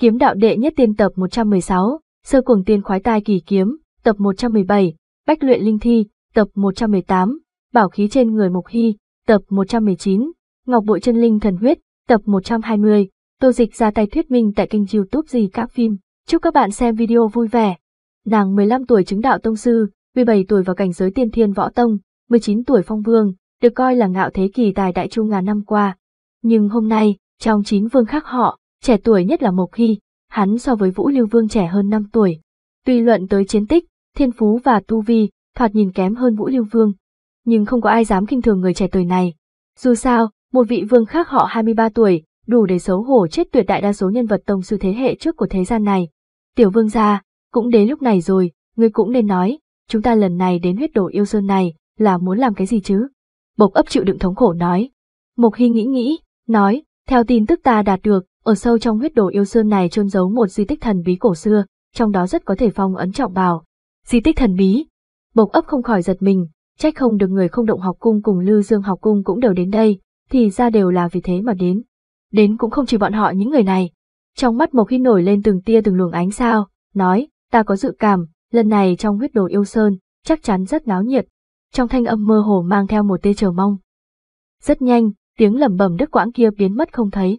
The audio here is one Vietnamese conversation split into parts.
Kiếm đạo đệ nhất tiên tập 116, Sơ cuồng tiên khoái tai kỳ kiếm, tập 117, Bách luyện linh thi, tập 118, Bảo khí trên người mục Hy, tập 119, Ngọc bội chân linh thần huyết, tập 120, Tô dịch ra tay thuyết minh tại kênh YouTube gì các phim. Chúc các bạn xem video vui vẻ. Nàng 15 tuổi chứng đạo tông sư, 17 tuổi vào cảnh giới tiên thiên võ tông, 19 tuổi phong vương, được coi là ngạo thế kỳ tài đại trung ngàn năm qua. Nhưng hôm nay, trong chín vương khác họ, Trẻ tuổi nhất là Mộc Hy, hắn so với Vũ Lưu Vương trẻ hơn 5 tuổi. Tuy luận tới chiến tích, thiên phú và tu vi, thoạt nhìn kém hơn Vũ Lưu Vương, nhưng không có ai dám kinh thường người trẻ tuổi này. Dù sao, một vị vương khác họ 23 tuổi, đủ để xấu hổ chết tuyệt đại đa số nhân vật tông sư thế hệ trước của thế gian này. Tiểu vương gia, cũng đến lúc này rồi, ngươi cũng nên nói, chúng ta lần này đến huyết đổ yêu sơn này, là muốn làm cái gì chứ? Bộc ấp chịu đựng thống khổ nói. Mộc Hy nghĩ nghĩ, nói, theo tin tức ta đạt được, ở sâu trong huyết đồ yêu sơn này trôn giấu một di tích thần bí cổ xưa, trong đó rất có thể phong ấn trọng bảo. Di tích thần bí. Bộc ấp không khỏi giật mình, trách không được người không động học cung cùng Lư Dương học cung cũng đều đến đây, thì ra đều là vì thế mà đến. Đến cũng không chỉ bọn họ những người này. Trong mắt một khi nổi lên từng tia từng luồng ánh sao, nói, ta có dự cảm, lần này trong huyết đồ yêu sơn, chắc chắn rất náo nhiệt. Trong thanh âm mơ hồ mang theo một tia chờ mong. Rất nhanh, tiếng lẩm bẩm đứt quãng kia biến mất không thấy.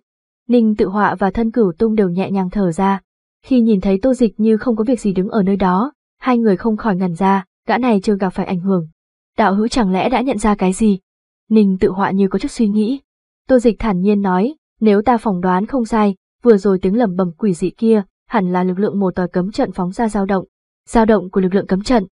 Ninh tự họa và thân cửu tung đều nhẹ nhàng thở ra. Khi nhìn thấy tô dịch như không có việc gì đứng ở nơi đó, hai người không khỏi ngần ra, gã này chưa gặp phải ảnh hưởng. Đạo hữu chẳng lẽ đã nhận ra cái gì? Ninh tự họa như có chút suy nghĩ. Tô dịch thản nhiên nói, nếu ta phỏng đoán không sai, vừa rồi tiếng lầm bầm quỷ dị kia, hẳn là lực lượng một tòa cấm trận phóng ra dao động. Dao động của lực lượng cấm trận.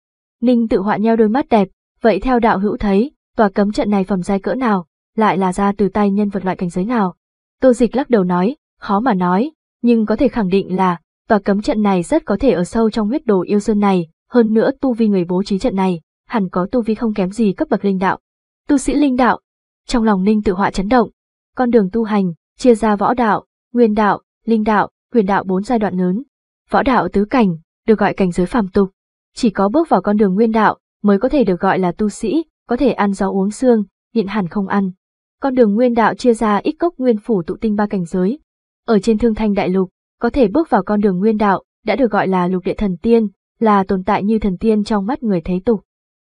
Ninh tự họa nheo đôi mắt đẹp, vậy theo đạo hữu thấy, tòa cấm trận này phẩm giai cỡ nào, lại là ra từ tay nhân vật loại cảnh giới nào? Tô dịch lắc đầu nói, khó mà nói, nhưng có thể khẳng định là, tòa cấm trận này rất có thể ở sâu trong huyết đồ yêu sơn này, hơn nữa tu vi người bố trí trận này, hẳn có tu vi không kém gì cấp bậc linh đạo. Tu sĩ linh đạo, trong lòng Ninh tự họa chấn động, con đường tu hành, chia ra võ đạo, nguyên đạo, linh đạo, quyền đạo bốn giai đoạn lớn. Võ đạo tứ cảnh, được gọi cảnh giới phàm tục, chỉ có bước vào con đường nguyên đạo mới có thể được gọi là tu sĩ, có thể ăn gió uống xương, hiện hẳn không ăn, con đường nguyên đạo chia ra ít cốc nguyên phủ tụ tinh ba cảnh giới. Ở trên thương thanh đại lục, có thể bước vào con đường nguyên đạo, đã được gọi là lục địa thần tiên, là tồn tại như thần tiên trong mắt người thế tục.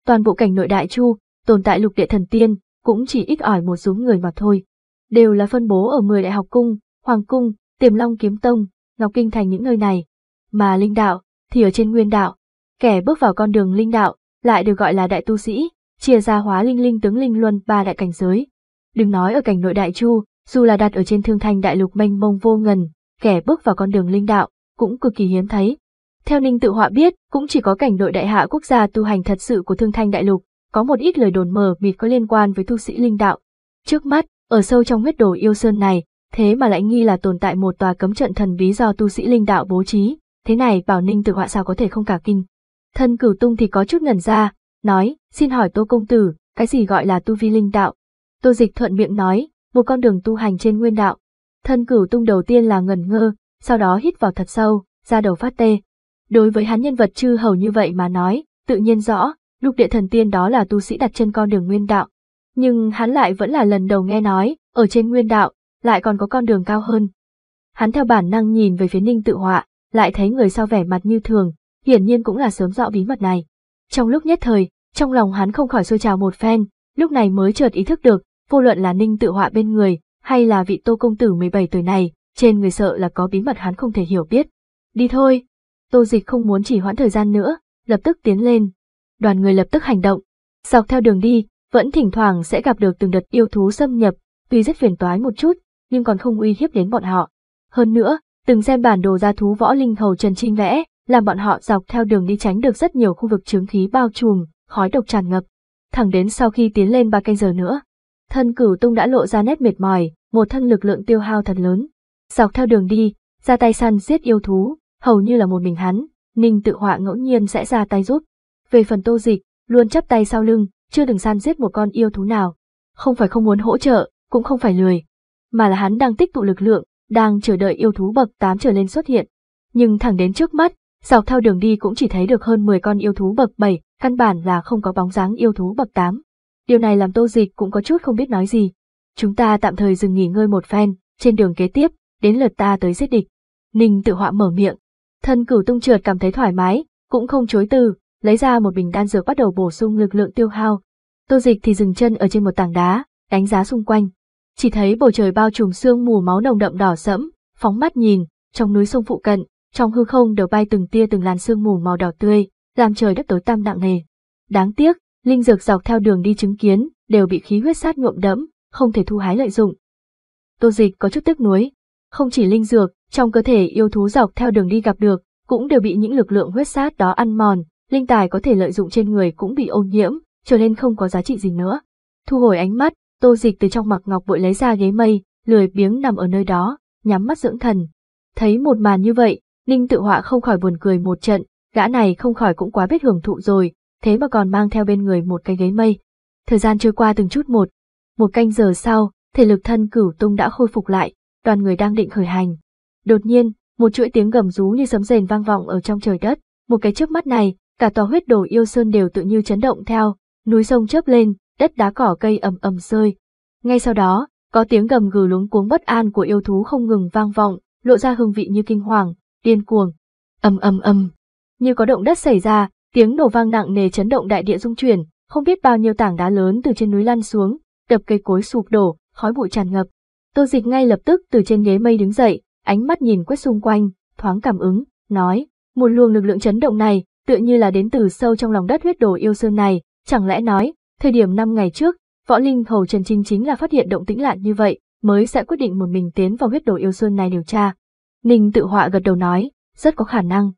Toàn bộ cảnh nội đại chu, tồn tại lục địa thần tiên, cũng chỉ ít ỏi một số người mà thôi. Đều là phân bố ở 10 đại học cung, hoàng cung, tiềm long kiếm tông, ngọc kinh thành những nơi này. Mà linh đạo, thì ở trên nguyên đạo. Kẻ bước vào con đường linh đạo, lại được gọi là đại tu sĩ, chia ra hóa linh linh tướng linh luân ba đại cảnh giới, Đừng nói ở cảnh nội đại chu, dù là đặt ở trên thương thanh đại lục mênh mông vô ngần, kẻ bước vào con đường linh đạo, cũng cực kỳ hiếm thấy. Theo Ninh tự họa biết, cũng chỉ có cảnh nội đại hạ quốc gia tu hành thật sự của thương thanh đại lục, có một ít lời đồn mờ mịt có liên quan với tu sĩ linh đạo. Trước mắt, ở sâu trong huyết đồ yêu sơn này, thế mà lại nghi là tồn tại một tòa cấm trận thần bí do tu sĩ linh đạo bố trí, thế này bảo Ninh tự họa sao có thể không cả kinh. Thân cửu tung thì có chút ngẩn ra, nói, xin hỏi tô công tử, cái gì gọi là tu vi linh đạo? Tô dịch thuận miệng nói, một con đường tu hành trên nguyên đạo. Thân cửu tung đầu tiên là ngần ngơ, sau đó hít vào thật sâu, ra đầu phát tê. Đối với hắn nhân vật chư hầu như vậy mà nói, tự nhiên rõ, lục địa thần tiên đó là tu sĩ đặt chân con đường nguyên đạo. Nhưng hắn lại vẫn là lần đầu nghe nói, ở trên nguyên đạo, lại còn có con đường cao hơn. Hắn theo bản năng nhìn về phía ninh tự họa, lại thấy người sau vẻ mặt như thường, hiển nhiên cũng là sớm rõ bí mật này. Trong lúc nhất thời, trong lòng hắn không khỏi sôi trào một phen, lúc này mới chợt ý thức được, vô luận là ninh tự họa bên người, hay là vị tô công tử 17 tuổi này, trên người sợ là có bí mật hắn không thể hiểu biết. Đi thôi. Tô dịch không muốn chỉ hoãn thời gian nữa, lập tức tiến lên. Đoàn người lập tức hành động. Dọc theo đường đi, vẫn thỉnh thoảng sẽ gặp được từng đợt yêu thú xâm nhập, tuy rất phiền toái một chút, nhưng còn không uy hiếp đến bọn họ. Hơn nữa, từng xem bản đồ gia thú võ linh hầu Trần Trinh vẽ, làm bọn họ dọc theo đường đi tránh được rất nhiều khu vực chướng khí bao trùm, khói độc tràn ngập. Thẳng đến sau khi tiến lên ba canh giờ nữa, thân cửu tung đã lộ ra nét mệt mỏi, một thân lực lượng tiêu hao thật lớn. Dọc theo đường đi, ra tay săn giết yêu thú, hầu như là một mình hắn, Ninh tự họa ngẫu nhiên sẽ ra tay giúp. Về phần tô dịch, luôn chắp tay sau lưng, chưa từng săn giết một con yêu thú nào. Không phải không muốn hỗ trợ, cũng không phải lười, mà là hắn đang tích tụ lực lượng, đang chờ đợi yêu thú bậc 8 trở lên xuất hiện. Nhưng thẳng đến trước mắt, dọc theo đường đi cũng chỉ thấy được hơn 10 con yêu thú bậc 7, căn bản là không có bóng dáng yêu thú bậc 8. Điều này làm Tô Dịch cũng có chút không biết nói gì. Chúng ta tạm thời dừng nghỉ ngơi một phen, trên đường kế tiếp, đến lượt ta tới giết địch. Ninh tự họa mở miệng. Thân cửu tung trượt cảm thấy thoải mái, cũng không chối từ, lấy ra một bình đan dược bắt đầu bổ sung lực lượng tiêu hao. Tô Dịch thì dừng chân ở trên một tảng đá, đánh giá xung quanh. Chỉ thấy bầu trời bao trùm sương mù máu nồng đậm đỏ sẫm, phóng mắt nhìn, trong núi sông phụ cận, trong hư không đều bay từng tia từng làn sương mù màu đỏ tươi, làm trời đất tối tăm nặng nề. Đáng tiếc, linh dược dọc theo đường đi chứng kiến, đều bị khí huyết sát nhuộm đẫm, không thể thu hái lợi dụng. Tô dịch có chút tức nuối, không chỉ linh dược, trong cơ thể yêu thú dọc theo đường đi gặp được, cũng đều bị những lực lượng huyết sát đó ăn mòn, linh tài có thể lợi dụng trên người cũng bị ô nhiễm, trở nên không có giá trị gì nữa. Thu hồi ánh mắt, Tô Dịch từ trong mặc ngọc vội lấy ra ghế mây, lười biếng nằm ở nơi đó, nhắm mắt dưỡng thần. Thấy một màn như vậy, Ninh tự họa không khỏi buồn cười một trận, gã này không khỏi cũng quá biết hưởng thụ rồi, thế mà còn mang theo bên người một cái ghế mây. Thời gian trôi qua từng chút một, một canh giờ sau, thể lực thân cửu tung đã khôi phục lại, đoàn người đang định khởi hành. Đột nhiên, một chuỗi tiếng gầm rú như sấm rền vang vọng ở trong trời đất, một cái chớp mắt này, cả tòa huyết đồ yêu sơn đều tự như chấn động theo, núi sông chớp lên, đất đá cỏ cây ầm ầm rơi. Ngay sau đó, có tiếng gầm gừ luống cuống bất an của yêu thú không ngừng vang vọng, lộ ra hương vị như kinh hoàng, điên cuồng. Ầm ầm ầm, như có động đất xảy ra, Tiếng nổ vang nặng nề chấn động đại địa dung chuyển, không biết bao nhiêu tảng đá lớn từ trên núi lăn xuống, đập cây cối sụp đổ, khói bụi tràn ngập. Tô Dịch ngay lập tức từ trên ghế mây đứng dậy, ánh mắt nhìn quét xung quanh, thoáng cảm ứng, nói, một luồng lực lượng chấn động này, tựa như là đến từ sâu trong lòng đất huyết đồ yêu sơn này, chẳng lẽ nói, thời điểm năm ngày trước, võ linh hầu Trần Trinh chính là phát hiện động tĩnh lạ như vậy, mới sẽ quyết định một mình tiến vào huyết đồ yêu sơn này điều tra. Ninh tự họa gật đầu nói, rất có khả năng.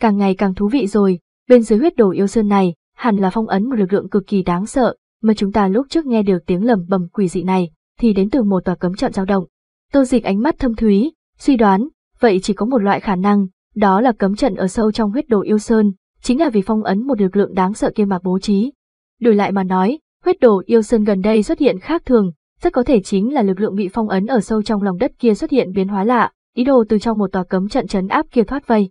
Càng ngày càng thú vị rồi, Bên dưới huyết đồ yêu sơn này, hẳn là phong ấn một lực lượng cực kỳ đáng sợ, mà chúng ta lúc trước nghe được tiếng lầm bầm quỷ dị này, thì đến từ một tòa cấm trận dao động. Tô dịch ánh mắt thâm thúy, suy đoán, vậy chỉ có một loại khả năng, đó là cấm trận ở sâu trong huyết đồ yêu sơn, chính là vì phong ấn một lực lượng đáng sợ kia mà bố trí. Đổi lại mà nói, huyết đồ yêu sơn gần đây xuất hiện khác thường, rất có thể chính là lực lượng bị phong ấn ở sâu trong lòng đất kia xuất hiện biến hóa lạ, ý đồ từ trong một tòa cấm trận chấn áp kia thoát vây.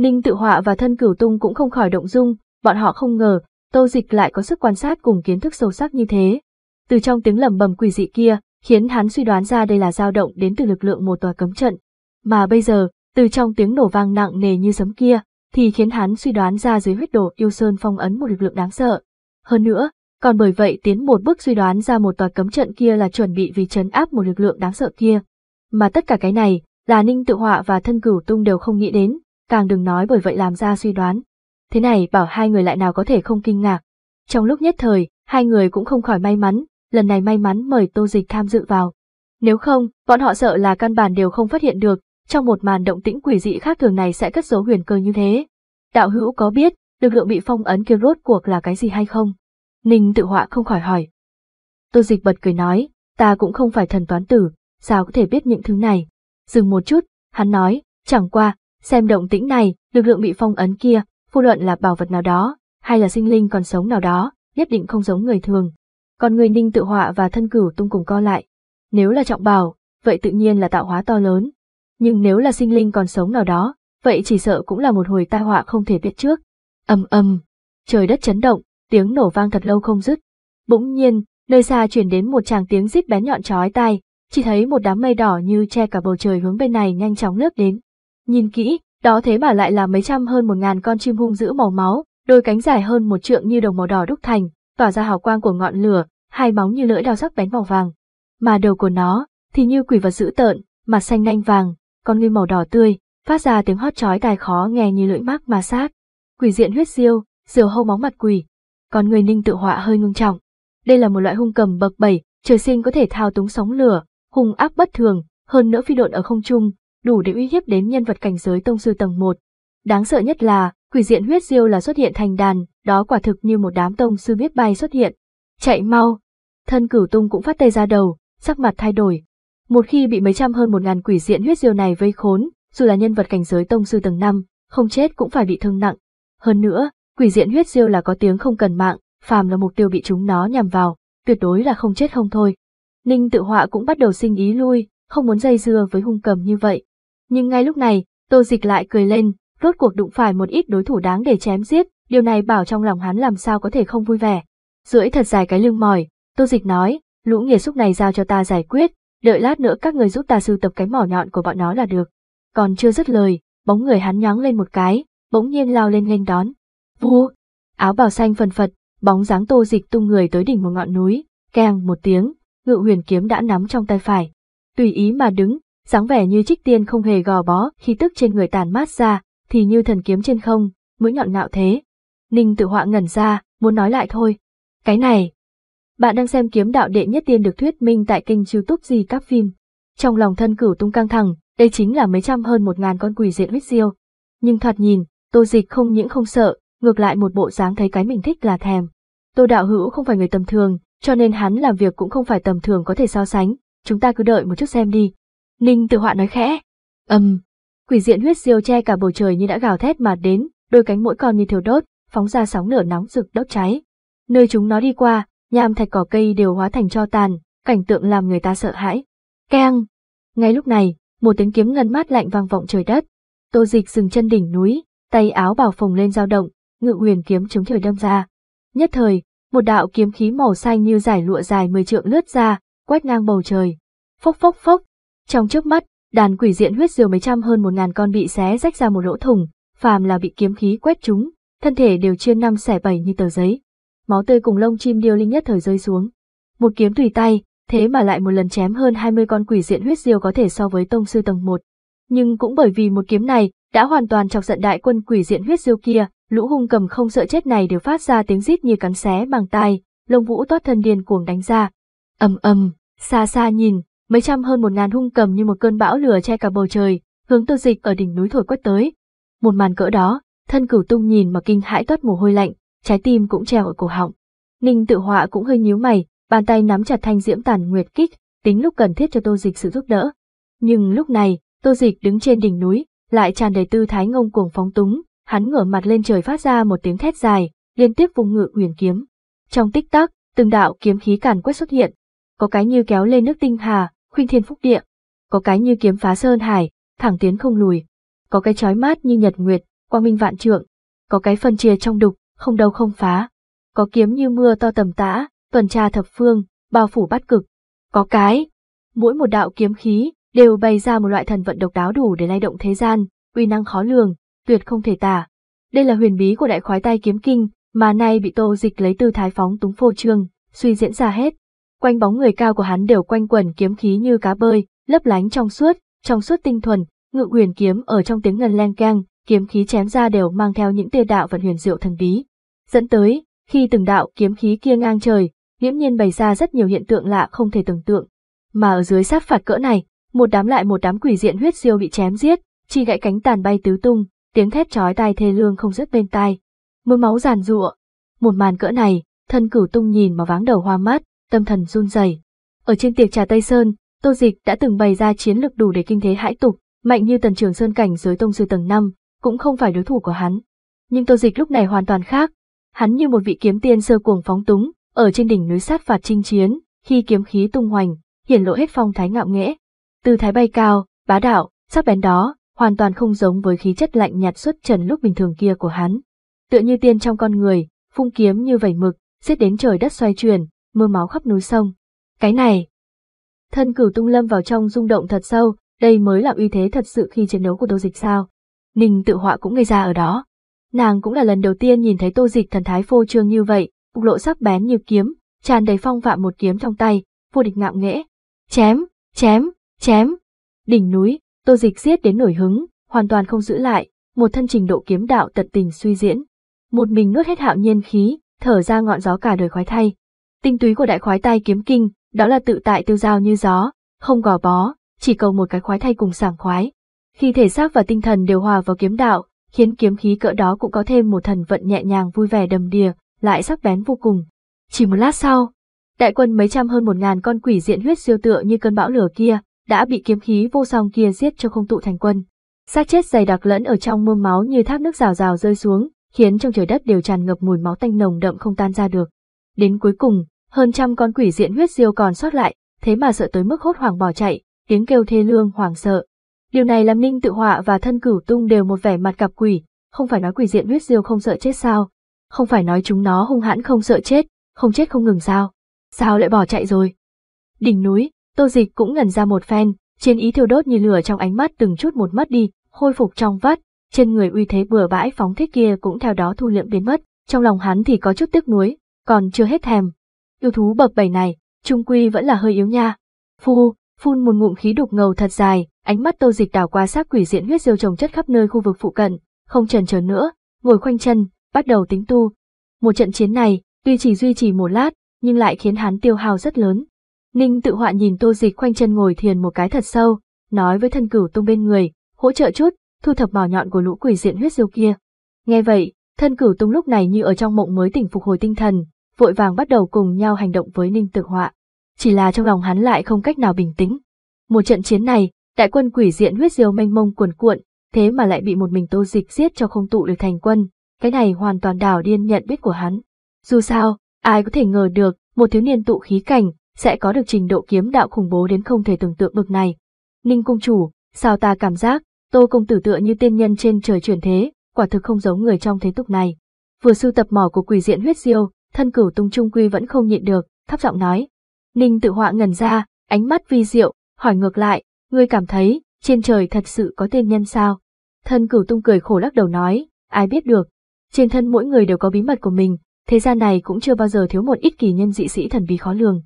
Ninh tự họa và thân cửu tung cũng không khỏi động dung, bọn họ không ngờ, Tô Dịch lại có sức quan sát cùng kiến thức sâu sắc như thế. Từ trong tiếng lầm bầm quỷ dị kia, khiến hắn suy đoán ra đây là dao động đến từ lực lượng một tòa cấm trận. Mà bây giờ, từ trong tiếng nổ vang nặng nề như sấm kia, thì khiến hắn suy đoán ra dưới huyết đổ yêu sơn phong ấn một lực lượng đáng sợ. Hơn nữa, còn bởi vậy tiến một bước suy đoán ra một tòa cấm trận kia là chuẩn bị vì chấn áp một lực lượng đáng sợ kia. Mà tất cả cái này, là Ninh Tự Họa và Thân Cửu Tung đều không nghĩ đến, càng đừng nói bởi vậy làm ra suy đoán. Thế này bảo hai người lại nào có thể không kinh ngạc. Trong lúc nhất thời, hai người cũng không khỏi may mắn, lần này may mắn mời Tô Dịch tham dự vào. Nếu không, bọn họ sợ là căn bản đều không phát hiện được, trong một màn động tĩnh quỷ dị khác thường này sẽ cất dấu huyền cơ như thế. Đạo hữu có biết, lực lượng bị phong ấn kia rốt cuộc là cái gì hay không? Ninh tự họa không khỏi hỏi. Tô Dịch bật cười nói, ta cũng không phải thần toán tử, sao có thể biết những thứ này. Dừng một chút, hắn nói, chẳng qua, Xem động tĩnh này, lực lượng bị phong ấn kia, phu luận là bảo vật nào đó, hay là sinh linh còn sống nào đó, nhất định không giống người thường. Còn người ninh tự họa và thân cửu tung cùng co lại. Nếu là trọng bảo, vậy tự nhiên là tạo hóa to lớn. Nhưng nếu là sinh linh còn sống nào đó, vậy chỉ sợ cũng là một hồi tai họa không thể biết trước. ầm ầm, trời đất chấn động, tiếng nổ vang thật lâu không dứt. Bỗng nhiên, nơi xa chuyển đến một tràng tiếng rít bén nhọn chói tai, chỉ thấy một đám mây đỏ như che cả bầu trời hướng bên này nhanh chóng lướt đến. Nhìn kỹ, đó thế mà lại là mấy trăm hơn một ngàn con chim hung dữ màu máu, đôi cánh dài hơn một trượng như đồng màu đỏ đúc thành, tỏa ra hào quang của ngọn lửa, hai móng như lưỡi dao sắc bén màu vàng. Mà đầu của nó thì như quỷ vật dữ tợn, mặt xanh nanh vàng, con ngươi màu đỏ tươi, phát ra tiếng hót chói tai khó nghe như lưỡi mác ma sát. Quỷ diện huyết diêu, diều hâu móng mặt quỷ. Còn người Ninh tự họa hơi ngưng trọng. Đây là một loại hung cầm bậc bảy, trời sinh có thể thao túng sóng lửa, hung áp bất thường, hơn nữa phi độn ở không trung, đủ để uy hiếp đến nhân vật cảnh giới tông sư tầng 1. Đáng sợ nhất là, quỷ diện huyết diêu là xuất hiện thành đàn, đó quả thực như một đám tông sư biết bay xuất hiện. Chạy mau! Thân cửu tung cũng phát tê ra đầu, sắc mặt thay đổi. Một khi bị mấy trăm hơn một ngàn quỷ diện huyết diêu này vây khốn, dù là nhân vật cảnh giới tông sư tầng 5, không chết cũng phải bị thương nặng. Hơn nữa, quỷ diện huyết diêu là có tiếng không cần mạng, phàm là mục tiêu bị chúng nó nhằm vào, tuyệt đối là không chết không thôi. Ninh tự họa cũng bắt đầu sinh ý lui, không muốn dây dưa với hung cầm như vậy. Nhưng ngay lúc này, Tô Dịch lại cười lên, rốt cuộc đụng phải một ít đối thủ đáng để chém giết, điều này bảo trong lòng hắn làm sao có thể không vui vẻ. Rưỡi thật dài cái lưng mỏi, Tô Dịch nói, lũ nghề xúc này giao cho ta giải quyết, đợi lát nữa các người giúp ta sưu tập cái mỏ nhọn của bọn nó là được. Còn chưa dứt lời, bóng người hắn nhóng lên một cái, bỗng nhiên lao lên nghênh đón. Vu! Áo bào xanh phần phật, bóng dáng Tô Dịch tung người tới đỉnh một ngọn núi, keng một tiếng, Ngự Huyền kiếm đã nắm trong tay phải, tùy ý mà đứng, dáng vẻ như trích tiên không hề gò bó, khi tức trên người tàn mát ra, thì như thần kiếm trên không, mũi nhọn ngạo thế. Ninh tự họa ngẩn ra, muốn nói lại thôi. Cái này. Bạn đang xem kiếm đạo đệ nhất tiên được thuyết minh tại kênh youtube gì các phim. Trong lòng thân cửu tung căng thẳng, đây chính là mấy trăm hơn một ngàn con quỷ diện huyết diêu. Nhưng thoạt nhìn, tô dịch không những không sợ, ngược lại một bộ dáng thấy cái mình thích là thèm. Tô đạo hữu không phải người tầm thường, cho nên hắn làm việc cũng không phải tầm thường có thể so sánh, chúng ta cứ đợi một chút xem đi. Ninh Tử Họa nói khẽ. Âm, Um, quỷ diện huyết diêu che cả bầu trời như đã gào thét mà đến, đôi cánh mỗi con như thiêu đốt, phóng ra sóng lửa nóng rực đốt cháy. Nơi chúng nó đi qua, nham thạch cỏ cây đều hóa thành tro tàn, cảnh tượng làm người ta sợ hãi. Keng. Ngay lúc này, một tiếng kiếm ngân mát lạnh vang vọng trời đất. Tô Dịch dừng chân đỉnh núi, tay áo bảo phồng lên dao động, ngự huyền kiếm chống trời đâm ra. Nhất thời, một đạo kiếm khí màu xanh như giải lụa dài mười trượng lướt ra, quét ngang bầu trời. Phốc phốc phốc, trong chớp mắt, đàn quỷ diện huyết diều mấy trăm hơn một ngàn con bị xé rách ra một lỗ thủng, phàm là bị kiếm khí quét chúng, thân thể đều chia năm xẻ bảy như tờ giấy. Máu tươi cùng lông chim điêu linh nhất thời rơi xuống. Một kiếm tùy tay, thế mà lại một lần chém hơn 20 con quỷ diện huyết diều có thể so với tông sư tầng 1. Nhưng cũng bởi vì một kiếm này, đã hoàn toàn chọc giận đại quân quỷ diện huyết diêu kia, lũ hung cầm không sợ chết này đều phát ra tiếng rít như cắn xé bằng tai, lông vũ toát thân điên cuồng đánh ra. Ầm ầm, xa xa nhìn, mấy trăm hơn một ngàn hung cầm như một cơn bão lửa che cả bầu trời, hướng Tô Dịch ở đỉnh núi thổi quét tới. Một màn cỡ đó, thân cửu tung nhìn mà kinh hãi toát mồ hôi lạnh, trái tim cũng treo ở cổ họng. Ninh tự họa cũng hơi nhíu mày, bàn tay nắm chặt thanh diễm tàn nguyệt kích, tính lúc cần thiết cho Tô Dịch sự giúp đỡ. Nhưng lúc này, Tô Dịch đứng trên đỉnh núi, lại tràn đầy tư thái ngông cuồng phóng túng, hắn ngửa mặt lên trời phát ra một tiếng thét dài, liên tiếp vùng ngự huyền kiếm. Trong tích tắc, từng đạo kiếm khí càn quét xuất hiện, có cái như kéo lên nước tinh hà, khuynh thiên phúc địa, có cái như kiếm phá sơn hải, thẳng tiến không lùi, có cái chói mát như nhật nguyệt, quang minh vạn trượng, có cái phân chia trong đục, không đâu không phá, có kiếm như mưa to tầm tã, tuần tra thập phương, bao phủ bát cực, có cái, mỗi một đạo kiếm khí đều bày ra một loại thần vận độc đáo đủ để lay động thế gian, uy năng khó lường, tuyệt không thể tả. Đây là huyền bí của đại khoái tay kiếm kinh, mà nay bị Tô Dịch lấy tư thái phóng túng phô trương, suy diễn ra hết, quanh bóng người cao của hắn đều quanh quần kiếm khí như cá bơi, lấp lánh trong suốt, trong suốt tinh thuần, ngự quyền kiếm ở trong tiếng ngân leng keng, kiếm khí chém ra đều mang theo những tia đạo vận huyền diệu thần bí. Dẫn tới, khi từng đạo kiếm khí kia ngang trời, nghiễm nhiên bày ra rất nhiều hiện tượng lạ không thể tưởng tượng. Mà ở dưới sát phạt cỡ này, một đám lại một đám quỷ diện huyết diêu bị chém giết, chi gãy cánh tàn bay tứ tung, tiếng thét chói tai thê lương không dứt bên tai. Mưa máu giàn giụa. Một màn cỡ này, thân cửu tung nhìn mà váng đầu hoa mắt, tâm thần run rẩy. Ở trên tiệc trà Tây Sơn, Tô Dịch đã từng bày ra chiến lược đủ để kinh thế hãi tục, mạnh như Tần Trường Sơn cảnh giới tông sư tầng 5, cũng không phải đối thủ của hắn. Nhưng Tô Dịch lúc này hoàn toàn khác, hắn như một vị kiếm tiên sơ cuồng phóng túng, ở trên đỉnh núi sát phạt chinh chiến, khi kiếm khí tung hoành, hiển lộ hết phong thái ngạo nghễ. Tư thái bay cao, bá đạo, sắc bén đó, hoàn toàn không giống với khí chất lạnh nhạt xuất trần lúc bình thường kia của hắn. Tựa như tiên trong con người, phung kiếm như vẩy mực, giết đến trời đất xoay chuyển, mưa máu khắp núi sông. Cái này! Thân cửu tung lâm vào trong rung động thật sâu, đây mới là uy thế thật sự khi chiến đấu của tô dịch sao. Ninh tự họa cũng ngây ra ở đó. Nàng cũng là lần đầu tiên nhìn thấy tô dịch thần thái phô trương như vậy, bục lộ sắc bén như kiếm, tràn đầy phong vạ một kiếm trong tay, vô địch ngạo nghễ. Chém, chém, chém. Đỉnh núi, tô dịch giết đến nổi hứng, hoàn toàn không giữ lại, một thân trình độ kiếm đạo tận tình suy diễn. Một mình nuốt hết hạo nhiên khí, thở ra ngọn gió cả đời khoái thay. Tinh túy của đại khoái tay kiếm kinh, đó là tự tại tiêu dao như gió, không gò bó, chỉ cầu một cái khoái thay cùng sảng khoái. Khi thể xác và tinh thần đều hòa vào kiếm đạo, khiến kiếm khí cỡ đó cũng có thêm một thần vận nhẹ nhàng vui vẻ đầm đìa, lại sắc bén vô cùng. Chỉ một lát sau, đại quân mấy trăm hơn một ngàn con quỷ diện huyết siêu tựa như cơn bão lửa kia, đã bị kiếm khí vô song kia giết cho không tụ thành quân. xác chết dày đặc lẫn ở trong mương máu như thác nước rào rào rơi xuống, khiến trong trời đất đều tràn ngập mùi máu tanh nồng đậm không tan ra được. Đến cuối cùng, hơn trăm con quỷ diện huyết diêu còn sót lại, thế mà sợ tới mức hốt hoảng bỏ chạy, tiếng kêu thê lương hoảng sợ. Điều này làm Ninh Tự Họa và thân cửu tung đều một vẻ mặt gặp quỷ, không phải nói quỷ diện huyết diêu không sợ chết sao? Không phải nói chúng nó hung hãn không sợ chết, không chết không ngừng sao? Sao lại bỏ chạy rồi? Đỉnh núi, Tô Dịch cũng ngẩn ra một phen, chiến ý thiêu đốt như lửa trong ánh mắt từng chút một mất đi, khôi phục trong vắt, trên người uy thế bừa bãi phóng thích kia cũng theo đó thu liệm biến mất, trong lòng hắn thì có chút tức nuối, còn chưa hết thèm. Yêu thú bập bẩy này, trung quy vẫn là hơi yếu nha. Phu, phun một ngụm khí đục ngầu thật dài, ánh mắt tô dịch đảo qua xác quỷ diện huyết diêu trồng chất khắp nơi khu vực phụ cận, không chần chờ nữa, ngồi khoanh chân, bắt đầu tính tu. Một trận chiến này, tuy chỉ duy trì một lát, nhưng lại khiến hắn tiêu hào rất lớn. Ninh tự họa nhìn tô dịch khoanh chân ngồi thiền một cái thật sâu, nói với thân cửu tung bên người, hỗ trợ chút, thu thập mỏ nhọn của lũ quỷ diện huyết diêu kia. Nghe vậy, Thân cửu tung lúc này như ở trong mộng mới tỉnh phục hồi tinh thần, vội vàng bắt đầu cùng nhau hành động với Ninh Tự Họa. Chỉ là trong lòng hắn lại không cách nào bình tĩnh. Một trận chiến này, đại quân quỷ diện huyết diều mênh mông cuồn cuộn, thế mà lại bị một mình tô dịch giết cho không tụ được thành quân. Cái này hoàn toàn đảo điên nhận biết của hắn. Dù sao, ai có thể ngờ được, một thiếu niên tụ khí cảnh, sẽ có được trình độ kiếm đạo khủng bố đến không thể tưởng tượng bực này. Ninh cung chủ, sao ta cảm giác, tô công tử tựa như tiên nhân trên trời chuyển thế, quả thực không giống người trong thế tục này. Vừa sưu tập mỏ của quỷ diện huyết diêu, thân cửu tung trung quy vẫn không nhịn được, thấp giọng nói. Ninh tự họa ngần ra, ánh mắt vi diệu, hỏi ngược lại, ngươi cảm thấy, trên trời thật sự có tên nhân sao? Thân cửu tung cười khổ lắc đầu nói, ai biết được. Trên thân mỗi người đều có bí mật của mình, thế gian này cũng chưa bao giờ thiếu một ít kỳ nhân dị sĩ thần bí khó lường.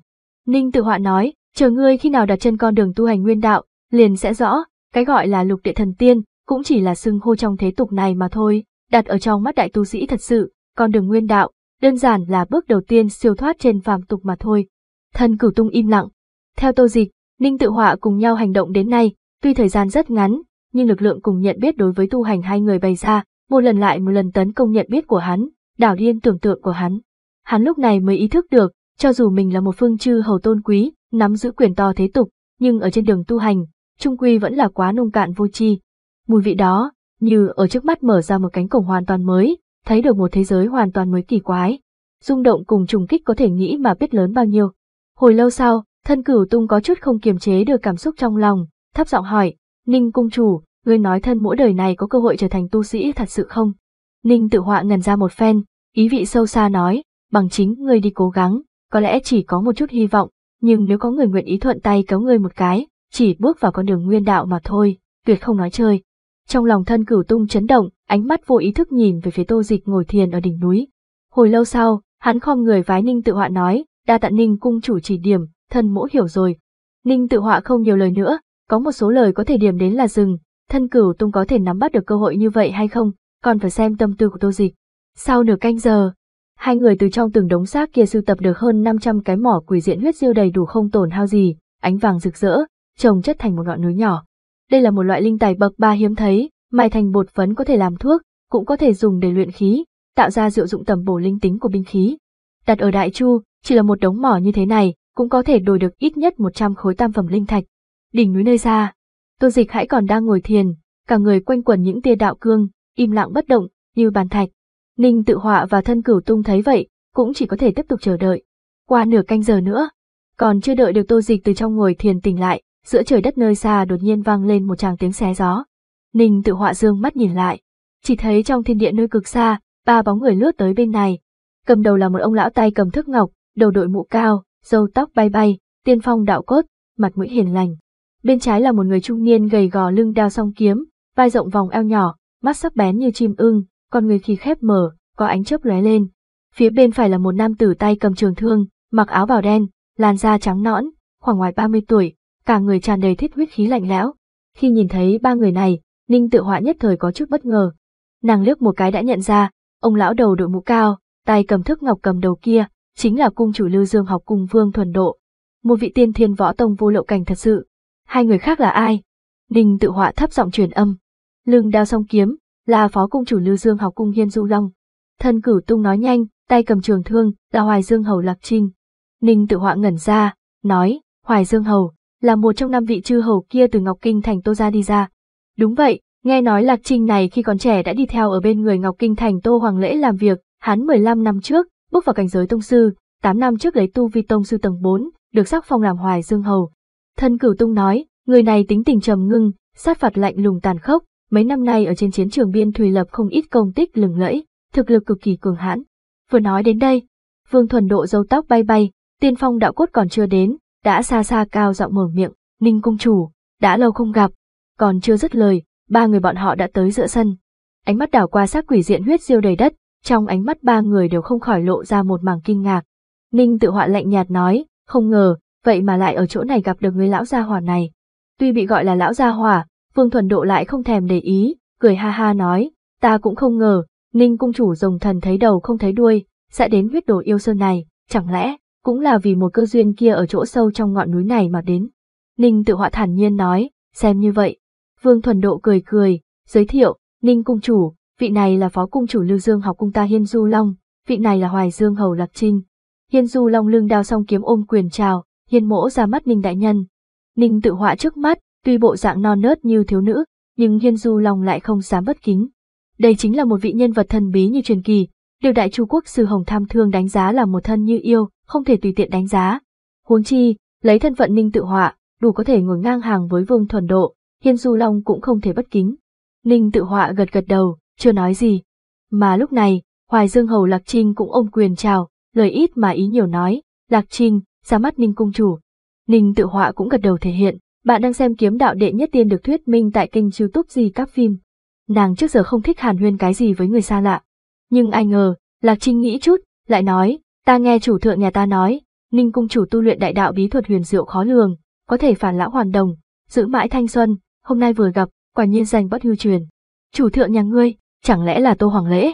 Ninh tự họa nói, chờ ngươi khi nào đặt chân con đường tu hành nguyên đạo, liền sẽ rõ, cái gọi là lục địa thần tiên, cũng chỉ là xưng hô trong thế tục này mà thôi, đặt ở trong mắt đại tu sĩ thật sự, con đường nguyên đạo, đơn giản là bước đầu tiên siêu thoát trên phàm tục mà thôi. Thân cửu tung im lặng. Theo tô dịch, Ninh tự họa cùng nhau hành động đến nay, tuy thời gian rất ngắn, nhưng lực lượng cùng nhận biết đối với tu hành hai người bày ra, một lần lại một lần tấn công nhận biết của hắn, đảo điên tưởng tượng của hắn. Hắn lúc này mới ý thức được, cho dù mình là một phương chư hầu tôn quý, nắm giữ quyền to thế tục, nhưng ở trên đường tu hành, trung quy vẫn là quá nông cạn vô tri, Mùi vị đó, như ở trước mắt mở ra một cánh cổng hoàn toàn mới, thấy được một thế giới hoàn toàn mới kỳ quái. Rung động cùng trùng kích có thể nghĩ mà biết lớn bao nhiêu. Hồi lâu sau, thân cửu tung có chút không kiềm chế được cảm xúc trong lòng, thấp giọng hỏi, Ninh cung chủ, ngươi nói thân mỗi đời này có cơ hội trở thành tu sĩ thật sự không? Ninh tự họa ngần ra một phen, ý vị sâu xa nói, bằng chính ngươi đi cố gắng, có lẽ chỉ có một chút hy vọng, nhưng nếu có người nguyện ý thuận tay kéo ngươi một cái, chỉ bước vào con đường nguyên đạo mà thôi, tuyệt không nói chơi, trong lòng thân cửu tung chấn động, ánh mắt vô ý thức nhìn về phía tô dịch ngồi thiền ở đỉnh núi. Hồi lâu sau, hắn khom người vái Ninh tự họa nói, đa tạ Ninh cung chủ chỉ điểm, thân mỗ hiểu rồi. Ninh tự họa không nhiều lời nữa, có một số lời có thể điểm đến là dừng, thân cửu tung có thể nắm bắt được cơ hội như vậy hay không, còn phải xem tâm tư của tô dịch. Sau nửa canh giờ, hai người từ trong từng đống xác kia sưu tập được hơn 500 cái mỏ quỷ diện huyết diêu đầy đủ không tổn hao gì, ánh vàng rực rỡ, trồng chất thành một ngọn núi nhỏ. Đây là một loại linh tài bậc ba hiếm thấy, mài thành bột phấn có thể làm thuốc, cũng có thể dùng để luyện khí, tạo ra diệu dụng tầm bổ linh tính của binh khí. Đặt ở Đại Chu, chỉ là một đống mỏ như thế này, cũng có thể đổi được ít nhất 100 khối tam phẩm linh thạch. Đỉnh núi nơi xa, Tô Dịch hãy còn đang ngồi thiền, cả người quanh quẩn những tia đạo cương, im lặng bất động, như bàn thạch. Ninh tự họa và thân cửu tung thấy vậy, cũng chỉ có thể tiếp tục chờ đợi. Qua nửa canh giờ nữa, còn chưa đợi được Tô Dịch từ trong ngồi thiền tỉnh lại, giữa trời đất nơi xa đột nhiên vang lên một tràng tiếng xé gió. Ninh tự họa dương mắt nhìn lại, chỉ thấy trong thiên địa nơi cực xa, ba bóng người lướt tới bên này. Cầm đầu là một ông lão tay cầm thước ngọc, đầu đội mũ cao, râu tóc bay bay, tiên phong đạo cốt, mặt mũi hiền lành. Bên trái là một người trung niên gầy gò lưng đao song kiếm, vai rộng vòng eo nhỏ, mắt sắc bén như chim ưng, con người khi khép mở, có ánh chớp lóe lên. Phía bên phải là một nam tử tay cầm trường thương, mặc áo bào đen, làn da trắng nõn, khoảng ngoài 30 tuổi, cả người tràn đầy thiết huyết khí lạnh lẽo. Khi nhìn thấy ba người này, Ninh tự họa nhất thời có chút bất ngờ. Nàng liếc một cái đã nhận ra, ông lão đầu đội mũ cao, tay cầm thức ngọc cầm đầu kia, chính là cung chủ Lưu Dương học cung vương thuần độ. Một vị tiên thiên võ tông vô lộ cảnh thật sự. Hai người khác là ai? Ninh tự họa thấp giọng truyền âm. Lưng đao song kiếm, là phó cung chủ Lưu Dương học cung Hiên Du Long. Thân cửu tung nói nhanh, tay cầm trường thương, là Hoài Dương Hầu Lạc Trinh. Ninh tự họa ngẩn ra, nói, Hoài Dương Hầu, là một trong năm vị chư hầu kia từ Ngọc Kinh Thành Tô ra đi ra. Đúng vậy, nghe nói Lạc Trinh này khi còn trẻ đã đi theo ở bên người Ngọc Kinh Thành Tô Hoàng Lễ làm việc, hắn 15 năm trước, bước vào cảnh giới tông sư, 8 năm trước lấy tu vi tông sư tầng 4, được sắc phong làm hoài dương hầu. Thân cửu tung nói, người này tính tình trầm ngưng, sát phạt lạnh lùng tàn khốc, mấy năm nay ở trên chiến trường biên thùy lập không ít công tích lừng lẫy, thực lực cực kỳ cường hãn. Vừa nói đến đây, Vương Thuần Độ dâu tóc bay bay, tiên phong đạo cốt còn chưa đến, đã xa xa cao giọng mở miệng, Ninh Cung Chủ, đã lâu không gặp. Còn chưa dứt lời, ba người bọn họ đã tới giữa sân. Ánh mắt đảo qua xác quỷ diện huyết diêu đầy đất, trong ánh mắt ba người đều không khỏi lộ ra một mảng kinh ngạc. Ninh tự họa lạnh nhạt nói, không ngờ, vậy mà lại ở chỗ này gặp được người lão gia hỏa này. Tuy bị gọi là lão gia hỏa, Vương Thuần Độ lại không thèm để ý, cười ha ha nói, ta cũng không ngờ, Ninh cung chủ rồng thần thấy đầu không thấy đuôi, sẽ đến huyết đồ yêu sơn này, chẳng lẽ cũng là vì một cơ duyên kia ở chỗ sâu trong ngọn núi này mà đến. Ninh tự họa thản nhiên nói, xem như vậy. Vương Thuần Độ cười cười, giới thiệu, Ninh Cung Chủ, vị này là Phó Cung Chủ Lưu Dương học cung ta Hiên Du Long, vị này là Hoài Dương Hầu Lạc Trinh. Hiên Du Long lưng đao song kiếm ôm quyền chào, hiên mỗ ra mắt Ninh Đại Nhân. Ninh tự họa trước mắt, tuy bộ dạng non nớt như thiếu nữ, nhưng Hiên Du Long lại không dám bất kính. Đây chính là một vị nhân vật thần bí như truyền kỳ, Điều đại chu quốc sư Hồng Tham Thương đánh giá là một thân như yêu, không thể tùy tiện đánh giá. Huống chi, lấy thân phận Ninh tự họa, đủ có thể ngồi ngang hàng với Vương Thuần Độ, Hiên Du Long cũng không thể bất kính. Ninh tự họa gật gật đầu, chưa nói gì. Mà lúc này, Hoài Dương Hầu Lạc Trinh cũng ôm quyền chào, lời ít mà ý nhiều nói, Lạc Trinh, ra mắt Ninh Cung Chủ. Ninh tự họa cũng gật đầu thể hiện, bạn đang xem kiếm đạo đệ nhất tiên được thuyết minh tại kênh youtube gì các phim. Nàng trước giờ không thích hàn huyên cái gì với người xa lạ, nhưng ai ngờ, Lạc Trinh nghĩ chút, lại nói, ta nghe chủ thượng nhà ta nói, Ninh cung chủ tu luyện đại đạo bí thuật huyền diệu khó lường, có thể phản lão hoàn đồng, giữ mãi thanh xuân, hôm nay vừa gặp, quả nhiên danh bất hư truyền. Chủ thượng nhà ngươi, chẳng lẽ là Tô Hoàng Lễ?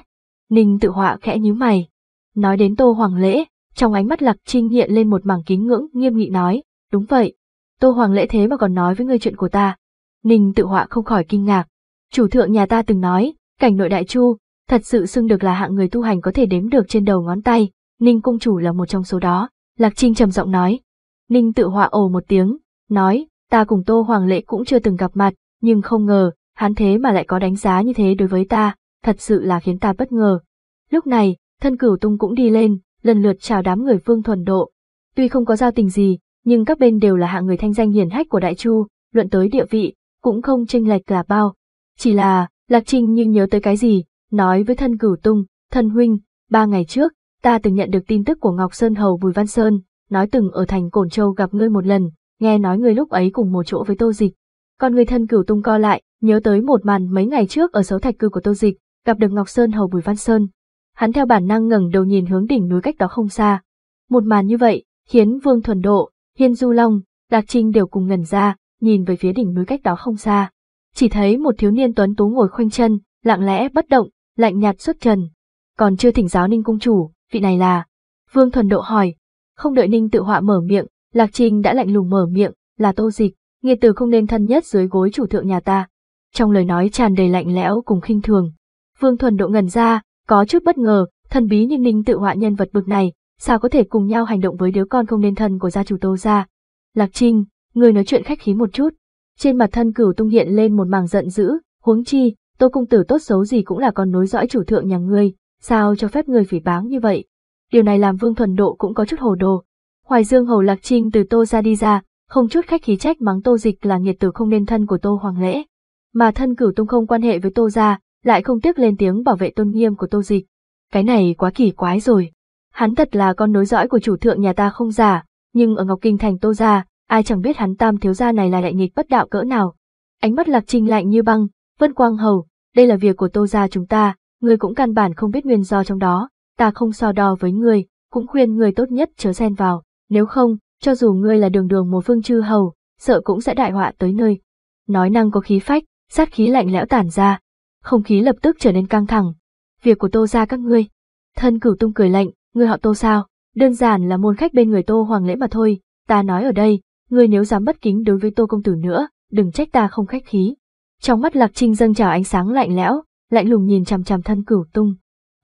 Ninh tự họa khẽ nhíu mày. Nói đến Tô Hoàng Lễ, trong ánh mắt Lạc Trinh hiện lên một mảng kính ngưỡng nghiêm nghị nói, đúng vậy, Tô Hoàng Lễ thế mà còn nói với ngươi chuyện của ta. Ninh tự họa không khỏi kinh ngạc. Chủ thượng nhà ta từng nói, cảnh nội đại chu, thật sự xưng được là hạng người tu hành có thể đếm được trên đầu ngón tay, Ninh cung chủ là một trong số đó, Lạc Trinh trầm giọng nói. Ninh tự họa ồ một tiếng, nói, ta cùng Tô Hoàng Lệ cũng chưa từng gặp mặt, nhưng không ngờ, hắn thế mà lại có đánh giá như thế đối với ta, thật sự là khiến ta bất ngờ. Lúc này, thân cửu tung cũng đi lên, lần lượt chào đám người phương thuần độ. Tuy không có giao tình gì, nhưng các bên đều là hạng người thanh danh hiển hách của Đại Chu, luận tới địa vị, cũng không chênh lệch là bao. Chỉ là, Lạc Trinh nhưng nhớ tới cái gì, nói với thân cửu tung, thân huynh, ba ngày trước, ta từng nhận được tin tức của Ngọc Sơn Hầu Bùi Văn Sơn, nói từng ở thành Cổn Châu gặp ngươi một lần, nghe nói ngươi lúc ấy cùng một chỗ với tô dịch. Còn người thân cửu tung co lại, nhớ tới một màn mấy ngày trước ở số thạch cư của tô dịch, gặp được Ngọc Sơn Hầu Bùi Văn Sơn. Hắn theo bản năng ngẩng đầu nhìn hướng đỉnh núi cách đó không xa. Một màn như vậy, khiến Vương Thuần Độ, Hiên Du Long, Lạc Trinh đều cùng ngẩn ra, nhìn về phía đỉnh núi cách đó không xa. Chỉ thấy một thiếu niên tuấn tú ngồi khoanh chân, lặng lẽ bất động, lạnh nhạt xuất trần. Còn chưa thỉnh giáo Ninh cung chủ, vị này là... Vương Thuần Độ hỏi. Không đợi Ninh tự họa mở miệng, Lạc Trinh đã lạnh lùng mở miệng, là tô dịch, nghiệt từ không nên thân nhất dưới gối chủ thượng nhà ta. Trong lời nói tràn đầy lạnh lẽo cùng khinh thường. Vương Thuần Độ ngần ra, có chút bất ngờ, thần bí như Ninh tự họa nhân vật bực này, sao có thể cùng nhau hành động với đứa con không nên thân của gia chủ tô gia. Lạc Trinh, người nói chuyện khách khí một chút. Trên mặt thân cửu tung hiện lên một màng giận dữ, huống chi, Tô Cung Tử tốt xấu gì cũng là con nối dõi chủ thượng nhà ngươi, sao cho phép ngươi phỉ báng như vậy? Điều này làm Vương Thuần Độ cũng có chút hồ đồ. Hoài Dương Hầu Lạc Trinh từ Tô ra đi ra, không chút khách khí trách mắng Tô Dịch là nghiệt tử không nên thân của Tô Hoàng Lễ. Mà thân cửu tung không quan hệ với Tô gia lại không tiếc lên tiếng bảo vệ tôn nghiêm của Tô Dịch. Cái này quá kỳ quái rồi. Hắn thật là con nối dõi của chủ thượng nhà ta không giả, nhưng ở Ngọc Kinh Thành Tô gia ai chẳng biết hắn tam thiếu gia này là đại nghịch bất đạo cỡ nào. Ánh mắt Lạc Trinh lạnh như băng, Vân Quang Hầu, đây là việc của tô gia chúng ta, ngươi cũng căn bản không biết nguyên do trong đó, ta không so đo với ngươi, cũng khuyên ngươi tốt nhất chớ xen vào, nếu không, cho dù ngươi là đường đường một phương chư hầu, sợ cũng sẽ đại họa tới nơi. Nói năng có khí phách, sát khí lạnh lẽo tản ra, không khí lập tức trở nên căng thẳng. Việc của tô gia các ngươi. Thân cửu tung cười lạnh, ngươi họ tô sao, đơn giản là môn khách bên người tô hoàng lễ mà thôi, ta nói ở đây, ngươi nếu dám bất kính đối với tô công tử nữa, đừng trách ta không khách khí. Trong mắt Lạc Trinh dâng trào ánh sáng lạnh lẽo, lạnh lùng nhìn chằm chằm thân cửu tung.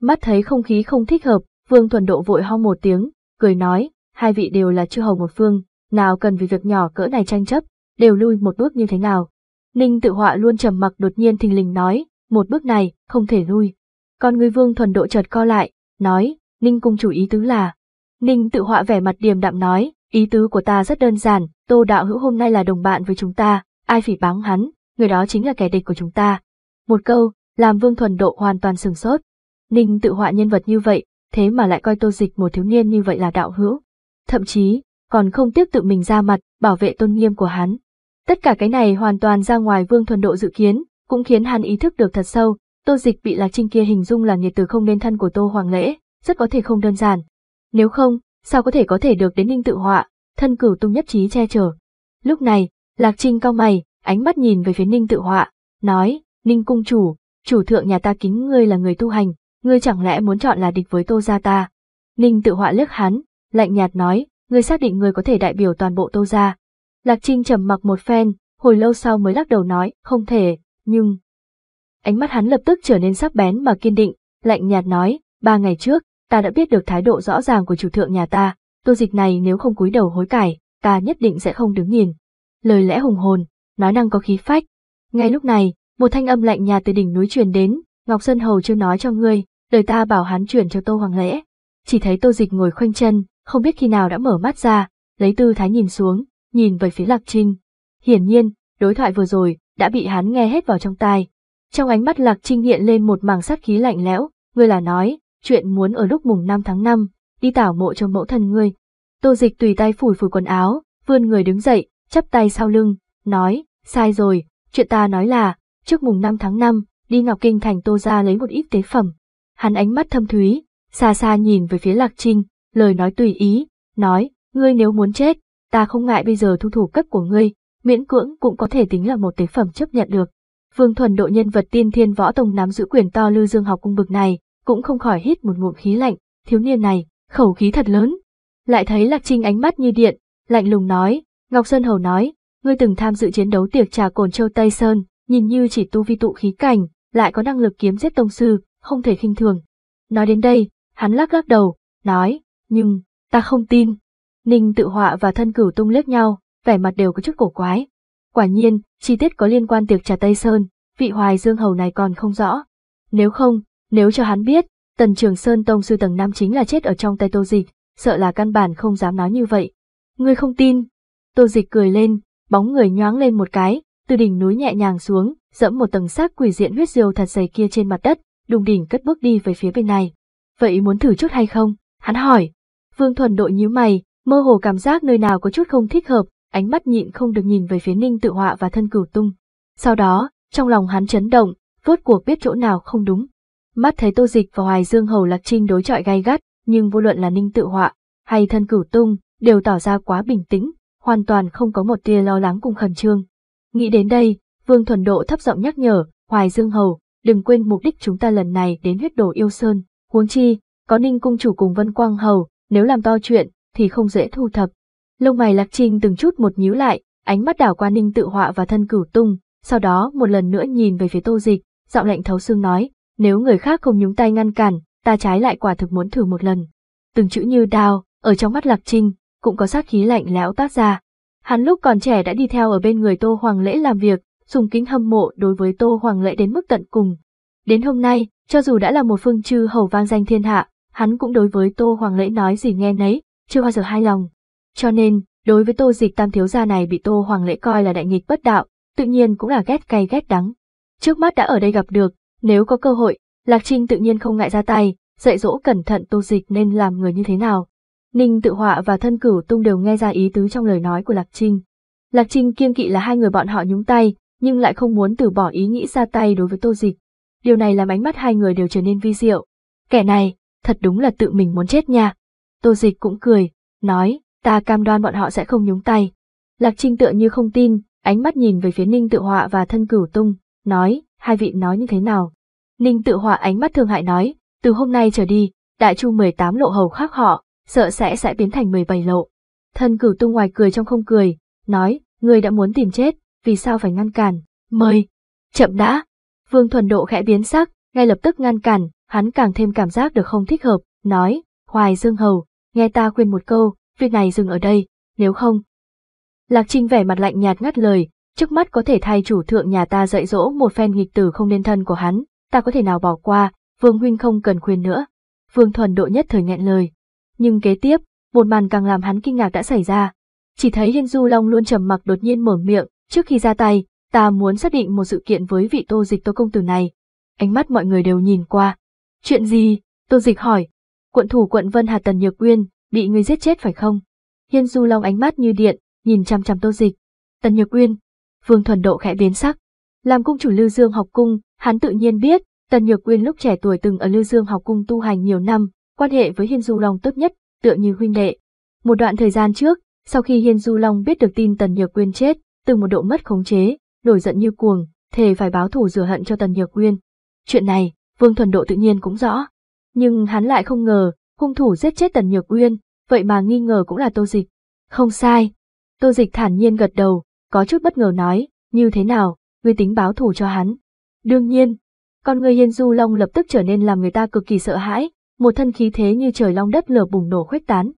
Mắt thấy không khí không thích hợp, Vương Thuần Độ vội ho một tiếng, cười nói, hai vị đều là chư hầu một phương, nào cần vì việc nhỏ cỡ này tranh chấp, đều lui một bước như thế nào. Ninh tự họa luôn trầm mặc đột nhiên thình lình nói, một bước này, không thể lui. Còn người Vương Thuần Độ chợt co lại, nói, Ninh cung chủ ý tứ là. Ninh tự họa vẻ mặt điềm đạm nói, ý tứ của ta rất đơn giản, Tô Đạo Hữu hôm nay là đồng bạn với chúng ta, ai phỉ báng hắn, người đó chính là kẻ địch của chúng ta. Một câu, làm Vương Thuần Độ hoàn toàn sừng sốt. Ninh tự họa nhân vật như vậy, thế mà lại coi tô dịch một thiếu niên như vậy là đạo hữu. Thậm chí, còn không tiếp tự mình ra mặt, bảo vệ tôn nghiêm của hắn. Tất cả cái này hoàn toàn ra ngoài Vương Thuần Độ dự kiến, cũng khiến hắn ý thức được thật sâu, tô dịch bị Lạc Trinh kia hình dung là nghiệt từ không nên thân của Tô Hoàng Lễ, rất có thể không đơn giản. Nếu không, sao có thể có thể được đến Ninh tự họa, thân cửu tung nhất trí che chở. Lúc này, Lạc Trinh cao mày, ánh mắt nhìn về phía Ninh tự họa, nói, Ninh cung chủ, chủ thượng nhà ta kính ngươi là người tu hành, ngươi chẳng lẽ muốn chọn là địch với tô gia ta. Ninh tự họa lướt hắn, lạnh nhạt nói, ngươi xác định ngươi có thể đại biểu toàn bộ tô gia. Lạc Trinh trầm mặc một phen, hồi lâu sau mới lắc đầu nói, không thể, nhưng... Ánh mắt hắn lập tức trở nên sắc bén mà kiên định, lạnh nhạt nói, ba ngày trước, ta đã biết được thái độ rõ ràng của chủ thượng nhà ta, tô dịch này nếu không cúi đầu hối cải, ta nhất định sẽ không đứng nhìn. Lời lẽ hùng hồn, nói năng có khí phách. Ngay lúc này, một thanh âm lạnh nhạt từ đỉnh núi truyền đến, Ngọc Sơn Hầu chưa nói cho ngươi, đời ta bảo hắn chuyển cho Tô Hoàng Lễ. Chỉ thấy Tô Dịch ngồi khoanh chân, không biết khi nào đã mở mắt ra, lấy tư thái nhìn xuống, nhìn về phía Lạc Trinh. Hiển nhiên, đối thoại vừa rồi đã bị hắn nghe hết vào trong tai. Trong ánh mắt Lạc Trinh hiện lên một mảng sát khí lạnh lẽo, ngươi là nói, chuyện muốn ở lúc mùng 5 tháng 5, đi tảo mộ cho mẫu thân ngươi. Tô Dịch tùy tay phủi phủi quần áo, vươn người đứng dậy, chắp tay sau lưng, nói, sai rồi, chuyện ta nói là, trước mùng 5 tháng 5, đi Ngọc Kinh thành Tô gia lấy một ít tế phẩm. Hắn ánh mắt thâm thúy, xa xa nhìn về phía Lạc Trinh, lời nói tùy ý, nói, ngươi nếu muốn chết, ta không ngại bây giờ thu thủ cấp của ngươi, miễn cưỡng cũng có thể tính là một tế phẩm chấp nhận được. Vương Thuần độ nhân vật tiên thiên võ tông nắm giữ quyền to lưu dương học cung bực này, cũng không khỏi hít một ngụm khí lạnh, thiếu niên này, khẩu khí thật lớn. Lại thấy Lạc Trinh ánh mắt như điện, lạnh lùng nói, Ngọc Sơn Hầu nói, ngươi từng tham dự chiến đấu tiệc trà cồn châu Tây Sơn, nhìn như chỉ tu vi tụ khí cảnh, lại có năng lực kiếm giết tông sư, không thể khinh thường. Nói đến đây, hắn lắc lắc đầu, nói, nhưng, ta không tin. Ninh tự họa và thân cửu tung liếc nhau, vẻ mặt đều có chút cổ quái. Quả nhiên, chi tiết có liên quan tiệc trà Tây Sơn, vị hoài dương hầu này còn không rõ. Nếu không, nếu cho hắn biết, tần trường Sơn Tông sư tầng năm chính là chết ở trong tay tô dịch, sợ là căn bản không dám nói như vậy. Ngươi không tin. Tô dịch cười lên, bóng người nhoáng lên một cái, từ đỉnh núi nhẹ nhàng xuống, dẫm một tầng xác quỷ diện huyết diều thật dày kia trên mặt đất, đùng đỉnh cất bước đi về phía bên này. Vậy muốn thử chút hay không? Hắn hỏi. Vương Thuần đội nhíu mày, mơ hồ cảm giác nơi nào có chút không thích hợp, ánh mắt nhịn không được nhìn về phía Ninh Tự Họa và thân cửu tung. Sau đó, trong lòng hắn chấn động, vốt cuộc biết chỗ nào không đúng. Mắt thấy Tô Dịch và Hoài Dương Hầu Lạc Trinh đối chọi gai gắt, nhưng vô luận là Ninh Tự Họa hay thân cửu tung đều tỏ ra quá bình tĩnh, hoàn toàn không có một tia lo lắng cùng khẩn trương. Nghĩ đến đây, Vương Thuần Độ thấp giọng nhắc nhở, Hoài Dương Hầu, đừng quên mục đích chúng ta lần này đến huyết đồ yêu sơn, huống chi, có Ninh Cung Chủ cùng Vân Quang Hầu, nếu làm to chuyện, thì không dễ thu thập. Lông mày Lạc Trinh từng chút một nhíu lại, ánh mắt đảo qua Ninh tự họa và thân cửu tung, sau đó một lần nữa nhìn về phía tô dịch, giọng lạnh thấu xương nói, nếu người khác không nhúng tay ngăn cản, ta trái lại quả thực muốn thử một lần. Từng chữ như đao, ở trong mắt Lạc Trinh, cũng có sát khí lạnh lẽo tác ra. Hắn lúc còn trẻ đã đi theo ở bên người Tô Hoàng Lễ làm việc, dùng kính hâm mộ đối với Tô Hoàng Lễ đến mức tận cùng. Đến hôm nay, cho dù đã là một phương chư hầu vang danh thiên hạ, hắn cũng đối với Tô Hoàng Lễ nói gì nghe nấy, chưa bao giờ hai lòng. Cho nên, đối với Tô Dịch Tam thiếu gia này bị Tô Hoàng Lễ coi là đại nghịch bất đạo, tự nhiên cũng là ghét cay ghét đắng. Trước mắt đã ở đây gặp được, nếu có cơ hội, Lạc Trinh tự nhiên không ngại ra tay, dạy dỗ cẩn thận Tô Dịch nên làm người như thế nào. Ninh tự họa và thân cửu tung đều nghe ra ý tứ trong lời nói của Lạc Trinh. Lạc Trinh kiêng kỵ là hai người bọn họ nhúng tay, nhưng lại không muốn từ bỏ ý nghĩ ra tay đối với tô dịch. Điều này làm ánh mắt hai người đều trở nên vi diệu. Kẻ này, thật đúng là tự mình muốn chết nha. Tô dịch cũng cười, nói, ta cam đoan bọn họ sẽ không nhúng tay. Lạc Trinh tựa như không tin, ánh mắt nhìn về phía Ninh tự họa và thân cửu tung, nói, hai vị nói như thế nào. Ninh tự họa ánh mắt thương hại nói, từ hôm nay trở đi, đại chu 18 lộ hầu khác họ, sợ sẽ sẽ biến thành mười bày lộ. Thân cửu tu ngoài cười trong không cười, nói, ngươi đã muốn tìm chết, vì sao phải ngăn cản, mời. Chậm đã. Vương thuần độ khẽ biến sắc, ngay lập tức ngăn cản, hắn càng thêm cảm giác được không thích hợp, nói, hoài dương hầu, nghe ta khuyên một câu, việc này dừng ở đây, nếu không. Lạc Trinh vẻ mặt lạnh nhạt ngắt lời, trước mắt có thể thay chủ thượng nhà ta dạy dỗ một phen nghịch tử không nên thân của hắn, ta có thể nào bỏ qua, vương huynh không cần khuyên nữa. Vương thuần độ nhất thời nghẹn lời, nhưng kế tiếp, một màn càng làm hắn kinh ngạc đã xảy ra. Chỉ thấy Hiên Du Long luôn trầm mặc đột nhiên mở miệng, trước khi ra tay, ta muốn xác định một sự kiện với vị tô dịch tô công tử này. Ánh mắt mọi người đều nhìn qua. Chuyện gì? Tô dịch hỏi. Quận thủ quận Vân Hà Tần Nhược Uyên, bị người giết chết phải không? Hiên Du Long ánh mắt như điện, nhìn chăm chăm tô dịch. Tần Nhược Uyên. Vương Thuần Độ khẽ biến sắc. Làm cung chủ Lưu Dương học cung, hắn tự nhiên biết, Tần Nhược Uyên lúc trẻ tuổi từng ở Lưu Dương học cung tu hành nhiều năm, quan hệ với Hiên Du Long tốt nhất, tựa như huynh đệ. Một đoạn thời gian trước, sau khi Hiên Du Long biết được tin Tần Nhược Quyên chết, từ một độ mất khống chế, nổi giận như cuồng, thề phải báo thù rửa hận cho Tần Nhược Quyên. Chuyện này, Vương Thuần Độ tự nhiên cũng rõ. Nhưng hắn lại không ngờ, hung thủ giết chết Tần Nhược Uyên, vậy mà nghi ngờ cũng là Tô Dịch. Không sai. Tô Dịch thản nhiên gật đầu, có chút bất ngờ nói, như thế nào, ngươi tính báo thù cho hắn. Đương nhiên, con người Hiên Du Long lập tức trở nên làm người ta cực kỳ sợ hãi, một thân khí thế như trời long đất lửa bùng nổ khuếch tán.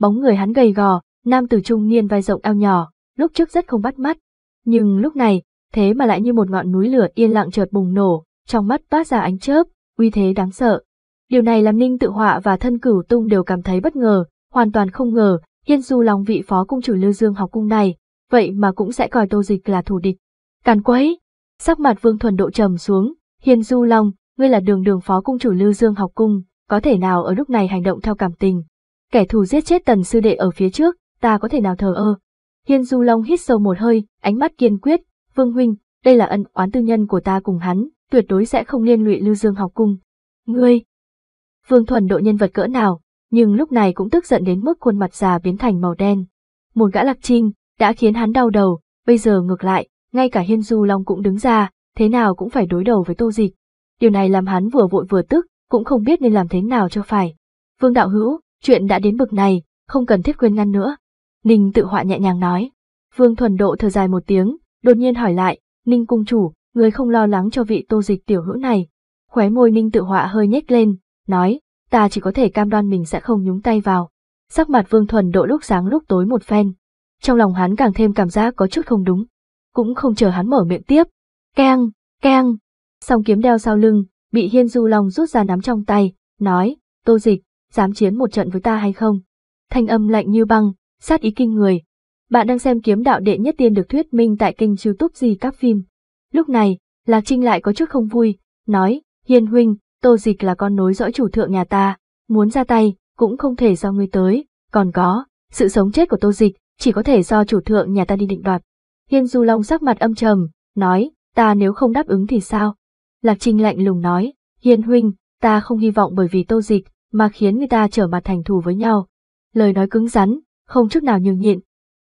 Bóng người hắn gầy gò, nam tử trung niên vai rộng eo nhỏ, lúc trước rất không bắt mắt, nhưng lúc này, thế mà lại như một ngọn núi lửa yên lặng chợt bùng nổ, trong mắt toát ra ánh chớp, uy thế đáng sợ. Điều này làm Ninh Tự Họa và thân cửu tung đều cảm thấy bất ngờ, hoàn toàn không ngờ, Hiên Du lòng vị phó cung chủ Lưu Dương học cung này, vậy mà cũng sẽ coi Tô Dịch là thù địch. Càn quấy! Sắc mặt Vương Thuần Độ trầm xuống, Hiên Du Long, ngươi là đường đường phó cung chủ Lưu Dương học cung, có thể nào ở lúc này hành động theo cảm tình. Kẻ thù giết chết tần sư đệ ở phía trước, ta có thể nào thờ ơ. Hiên Du Long hít sâu một hơi, ánh mắt kiên quyết, Vương Huynh, đây là ân oán tư nhân của ta cùng hắn, tuyệt đối sẽ không liên lụy Lưu Dương học cung. Ngươi! Vương Thuần độ nhân vật cỡ nào, nhưng lúc này cũng tức giận đến mức khuôn mặt già biến thành màu đen. Một gã lạc trinh, đã khiến hắn đau đầu, bây giờ ngược lại, ngay cả Hiên Du Long cũng đứng ra, thế nào cũng phải đối đầu với Tô Dịch. Điều này làm hắn vừa vội vừa tức, cũng không biết nên làm thế nào cho phải. Vương Đạo Hữu, chuyện đã đến bực này, không cần thiết khuyên ngăn nữa. Ninh tự họa nhẹ nhàng nói. Vương Thuần Độ thở dài một tiếng, đột nhiên hỏi lại, Ninh cung chủ, người không lo lắng cho vị tô dịch tiểu hữu này. Khóe môi Ninh tự họa hơi nhếch lên, nói, ta chỉ có thể cam đoan mình sẽ không nhúng tay vào. Sắc mặt Vương Thuần Độ lúc sáng lúc tối một phen. Trong lòng hắn càng thêm cảm giác có chút không đúng. Cũng không chờ hắn mở miệng tiếp. Keng, keng. Song kiếm đeo sau lưng, bị Hiên Du Long rút ra nắm trong tay, nói, tô dịch, dám chiến một trận với ta hay không? Thanh âm lạnh như băng, sát ý kinh người. Bạn đang xem kiếm đạo đệ nhất tiên được thuyết minh tại kênh youtube gì các phim. Lúc này, Lạc Trinh lại có chút không vui, nói, Hiên Huynh, tô dịch là con nối dõi chủ thượng nhà ta, muốn ra tay, cũng không thể do ngươi tới, còn có, sự sống chết của tô dịch, chỉ có thể do chủ thượng nhà ta đi định đoạt. Hiên Du Long sắc mặt âm trầm, nói, ta nếu không đáp ứng thì sao? Lạc Trinh lạnh lùng nói, Hiên huynh, ta không hy vọng bởi vì tô dịch, mà khiến người ta trở mặt thành thù với nhau. Lời nói cứng rắn, không chút nào nhường nhịn.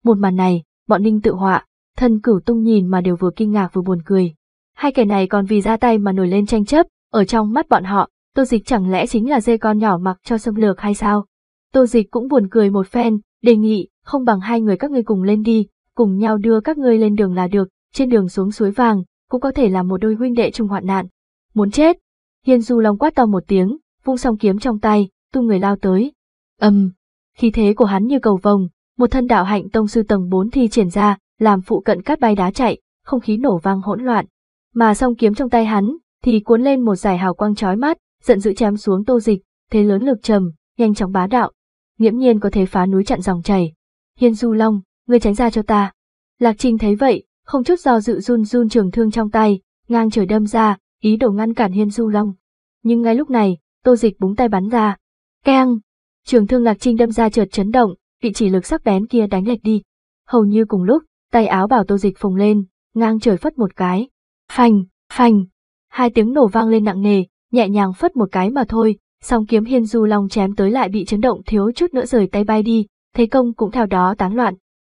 Một màn này, bọn ninh tự họa, thân cửu tung nhìn mà đều vừa kinh ngạc vừa buồn cười. Hai kẻ này còn vì ra tay mà nổi lên tranh chấp, ở trong mắt bọn họ, tô dịch chẳng lẽ chính là dê con nhỏ mặc cho xâm lược hay sao? Tô dịch cũng buồn cười một phen, đề nghị, không bằng hai người các ngươi cùng lên đi, cùng nhau đưa các ngươi lên đường là được, trên đường xuống suối vàng, cũng có thể là một đôi huynh đệ chung hoạn nạn. Muốn chết! Hiên Du Long quát to một tiếng, vung song kiếm trong tay, tung người lao tới. Âm! Um, khí thế của hắn như cầu vồng, một thân đạo hạnh tông sư tầng 4 thi triển ra, làm phụ cận cát bay đá chạy, không khí nổ vang hỗn loạn. Mà song kiếm trong tay hắn, thì cuốn lên một giải hào quang chói mắt, giận dữ chém xuống tô dịch, thế lớn lực trầm, nhanh chóng bá đạo. Nghiễm nhiên có thể phá núi chặn dòng chảy. Hiên Du Long, ngươi tránh ra cho ta. Lạc Trinh thấy vậy, không chút do dự run run trường thương trong tay, ngang trời đâm ra, ý đồ ngăn cản Hiên Du Long. Nhưng ngay lúc này, Tô Dịch búng tay bắn ra. Keng! Trường thương Lạc Trinh đâm ra chợt chấn động, vị chỉ lực sắc bén kia đánh lệch đi. Hầu như cùng lúc, tay áo bảo Tô Dịch phồng lên, ngang trời phất một cái. Phanh, phanh. Hai tiếng nổ vang lên nặng nề, nhẹ nhàng phất một cái mà thôi, song kiếm Hiên Du Long chém tới lại bị chấn động thiếu chút nữa rời tay bay đi, thế công cũng theo đó tán loạn.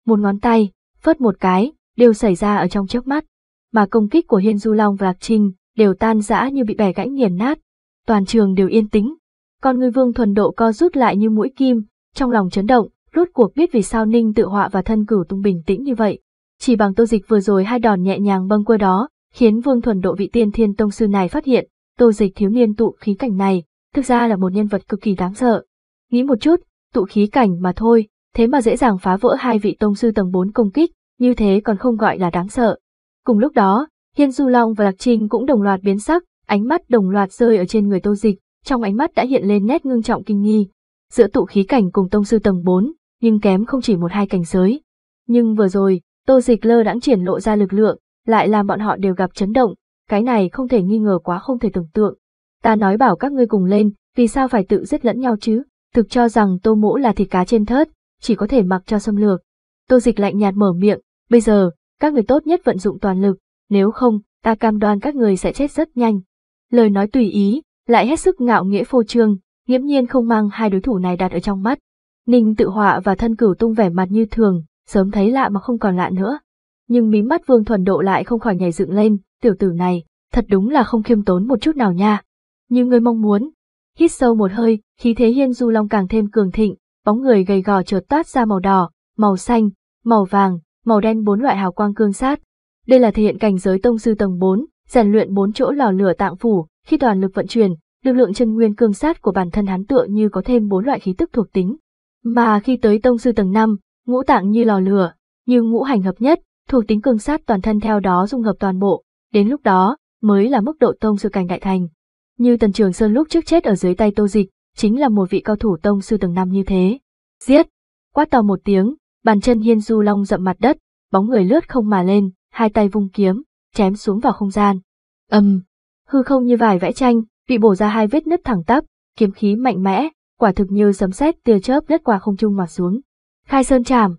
Một ngón tay, phất một cái, đều xảy ra ở trong chớp mắt, mà công kích của Hiên Du Long và Lạc Trinh đều tan rã như bị bẻ gãy nghiền nát, toàn trường đều yên tĩnh. còn người vương thuần độ co rút lại như mũi kim, trong lòng chấn động, rốt cuộc biết vì sao Ninh tự họa và thân cửu tung bình tĩnh như vậy. Chỉ bằng tô dịch vừa rồi hai đòn nhẹ nhàng bâng quơ đó, khiến vương thuần độ vị tiên thiên tông sư này phát hiện, tô dịch thiếu niên tụ khí cảnh này, thực ra là một nhân vật cực kỳ đáng sợ. Nghĩ một chút, tụ khí cảnh mà thôi, thế mà dễ dàng phá vỡ hai vị tông sư tầng 4 công kích, như thế còn không gọi là đáng sợ. Cùng lúc đó, Hiên Du Long và Lạc Trinh cũng đồng loạt biến sắc, ánh mắt đồng loạt rơi ở trên người Tô Dịch, trong ánh mắt đã hiện lên nét ngưng trọng kinh nghi. Giữa tụ khí cảnh cùng tông sư tầng 4, nhưng kém không chỉ một hai cảnh giới. Nhưng vừa rồi, Tô Dịch lơ đãng triển lộ ra lực lượng, lại làm bọn họ đều gặp chấn động, cái này không thể nghi ngờ quá không thể tưởng tượng. Ta nói bảo các ngươi cùng lên, vì sao phải tự giết lẫn nhau chứ? Thực cho rằng Tô Mỗ là thịt cá trên thớt, chỉ có thể mặc cho xâm lược. Tô dịch lạnh nhạt mở miệng, bây giờ, các người tốt nhất vận dụng toàn lực, nếu không, ta cam đoan các người sẽ chết rất nhanh. Lời nói tùy ý, lại hết sức ngạo nghĩa phô trương, nghiễm nhiên không mang hai đối thủ này đặt ở trong mắt. Ninh tự họa và thân cửu tung vẻ mặt như thường, sớm thấy lạ mà không còn lạ nữa. Nhưng mí mắt vương thuần độ lại không khỏi nhảy dựng lên, tiểu tử này, thật đúng là không khiêm tốn một chút nào nha. Như người mong muốn. Hít sâu một hơi, khí thế hiên du long càng thêm cường thịnh, bóng người gầy gò chợt toát ra màu đỏ, màu xanh, màu vàng, màu đen bốn loại hào quang cương sát. Đây là thể hiện cảnh giới tông sư tầng 4, rèn luyện bốn chỗ lò lửa tạng phủ, khi toàn lực vận chuyển, lực lượng chân nguyên cương sát của bản thân hắn tựa như có thêm bốn loại khí tức thuộc tính. Mà khi tới tông sư tầng 5, ngũ tạng như lò lửa, như ngũ hành hợp nhất, thuộc tính cương sát toàn thân theo đó dung hợp toàn bộ, đến lúc đó mới là mức độ tông sư cảnh đại thành. Như Tần Trường Sơn lúc trước chết ở dưới tay Tô Dịch, chính là một vị cao thủ tông sư tầng năm như thế. Giết! Quát to một tiếng, Bàn chân Hiên Du Long dậm mặt đất, bóng người lướt không mà lên, hai tay vung kiếm, chém xuống vào không gian. Âm, um, hư không như vải vẽ tranh, bị bổ ra hai vết nứt thẳng tắp, kiếm khí mạnh mẽ, quả thực như sấm sét tia chớp lướt qua không trung mà xuống. Khai Sơn Trảm,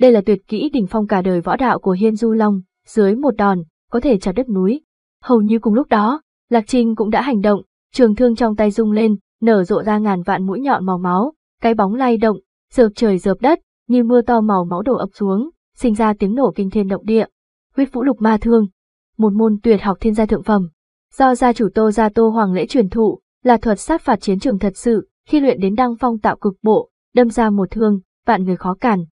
đây là tuyệt kỹ đỉnh phong cả đời võ đạo của Hiên Du Long, dưới một đòn, có thể chặt đất núi. Hầu như cùng lúc đó, Lạc Trinh cũng đã hành động, trường thương trong tay rung lên, nở rộ ra ngàn vạn mũi nhọn màu máu, cái bóng lay động, dợp trời dợp đất, như mưa to màu máu đổ ập xuống, sinh ra tiếng nổ kinh thiên động địa. Huyết vũ lục ma thương, một môn tuyệt học thiên gia thượng phẩm, do gia chủ Tô gia Tô Hoàng lễ truyền thụ, là thuật sát phạt chiến trường thật sự, khi luyện đến đăng phong tạo cực bộ, đâm ra một thương, vạn người khó cản.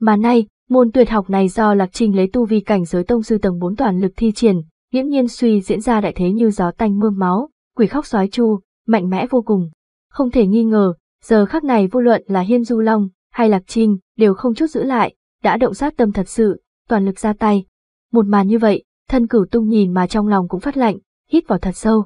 Mà nay, môn tuyệt học này do Lạc trình lấy tu vi cảnh giới tông sư tầng 4 toàn lực thi triển, nghiễm nhiên suy diễn ra đại thế như gió tanh mưa máu, quỷ khóc sói chu, mạnh mẽ vô cùng. Không thể nghi ngờ, giờ khắc này vô luận là Hiên Du Long hay Lạc trình đều không chút giữ lại, đã động sát tâm thật sự, toàn lực ra tay. Một màn như vậy, thân cửu tung nhìn mà trong lòng cũng phát lạnh, hít vào thật sâu.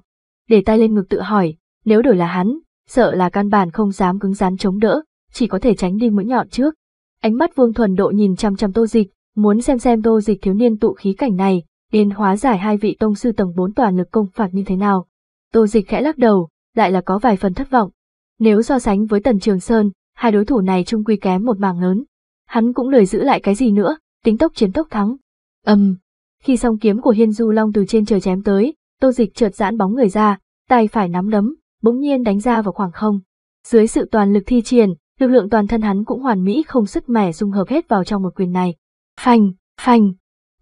Để tay lên ngực tự hỏi, nếu đổi là hắn, sợ là căn bản không dám cứng rắn chống đỡ, chỉ có thể tránh đi mũi nhọn trước. Ánh mắt Vương Thuần Độ nhìn chăm chăm Tô Dịch, muốn xem xem Tô Dịch thiếu niên tụ khí cảnh này, điên hóa giải hai vị tông sư tầng 4 toàn lực công phạt như thế nào. Tô Dịch khẽ lắc đầu, lại là có vài phần thất vọng. Nếu so sánh với Tần Trường Sơn, hai đối thủ này chung quy kém một mảng lớn. Hắn cũng lời giữ lại cái gì nữa, tính tốc chiến tốc thắng. Ầm, um, khi song kiếm của Hiên Du Long từ trên trời chém tới, Tô Dịch chợt giãn bóng người ra, tay phải nắm đấm, bỗng nhiên đánh ra vào khoảng không. Dưới sự toàn lực thi triển, lực lượng toàn thân hắn cũng hoàn mỹ không sức mẻ dung hợp hết vào trong một quyền này. Phanh, phanh,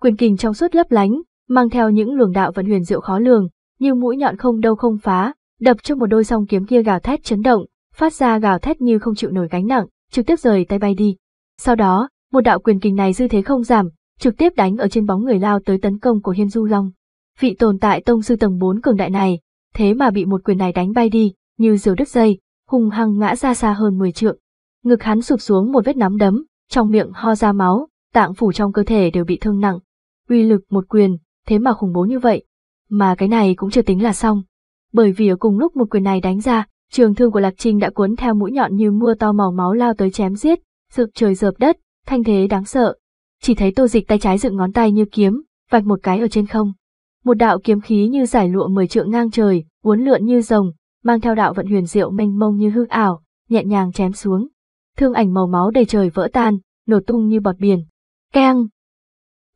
quyền kình trong suốt lấp lánh, mang theo những luồng đạo vận huyền diệu khó lường, như mũi nhọn không đâu không phá, đập cho một đôi song kiếm kia gào thét chấn động, phát ra gào thét như không chịu nổi gánh nặng, trực tiếp rời tay bay đi. Sau đó, một đạo quyền kình này dư thế không giảm, trực tiếp đánh ở trên bóng người lao tới tấn công của Hiên Du Long. Vị tồn tại tông sư tầng 4 cường đại này, thế mà bị một quyền này đánh bay đi, như diều đứt dây, hùng hăng ngã ra xa hơn 10 trượng. Ngực hắn sụp xuống một vết nắm đấm, trong miệng ho ra máu, tạng phủ trong cơ thể đều bị thương nặng. Uy lực một quyền, thế mà khủng bố như vậy. Mà cái này cũng chưa tính là xong. Bởi vì ở cùng lúc một quyền này đánh ra, Trường thương của Lạc Trinh đã cuốn theo mũi nhọn như mưa to màu máu lao tới chém giết, rực trời dợp đất, thanh thế đáng sợ. Chỉ thấy Tô Dịch tay trái dựng ngón tay như kiếm, vạch một cái ở trên không. Một đạo kiếm khí như giải lụa mười trượng ngang trời, uốn lượn như rồng, mang theo đạo vận huyền diệu mênh mông như hư ảo, nhẹ nhàng chém xuống. Thương ảnh màu máu đầy trời vỡ tan, nổ tung như bọt biển. Keng!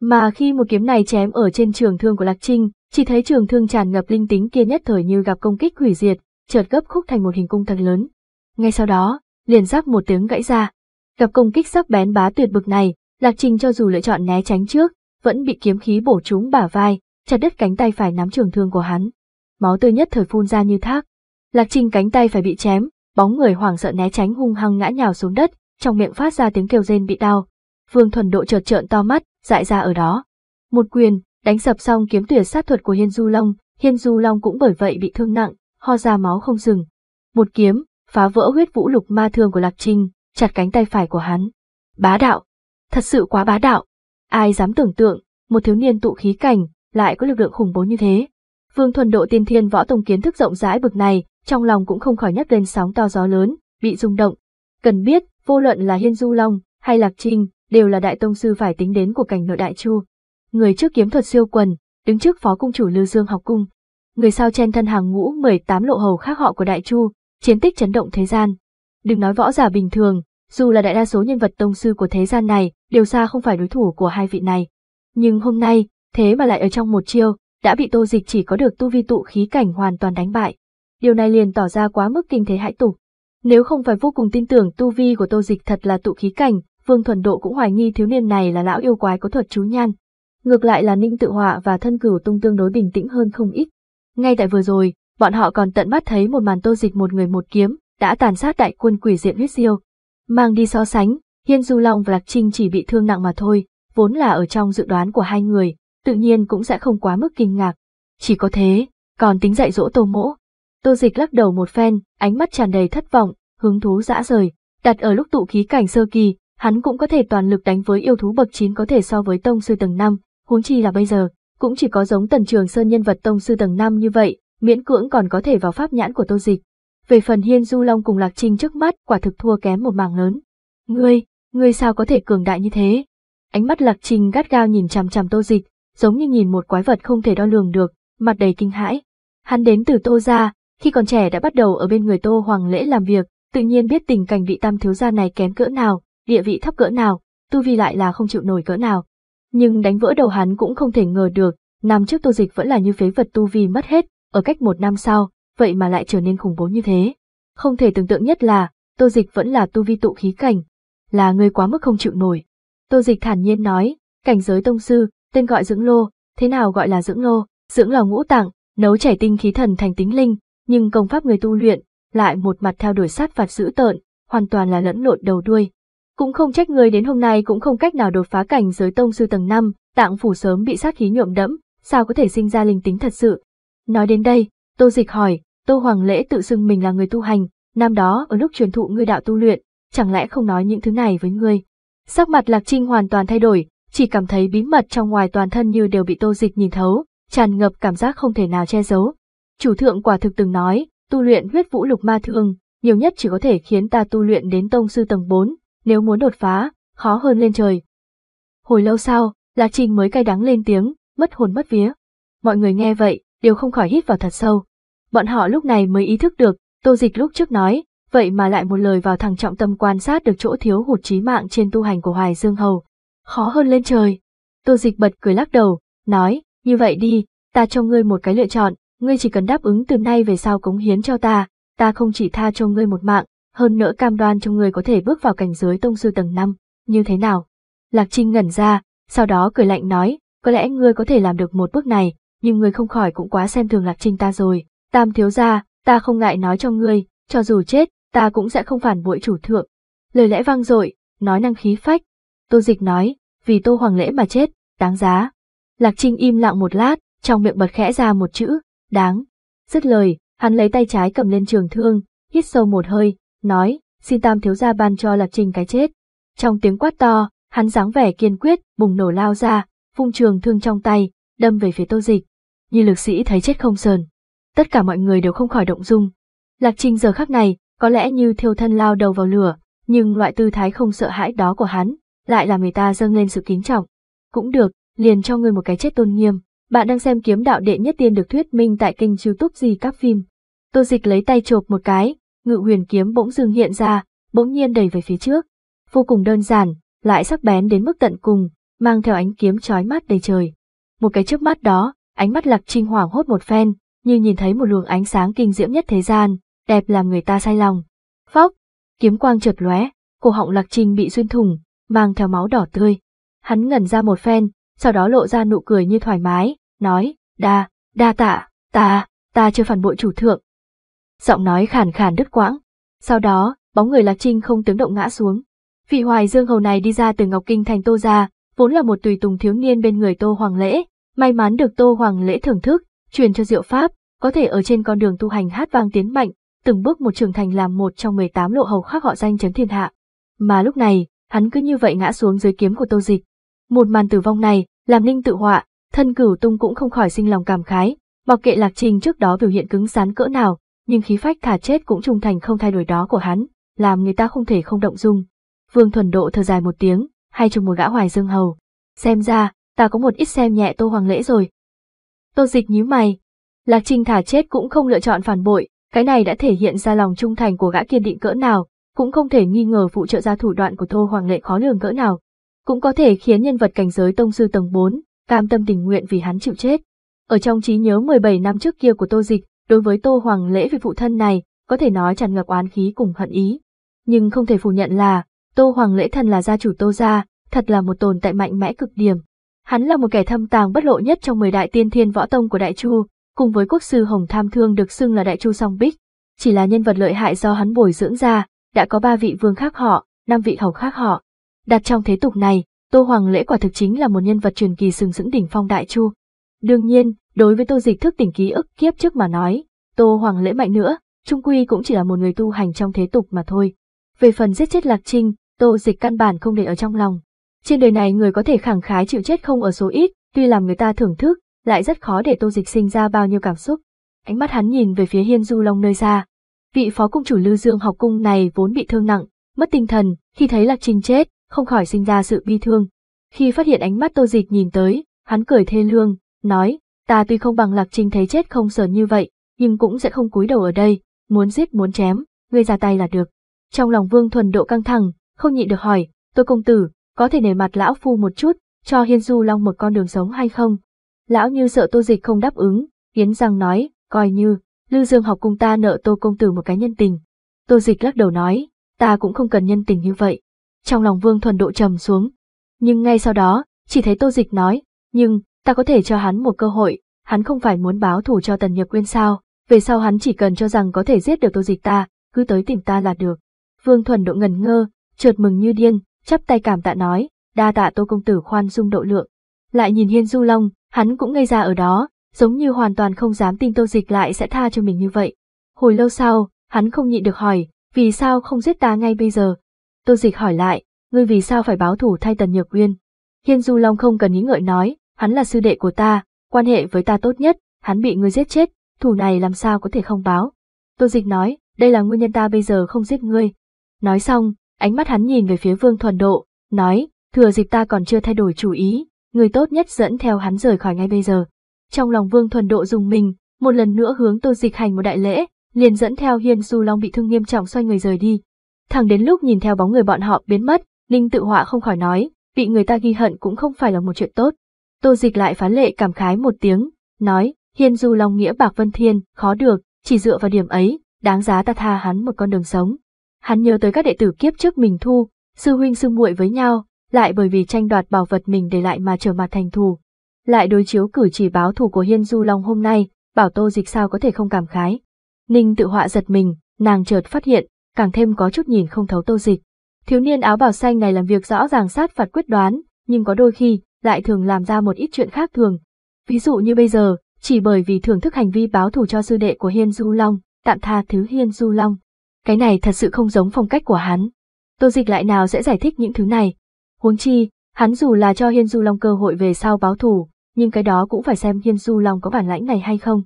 Mà khi một kiếm này chém ở trên trường thương của Lạc Trinh, chỉ thấy trường thương tràn ngập linh tính kia nhất thời như gặp công kích hủy diệt, chợt gấp khúc thành một hình cung thật lớn. Ngay sau đó, liền giáp một tiếng gãy ra. Gặp công kích sắc bén bá tuyệt bực này, Lạc Trình cho dù lựa chọn né tránh trước, vẫn bị kiếm khí bổ trúng bả vai, chặt đứt cánh tay phải nắm trường thương của hắn. Máu tươi nhất thời phun ra như thác. Lạc Trình cánh tay phải bị chém, bóng người hoảng sợ né tránh hung hăng ngã nhào xuống đất, trong miệng phát ra tiếng kêu rên bị đau. Vương Thuần Độ chợt trợn to mắt, dại ra ở đó. Một quyền, đánh sập xong kiếm tuyệt sát thuật của Hiên Du Long, Hiên Du Long cũng bởi vậy bị thương nặng, ho ra máu không dừng. Một kiếm, phá vỡ huyết vũ lục ma thương của Lạc Trinh, chặt cánh tay phải của hắn. Bá đạo! Thật sự quá bá đạo! Ai dám tưởng tượng, một thiếu niên tụ khí cảnh, lại có lực lượng khủng bố như thế. Vương Thuần Độ tiên thiên võ tông kiến thức rộng rãi bực này, trong lòng cũng không khỏi nhấc lên sóng to gió lớn, bị rung động. Cần biết, vô luận là Hiên Du Long hay Lạc Trinh, đều là đại tông sư phải tính đến của cảnh nội đại chu. Người trước kiếm thuật siêu quần, đứng trước phó cung chủ lư Dương học cung, người sao chen thân hàng ngũ 18 lộ hầu khác họ của Đại Chu, chiến tích chấn động thế gian. Đừng nói võ giả bình thường, dù là đại đa số nhân vật tông sư của thế gian này, đều xa không phải đối thủ của hai vị này. Nhưng hôm nay, thế mà lại ở trong một chiêu, đã bị tô dịch chỉ có được tu vi tụ khí cảnh hoàn toàn đánh bại. Điều này liền tỏ ra quá mức kinh thế hãi tục. Nếu không phải vô cùng tin tưởng tu vi của tô dịch thật là tụ khí cảnh, Vương Thuần Độ cũng hoài nghi thiếu niên này là lão yêu quái có thuật chú nhan. Ngược lại là Ninh Tự Họa và thân cửu tung tương đối bình tĩnh hơn không ít. Ngay tại vừa rồi, bọn họ còn tận mắt thấy một màn tô dịch một người một kiếm, đã tàn sát đại quân quỷ diện huyết diêu. Mang đi so sánh, Hiên Du Long và Lạc Trinh chỉ bị thương nặng mà thôi, vốn là ở trong dự đoán của hai người, tự nhiên cũng sẽ không quá mức kinh ngạc. Chỉ có thế, còn tính dạy dỗ tô mỗ. Tô dịch lắc đầu một phen, ánh mắt tràn đầy thất vọng, hứng thú dã rời. Đặt ở lúc tụ khí cảnh sơ kỳ, hắn cũng có thể toàn lực đánh với yêu thú bậc chín có thể so với tông sư tầng 5, huống chi là bây giờ cũng chỉ có giống tần trường sơn nhân vật tông sư tầng 5 như vậy, miễn cưỡng còn có thể vào pháp nhãn của tô dịch. Về phần hiên du long cùng lạc trinh trước mắt quả thực thua kém một mảng lớn. Ngươi, ngươi sao có thể cường đại như thế? Ánh mắt lạc trinh gắt gao nhìn chằm chằm tô dịch, giống như nhìn một quái vật không thể đo lường được, mặt đầy kinh hãi. Hắn đến từ tô ra, khi còn trẻ đã bắt đầu ở bên người tô hoàng lễ làm việc, tự nhiên biết tình cảnh vị tam thiếu gia này kém cỡ nào, địa vị thấp cỡ nào, tu vi lại là không chịu nổi cỡ nào nhưng đánh vỡ đầu hắn cũng không thể ngờ được, năm trước tô dịch vẫn là như phế vật tu vi mất hết, ở cách một năm sau, vậy mà lại trở nên khủng bố như thế. Không thể tưởng tượng nhất là, tô dịch vẫn là tu vi tụ khí cảnh, là người quá mức không chịu nổi. Tô dịch thản nhiên nói, cảnh giới tông sư, tên gọi dưỡng lô, thế nào gọi là dưỡng lô, dưỡng lò ngũ tạng, nấu chảy tinh khí thần thành tính linh, nhưng công pháp người tu luyện, lại một mặt theo đuổi sát phạt dữ tợn, hoàn toàn là lẫn lộn đầu đuôi, cũng không trách người đến hôm nay cũng không cách nào đột phá cảnh giới tông sư tầng 5, tạng phủ sớm bị sát khí nhuộm đẫm, sao có thể sinh ra linh tính thật sự. Nói đến đây, Tô Dịch hỏi, Tô Hoàng Lễ tự xưng mình là người tu hành, năm đó ở lúc truyền thụ ngươi đạo tu luyện, chẳng lẽ không nói những thứ này với ngươi. Sắc mặt Lạc Trinh hoàn toàn thay đổi, chỉ cảm thấy bí mật trong ngoài toàn thân như đều bị Tô Dịch nhìn thấu, tràn ngập cảm giác không thể nào che giấu. Chủ thượng quả thực từng nói, tu luyện huyết vũ lục ma thương, nhiều nhất chỉ có thể khiến ta tu luyện đến tông sư tầng 4, nếu muốn đột phá, khó hơn lên trời. Hồi lâu sau, La trình mới cay đắng lên tiếng, mất hồn mất vía. Mọi người nghe vậy, đều không khỏi hít vào thật sâu. Bọn họ lúc này mới ý thức được, tô dịch lúc trước nói, vậy mà lại một lời vào thằng trọng tâm quan sát được chỗ thiếu hụt trí mạng trên tu hành của Hoài Dương Hầu. Khó hơn lên trời. Tô dịch bật cười lắc đầu, nói, như vậy đi, ta cho ngươi một cái lựa chọn, ngươi chỉ cần đáp ứng từ nay về sau cống hiến cho ta, ta không chỉ tha cho ngươi một mạng, hơn nữa cam đoan cho người có thể bước vào cảnh giới tông sư tầng 5, như thế nào? Lạc Trinh ngẩn ra, sau đó cười lạnh nói, có lẽ ngươi có thể làm được một bước này, nhưng ngươi không khỏi cũng quá xem thường Lạc Trinh ta rồi. Tam thiếu gia, ta không ngại nói cho ngươi, cho dù chết, ta cũng sẽ không phản bội chủ thượng. Lời lẽ vang dội, nói năng khí phách. Tô Dịch nói, vì Tô Hoàng Lễ mà chết, đáng giá. Lạc Trinh im lặng một lát, trong miệng bật khẽ ra một chữ, đáng. Dứt lời, hắn lấy tay trái cầm lên trường thương, hít sâu một hơi, nói, xin tam thiếu gia ban cho lạc trình cái chết. Trong tiếng quát to, hắn dáng vẻ kiên quyết, bùng nổ lao ra, phung trường thương trong tay, đâm về phía tô dịch. Như lực sĩ thấy chết không sờn. Tất cả mọi người đều không khỏi động dung. Lạc trình giờ khắc này, có lẽ như thiêu thân lao đầu vào lửa, nhưng loại tư thái không sợ hãi đó của hắn, lại làm người ta dâng lên sự kính trọng. Cũng được, liền cho ngươi một cái chết tôn nghiêm. Bạn đang xem kiếm đạo đệ nhất tiên được thuyết minh tại kênh youtube gì các phim. Tô dịch lấy tay chộp một cái, ngự huyền kiếm bỗng dưng hiện ra, bỗng nhiên đẩy về phía trước. Vô cùng đơn giản, lại sắc bén đến mức tận cùng, mang theo ánh kiếm chói mắt đầy trời. Một cái chớp mắt đó, ánh mắt Lạc Trinh hoảng hốt một phen, như nhìn thấy một luồng ánh sáng kinh diễm nhất thế gian, đẹp làm người ta say lòng. Phốc, kiếm quang chợt lóe, cổ họng Lạc Trinh bị xuyên thủng, mang theo máu đỏ tươi. Hắn ngẩn ra một phen, sau đó lộ ra nụ cười như thoải mái, nói, đa, đa tạ, ta, ta chưa phản bội chủ thượng, giọng nói khàn khàn đứt quãng. Sau đó, bóng người Lạc Trinh không tiếng động ngã xuống. Vị Hoài Dương hầu này đi ra từ Ngọc Kinh thành Tô gia, vốn là một tùy tùng thiếu niên bên người Tô Hoàng Lễ, may mắn được Tô Hoàng Lễ thưởng thức, truyền cho diệu pháp, có thể ở trên con đường tu hành hát vang tiến mạnh, từng bước một trưởng thành làm một trong 18 lộ hầu khác họ danh chấn thiên hạ. Mà lúc này, hắn cứ như vậy ngã xuống dưới kiếm của Tô Dịch. Một màn tử vong này, làm Ninh tự họa, thân cửu tung cũng không khỏi sinh lòng cảm khái, mặc kệ Lạc trinh trước đó biểu hiện cứng rắn cỡ nào, nhưng khí phách thả chết cũng trung thành không thay đổi đó của hắn, làm người ta không thể không động dung. Vương Thuần Độ thở dài một tiếng, hay trùng một gã hoài dương hầu. Xem ra, ta có một ít xem nhẹ Tô Hoàng Lễ rồi. Tô Dịch nhíu mày. Lạc trình thả chết cũng không lựa chọn phản bội, cái này đã thể hiện ra lòng trung thành của gã kiên định cỡ nào, cũng không thể nghi ngờ phụ trợ ra thủ đoạn của Tô Hoàng lễ khó lường cỡ nào, cũng có thể khiến nhân vật cảnh giới tông sư tầng 4, cam tâm tình nguyện vì hắn chịu chết. Ở trong trí nhớ 17 năm trước kia của Tô Dịch, Đối với Tô Hoàng Lễ vị phụ thân này, có thể nói tràn ngập oán khí cùng hận ý. Nhưng không thể phủ nhận là, Tô Hoàng Lễ thần là gia chủ Tô gia, thật là một tồn tại mạnh mẽ cực điểm. Hắn là một kẻ thâm tàng bất lộ nhất trong 10 đại tiên thiên võ tông của Đại Chu, cùng với quốc sư Hồng Tham Thương được xưng là Đại Chu Song Bích. Chỉ là nhân vật lợi hại do hắn bồi dưỡng ra, đã có ba vị vương khác họ, năm vị hầu khác họ. Đặt trong thế tục này, Tô Hoàng Lễ quả thực chính là một nhân vật truyền kỳ sừng sững đỉnh phong Đại Chu. Đương nhiên, Đối với tô dịch thức tỉnh ký ức kiếp trước mà nói, tô hoàng lễ mạnh nữa, trung quy cũng chỉ là một người tu hành trong thế tục mà thôi. Về phần giết chết lạc trinh, tô dịch căn bản không để ở trong lòng. Trên đời này người có thể khẳng khái chịu chết không ở số ít, tuy làm người ta thưởng thức, lại rất khó để tô dịch sinh ra bao nhiêu cảm xúc. Ánh mắt hắn nhìn về phía hiên du long nơi xa. Vị phó cung chủ lưu dương học cung này vốn bị thương nặng, mất tinh thần, khi thấy lạc trinh chết, không khỏi sinh ra sự bi thương. Khi phát hiện ánh mắt tô dịch nhìn tới, hắn cười thê lương, nói, ta tuy không bằng lạc trinh thấy chết không sờn như vậy, nhưng cũng sẽ không cúi đầu ở đây, muốn giết muốn chém, ngươi ra tay là được. Trong lòng vương thuần độ căng thẳng, không nhịn được hỏi, tôi công tử, có thể nể mặt lão phu một chút, cho Hiên Du Long một con đường sống hay không? Lão như sợ tô dịch không đáp ứng, hiến Giang nói, coi như, Lưu Dương học cung ta nợ tô công tử một cái nhân tình. Tô dịch lắc đầu nói, ta cũng không cần nhân tình như vậy. Trong lòng vương thuần độ trầm xuống. Nhưng ngay sau đó, chỉ thấy tô dịch nói, nhưng, ta có thể cho hắn một cơ hội, hắn không phải muốn báo thù cho Tần Nhược Quyên sao, về sau hắn chỉ cần cho rằng có thể giết được tô dịch ta, cứ tới tìm ta là được. Vương Thuần Độ ngần ngơ, trượt mừng như điên, chắp tay cảm tạ nói, đa tạ tô công tử khoan dung độ lượng. Lại nhìn Hiên Du Long, hắn cũng ngây ra ở đó, giống như hoàn toàn không dám tin tô dịch lại sẽ tha cho mình như vậy. Hồi lâu sau, hắn không nhịn được hỏi, vì sao không giết ta ngay bây giờ? Tô dịch hỏi lại, ngươi vì sao phải báo thủ thay Tần Nhược Uyên? Hiên Du Long không cần nghĩ ngợi nói, hắn là sư đệ của ta, quan hệ với ta tốt nhất, hắn bị ngươi giết chết, thủ này làm sao có thể không báo. Tô Dịch nói, đây là nguyên nhân ta bây giờ không giết ngươi. Nói xong, ánh mắt hắn nhìn về phía Vương Thuần Độ, nói, thừa dịch ta còn chưa thay đổi chủ ý, người tốt nhất dẫn theo hắn rời khỏi ngay bây giờ. Trong lòng Vương Thuần Độ dùng mình, một lần nữa hướng Tô Dịch hành một đại lễ, liền dẫn theo Hiên Du Long bị thương nghiêm trọng xoay người rời đi. Thẳng đến lúc nhìn theo bóng người bọn họ biến mất, Ninh Tự Họa không khỏi nói, bị người ta ghi hận cũng không phải là một chuyện tốt. Tô dịch lại phán lệ cảm khái một tiếng, nói, hiên du long nghĩa bạc vân thiên, khó được, chỉ dựa vào điểm ấy, đáng giá ta tha hắn một con đường sống. Hắn nhớ tới các đệ tử kiếp trước mình thu, sư huynh sư muội với nhau, lại bởi vì tranh đoạt bảo vật mình để lại mà trở mặt thành thù. Lại đối chiếu cử chỉ báo thù của Hiên Du Long hôm nay, bảo tô dịch sao có thể không cảm khái. Ninh tự họa giật mình, nàng chợt phát hiện, càng thêm có chút nhìn không thấu tô dịch. Thiếu niên áo bào xanh này làm việc rõ ràng sát phạt quyết đoán, nhưng có đôi khi, lại thường làm ra một ít chuyện khác thường. Ví dụ như bây giờ, chỉ bởi vì thưởng thức hành vi báo thù cho sư đệ của Hiên Du Long, tạm tha thứ Hiên Du Long. Cái này thật sự không giống phong cách của hắn. Tô dịch lại nào sẽ giải thích những thứ này. Huống chi, hắn dù là cho Hiên Du Long cơ hội về sau báo thù, nhưng cái đó cũng phải xem Hiên Du Long có bản lãnh này hay không.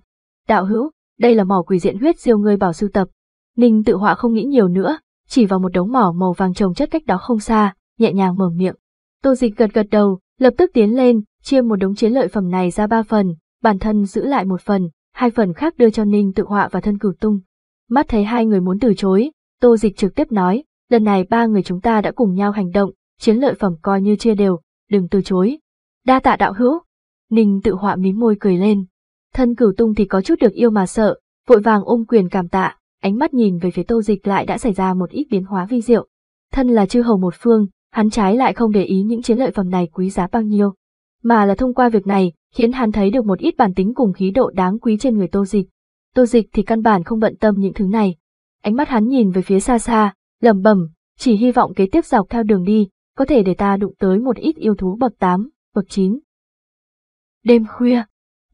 Đạo hữu, đây là mỏ quỷ diện huyết diêu ngươi bảo sưu tập. Ninh tự họa không nghĩ nhiều nữa, chỉ vào một đống mỏ màu vàng trồng chất cách đó không xa, nhẹ nhàng mở miệng. Tô dịch gật gật đầu, lập tức tiến lên, chia một đống chiến lợi phẩm này ra ba phần, bản thân giữ lại một phần, hai phần khác đưa cho Ninh tự họa và thân cửu tung. Mắt thấy hai người muốn từ chối, Tô Dịch trực tiếp nói, lần này ba người chúng ta đã cùng nhau hành động, chiến lợi phẩm coi như chia đều, đừng từ chối. Đa tạ đạo hữu. Ninh tự họa mím môi cười lên. Thân cửu tung thì có chút được yêu mà sợ, vội vàng ôm quyền cảm tạ, ánh mắt nhìn về phía Tô Dịch lại đã xảy ra một ít biến hóa vi diệu. Thân là chư hầu một phương, hắn trái lại không để ý những chiến lợi phẩm này quý giá bao nhiêu, mà là thông qua việc này, khiến hắn thấy được một ít bản tính cùng khí độ đáng quý trên người Tô Dịch. Tô Dịch thì căn bản không bận tâm những thứ này. Ánh mắt hắn nhìn về phía xa xa, lẩm bẩm, chỉ hy vọng kế tiếp dọc theo đường đi, có thể để ta đụng tới một ít yêu thú bậc tám, bậc chín. Đêm khuya,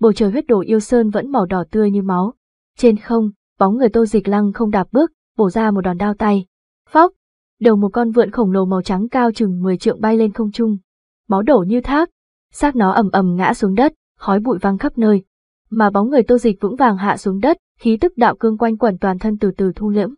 bầu trời huyết đổ yêu sơn vẫn màu đỏ tươi như máu. Trên không, bóng người Tô Dịch lăng không đạp bước, bổ ra một đòn đao tay. Phóc, đầu một con vượn khổng lồ màu trắng cao chừng 10 trượng bay lên không trung. Máu đổ như thác, xác nó ầm ầm ngã xuống đất, khói bụi văng khắp nơi. Mà bóng người tô dịch vững vàng hạ xuống đất, khí tức đạo cương quanh quẩn toàn thân từ từ thu liễm.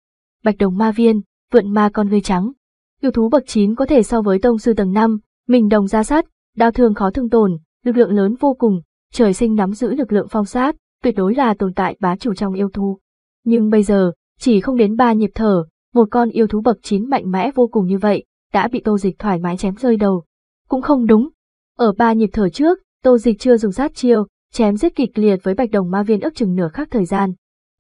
Bạch đồng ma viên, vượn ma con ngươi trắng. Yêu thú bậc 9 có thể so với tông sư tầng 5, mình đồng ra sát, đao thương khó thương tổn, lực lượng lớn vô cùng, trời sinh nắm giữ lực lượng phong sát, tuyệt đối là tồn tại bá chủ trong yêu thú. Nhưng bây giờ, chỉ không đến ba nhịp thở, một con yêu thú bậc 9 mạnh mẽ vô cùng như vậy, đã bị tô dịch thoải mái chém rơi đầu. Cũng không đúng. Ở ba nhịp thở trước, tô dịch chưa dùng sát chiêu, chém giết kịch liệt với bạch đồng ma viên ước chừng nửa khắc thời gian.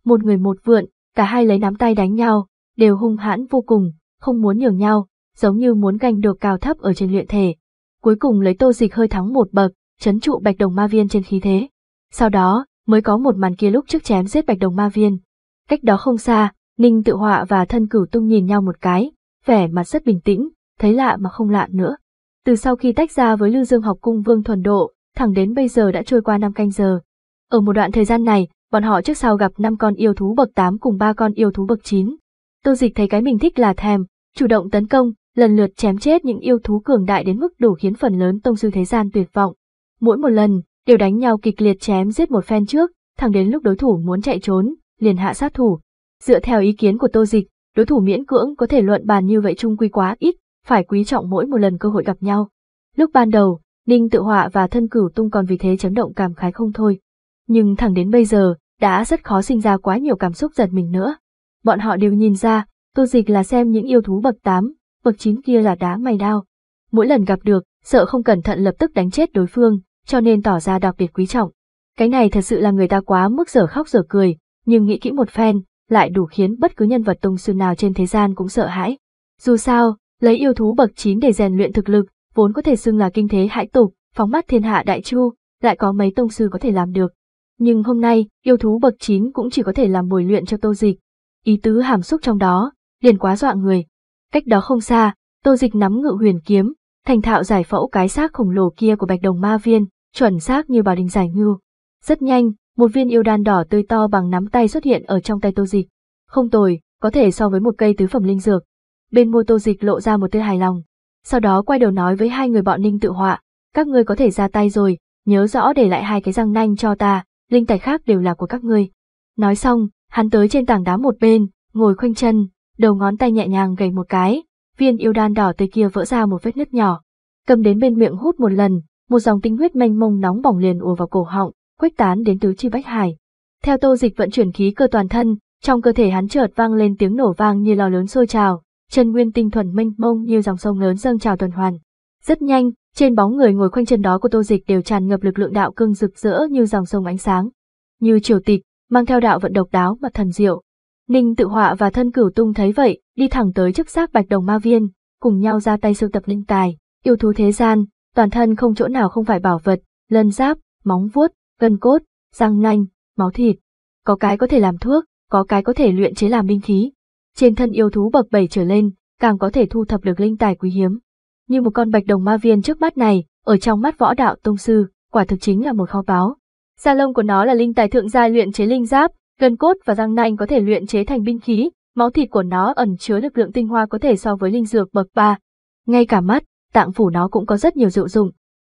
Một người một vượn, cả hai lấy nắm tay đánh nhau, đều hung hãn vô cùng, không muốn nhường nhau, giống như muốn ganh được cao thấp ở trên luyện thể. Cuối cùng lấy tô dịch hơi thắng một bậc, chấn trụ bạch đồng ma viên trên khí thế. Sau đó, mới có một màn kia lúc trước chém giết bạch đồng ma viên. Cách đó không xa, Ninh tự họa và thân cửu tung nhìn nhau một cái, vẻ mặt rất bình tĩnh, thấy lạ mà không lạ nữa. Từ sau khi tách ra với Lưu Dương học cung Vương Thuần Độ, thẳng đến bây giờ đã trôi qua năm canh giờ. Ở một đoạn thời gian này, bọn họ trước sau gặp năm con yêu thú bậc 8 cùng ba con yêu thú bậc 9. Tô Dịch thấy cái mình thích là thèm, chủ động tấn công, lần lượt chém chết những yêu thú cường đại đến mức đủ khiến phần lớn tông sư thế gian tuyệt vọng. Mỗi một lần, đều đánh nhau kịch liệt chém giết một phen trước, thẳng đến lúc đối thủ muốn chạy trốn, liền hạ sát thủ, Dựa theo ý kiến của Tô Dịch, đối thủ miễn cưỡng có thể luận bàn như vậy trung quy quá ít, phải quý trọng mỗi một lần cơ hội gặp nhau. Lúc ban đầu, Ninh Tự Họa và Thân Cửu Tung còn vì thế chấn động cảm khái không thôi. Nhưng thẳng đến bây giờ, đã rất khó sinh ra quá nhiều cảm xúc giật mình nữa. Bọn họ đều nhìn ra, Tô Dịch là xem những yêu thú bậc tám bậc chín kia là đá mày đao. Mỗi lần gặp được, sợ không cẩn thận lập tức đánh chết đối phương, cho nên tỏ ra đặc biệt quý trọng. Cái này thật sự là người ta quá mức dở khóc dở cười, nhưng nghĩ kỹ một phen, lại đủ khiến bất cứ nhân vật tông sư nào trên thế gian cũng sợ hãi. Dù sao, lấy yêu thú bậc 9 để rèn luyện thực lực, vốn có thể xưng là kinh thế hãi tục, phóng mắt thiên hạ đại chu, lại có mấy tông sư có thể làm được. Nhưng hôm nay, yêu thú bậc 9 cũng chỉ có thể làm bồi luyện cho tô dịch. Ý tứ hàm xúc trong đó, liền quá dọa người. Cách đó không xa, tô dịch nắm ngự huyền kiếm, thành thạo giải phẫu cái xác khổng lồ kia của bạch đồng ma viên, chuẩn xác như bảo đình giải ngưu. Rất nhanh, một viên yêu đan đỏ tươi to bằng nắm tay xuất hiện ở trong tay tô dịch. Không tồi, có thể so với một cây tứ phẩm linh dược. Bên môi tô dịch lộ ra một tia hài lòng. Sau đó quay đầu nói với hai người bọn Ninh tự họa, các ngươi có thể ra tay rồi, nhớ rõ để lại hai cái răng nanh cho ta, linh tài khác đều là của các ngươi. Nói xong, hắn tới trên tảng đá một bên, ngồi khoanh chân, đầu ngón tay nhẹ nhàng gầy một cái, viên yêu đan đỏ tươi kia vỡ ra một vết nứt nhỏ. Cầm đến bên miệng hút một lần, một dòng tinh huyết mênh mông nóng bỏng liền ùa vào cổ họng, khuếch tán đến tứ chi bách hải. Theo Tô Dịch vận chuyển khí cơ toàn thân, trong cơ thể hắn chợt vang lên tiếng nổ vang như lò lớn sôi trào, chân nguyên tinh thuần mênh mông như dòng sông lớn dâng trào tuần hoàn. Rất nhanh, trên bóng người ngồi quanh chân đó của Tô Dịch đều tràn ngập lực lượng đạo cương rực rỡ như dòng sông ánh sáng, như triều tịch, mang theo đạo vận độc đáo mà thần diệu. Ninh Tự Họa và thân cửu tung thấy vậy, đi thẳng tới chức xác Bạch Đồng Ma Viên, cùng nhau ra tay sưu tập linh tài, yêu thú thế gian, toàn thân không chỗ nào không phải bảo vật, lân giáp, móng vuốt, gân cốt, răng nanh, máu thịt. Có cái có thể làm thuốc, có cái có thể luyện chế làm binh khí. Trên thân yêu thú bậc 7 trở lên, càng có thể thu thập được linh tài quý hiếm. Như một con bạch đồng ma viên trước mắt này, ở trong mắt võ đạo tông sư, quả thực chính là một kho báu. Sa lông của nó là linh tài thượng gia luyện chế linh giáp, gân cốt và răng nanh có thể luyện chế thành binh khí, máu thịt của nó ẩn chứa lực lượng tinh hoa có thể so với linh dược bậc 3. Ngay cả mắt, tạng phủ nó cũng có rất nhiều dụ dụng,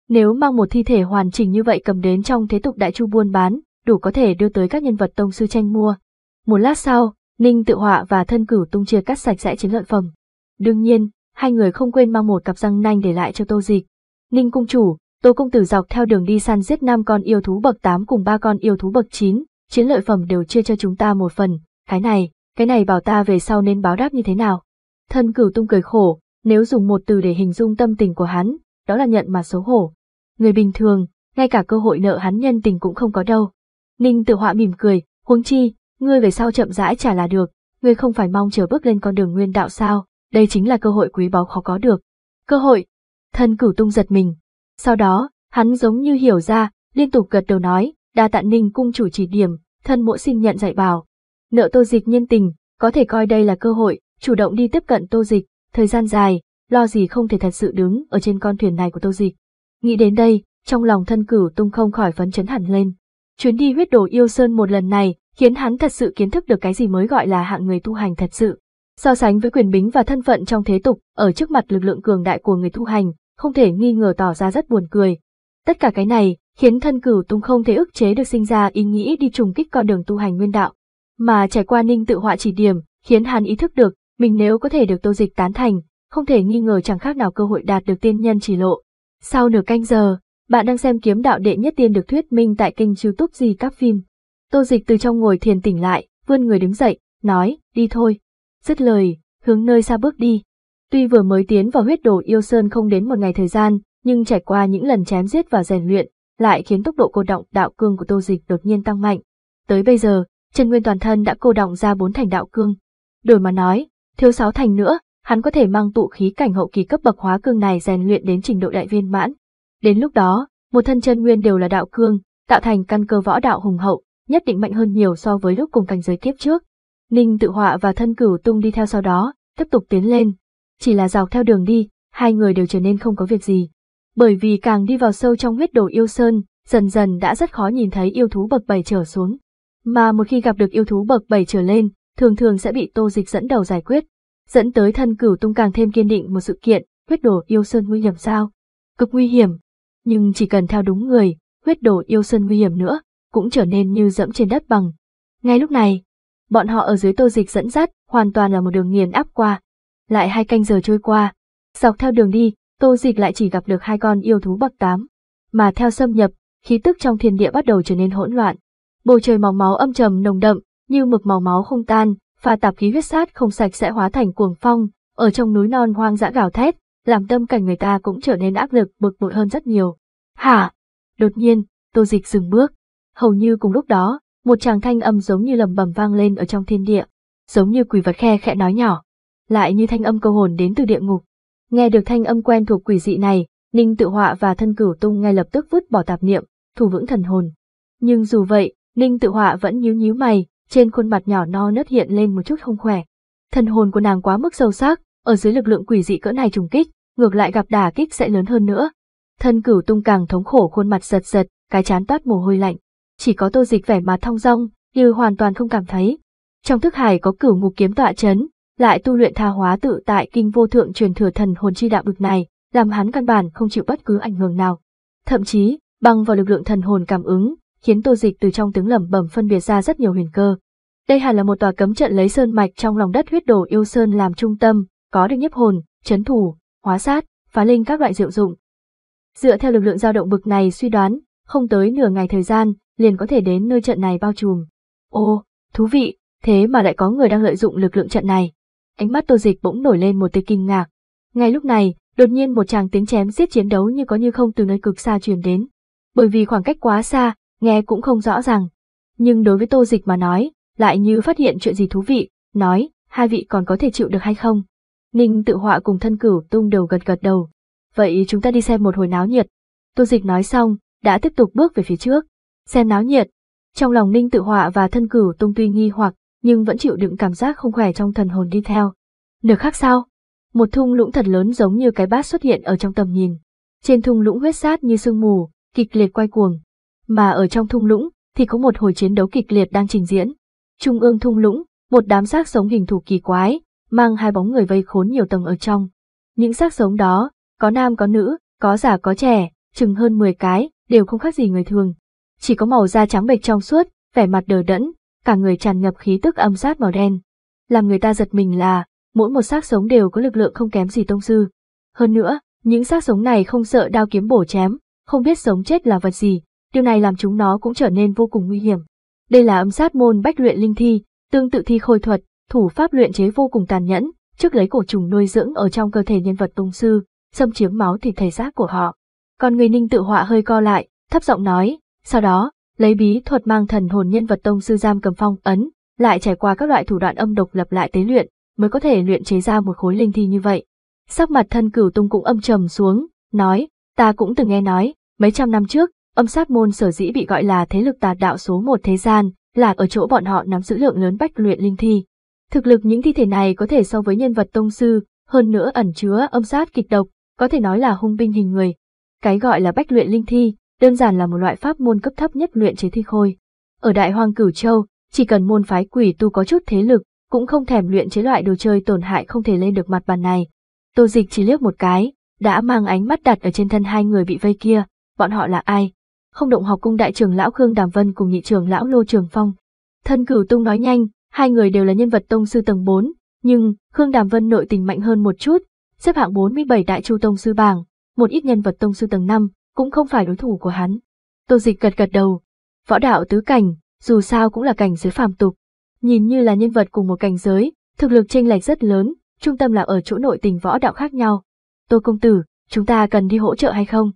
nếu mang một thi thể hoàn chỉnh như vậy cầm đến trong thế tục đại chu buôn bán, đủ có thể đưa tới các nhân vật tông sư tranh mua. Một lát sau, Ninh tự họa và thân cửu tung chia cắt sạch sẽ chiến lợi phẩm. Đương nhiên, hai người không quên mang một cặp răng nanh để lại cho tô dịch. Ninh cung chủ, tô công tử dọc theo đường đi săn giết năm con yêu thú bậc 8 cùng ba con yêu thú bậc 9, chiến lợi phẩm đều chia cho chúng ta một phần. Cái này, cái này bảo ta về sau nên báo đáp như thế nào? Thân cửu tung cười khổ, nếu dùng một từ để hình dung tâm tình của hắn, đó là nhận mà xấu hổ người bình thường, ngay cả cơ hội nợ hắn nhân tình cũng không có đâu. Ninh tự họa mỉm cười, huống chi, ngươi về sau chậm rãi trả là được, ngươi không phải mong chờ bước lên con đường nguyên đạo sao, đây chính là cơ hội quý báu khó có được. Cơ hội! Thân cửu tung giật mình. Sau đó, hắn giống như hiểu ra, liên tục gật đầu nói, đa tạ ninh cung chủ chỉ điểm, thân mỗ xin nhận dạy bảo. Nợ tô dịch nhân tình, có thể coi đây là cơ hội, chủ động đi tiếp cận tô dịch, thời gian dài, lo gì không thể thật sự đứng ở trên con thuyền này của tô dịch. Nghĩ đến đây, trong lòng thân cửu tung không khỏi phấn chấn hẳn lên. Chuyến đi huyết đổ yêu sơn một lần này, khiến hắn thật sự kiến thức được cái gì mới gọi là hạng người tu hành thật sự. So sánh với quyền bính và thân phận trong thế tục, ở trước mặt lực lượng cường đại của người tu hành, không thể nghi ngờ tỏ ra rất buồn cười. Tất cả cái này, khiến thân cửu tung không thể ức chế được sinh ra ý nghĩ đi trùng kích con đường tu hành nguyên đạo. Mà trải qua ninh tự họa chỉ điểm, khiến hắn ý thức được, mình nếu có thể được tô dịch tán thành, không thể nghi ngờ chẳng khác nào cơ hội đạt được tiên nhân chỉ lộ. Sau nửa canh giờ, bạn đang xem kiếm đạo đệ nhất tiên được thuyết minh tại kênh youtube gì các phim. Tô dịch từ trong ngồi thiền tỉnh lại, vươn người đứng dậy, nói, đi thôi. Dứt lời, hướng nơi xa bước đi. Tuy vừa mới tiến vào huyết đồ yêu sơn không đến một ngày thời gian, nhưng trải qua những lần chém giết và rèn luyện, lại khiến tốc độ cô động đạo cương của tô dịch đột nhiên tăng mạnh. Tới bây giờ, chân nguyên toàn thân đã cô động ra bốn thành đạo cương. Đổi mà nói, thiếu sáu thành nữa, hắn có thể mang tụ khí cảnh hậu kỳ cấp bậc hóa cương này rèn luyện đến trình độ đại viên mãn. Đến lúc đó, một thân chân nguyên đều là đạo cương, tạo thành căn cơ võ đạo hùng hậu, nhất định mạnh hơn nhiều so với lúc cùng cảnh giới kiếp trước. Ninh tự họa và thân cửu tung đi theo sau đó, tiếp tục tiến lên. Chỉ là dọc theo đường đi, hai người đều trở nên không có việc gì. Bởi vì càng đi vào sâu trong huyết đồ yêu sơn, dần dần đã rất khó nhìn thấy yêu thú bậc 7 trở xuống. Mà một khi gặp được yêu thú bậc 7 trở lên, thường thường sẽ bị tô dịch dẫn đầu giải quyết dẫn tới thân cửu tung càng thêm kiên định một sự kiện, huyết đồ yêu sơn nguy hiểm sao? Cực nguy hiểm, nhưng chỉ cần theo đúng người, huyết đồ yêu sơn nguy hiểm nữa, cũng trở nên như dẫm trên đất bằng. Ngay lúc này, bọn họ ở dưới tô dịch dẫn dắt, hoàn toàn là một đường nghiền áp qua. Lại hai canh giờ trôi qua, dọc theo đường đi, tô dịch lại chỉ gặp được hai con yêu thú bậc tám. Mà theo xâm nhập, khí tức trong thiên địa bắt đầu trở nên hỗn loạn. Bầu trời màu máu âm trầm nồng đậm, như mực màu máu không tan, pha tạp khí huyết sát không sạch sẽ hóa thành cuồng phong, ở trong núi non hoang dã gào thét, làm tâm cảnh người ta cũng trở nên áp lực bực bội hơn rất nhiều. Hả? Đột nhiên, tô dịch dừng bước. Hầu như cùng lúc đó, một tràng thanh âm giống như lầm bầm vang lên ở trong thiên địa, giống như quỷ vật khe khẽ nói nhỏ, lại như thanh âm câu hồn đến từ địa ngục. Nghe được thanh âm quen thuộc quỷ dị này, Ninh tự họa và thân cửu tung ngay lập tức vứt bỏ tạp niệm, thủ vững thần hồn. Nhưng dù vậy, Ninh tự họa vẫn nhíu nhíu mày, trên khuôn mặt nhỏ no nớt hiện lên một chút không khỏe. Thần hồn của nàng quá mức sâu sắc, ở dưới lực lượng quỷ dị cỡ này trùng kích, ngược lại gặp đả kích sẽ lớn hơn nữa. Thân cửu tung càng thống khổ khuôn mặt giật giật, cái chán toát mồ hôi lạnh. Chỉ có tô dịch vẻ mặt thong dong, như hoàn toàn không cảm thấy. Trong thức hải có cửu ngục kiếm tọa chấn, lại tu luyện tha hóa tự tại kinh vô thượng truyền thừa thần hồn chi đạo bực này, làm hắn căn bản không chịu bất cứ ảnh hưởng nào. Thậm chí, băng vào lực lượng thần hồn cảm ứng, khiến Tô Dịch từ trong tiếng lẩm bẩm phân biệt ra rất nhiều huyền cơ. Đây hẳn là một tòa cấm trận lấy sơn mạch trong lòng đất huyết đồ yêu sơn làm trung tâm, có được nhiếp hồn, chấn thủ, hóa sát, phá linh các loại diệu dụng. Dựa theo lực lượng dao động bực này suy đoán, không tới nửa ngày thời gian, liền có thể đến nơi trận này bao trùm. Ô, thú vị, thế mà lại có người đang lợi dụng lực lượng trận này. Ánh mắt Tô Dịch bỗng nổi lên một tia kinh ngạc. Ngay lúc này, đột nhiên một chàng tiếng chém giết chiến đấu như có như không từ nơi cực xa truyền đến. Bởi vì khoảng cách quá xa, nghe cũng không rõ ràng. Nhưng đối với tô dịch mà nói, lại như phát hiện chuyện gì thú vị, nói, hai vị còn có thể chịu được hay không? Ninh tự họa cùng thân cửu tung đầu gật gật đầu. Vậy chúng ta đi xem một hồi náo nhiệt. Tô dịch nói xong, đã tiếp tục bước về phía trước. Xem náo nhiệt. Trong lòng Ninh tự họa và thân cửu tung tuy nghi hoặc, nhưng vẫn chịu đựng cảm giác không khỏe trong thần hồn đi theo. Nửa khác sao? Một thung lũng thật lớn giống như cái bát xuất hiện ở trong tầm nhìn. Trên thung lũng huyết sát như sương mù, kịch liệt quay cuồng, mà ở trong thung lũng thì có một hồi chiến đấu kịch liệt đang trình diễn. Trung ương thung lũng, một đám xác sống hình thù kỳ quái, mang hai bóng người vây khốn nhiều tầng ở trong. Những xác sống đó, có nam có nữ, có già có trẻ, chừng hơn 10 cái, đều không khác gì người thường. Chỉ có màu da trắng bệch trong suốt, vẻ mặt đờ đẫn, cả người tràn ngập khí tức âm sát màu đen. Làm người ta giật mình là, mỗi một xác sống đều có lực lượng không kém gì tông sư. Hơn nữa, những xác sống này không sợ đao kiếm bổ chém, không biết sống chết là vật gì, điều này làm chúng nó cũng trở nên vô cùng nguy hiểm. Đây là âm sát môn bách luyện linh thi, tương tự thi khôi thuật, thủ pháp luyện chế vô cùng tàn nhẫn, trước lấy cổ trùng nuôi dưỡng ở trong cơ thể nhân vật tông sư, xâm chiếm máu thịt thể xác của họ. Còn người Ninh tự họa hơi co lại, thấp giọng nói, sau đó, lấy bí thuật mang thần hồn nhân vật tông sư giam cầm phong ấn, lại trải qua các loại thủ đoạn âm độc lập lại tế luyện, mới có thể luyện chế ra một khối linh thi như vậy. Sắc mặt thân cửu tung cũng âm trầm xuống, nói, ta cũng từng nghe nói, mấy trăm năm trước, Âm sát môn sở dĩ bị gọi là thế lực tà đạo số một thế gian, là ở chỗ bọn họ nắm giữ lượng lớn bách luyện linh thi. Thực lực những thi thể này có thể so với nhân vật tông sư, hơn nữa ẩn chứa âm sát kịch độc, có thể nói là hung binh hình người. Cái gọi là bách luyện linh thi, đơn giản là một loại pháp môn cấp thấp nhất luyện chế thi khôi. Ở Đại Hoang Cửu Châu, chỉ cần môn phái quỷ tu có chút thế lực, cũng không thèm luyện chế loại đồ chơi tổn hại không thể lên được mặt bàn này. Tô Dịch chỉ liếc một cái, đã mang ánh mắt đặt ở trên thân hai người bị vây kia, bọn họ là ai, không động học cung đại trưởng lão Khương Đàm Vân cùng nhị trưởng lão Lô Trường Phong. Thân cửu tung nói nhanh, hai người đều là nhân vật tông sư tầng 4, nhưng Khương Đàm Vân nội tình mạnh hơn một chút, xếp hạng 47 đại chu tông sư bảng, một ít nhân vật tông sư tầng 5 cũng không phải đối thủ của hắn. Tô Dịch gật gật đầu, võ đạo tứ cảnh, dù sao cũng là cảnh giới phàm tục, nhìn như là nhân vật cùng một cảnh giới, thực lực chênh lệch rất lớn, trung tâm là ở chỗ nội tình võ đạo khác nhau. Tô công tử, chúng ta cần đi hỗ trợ hay không?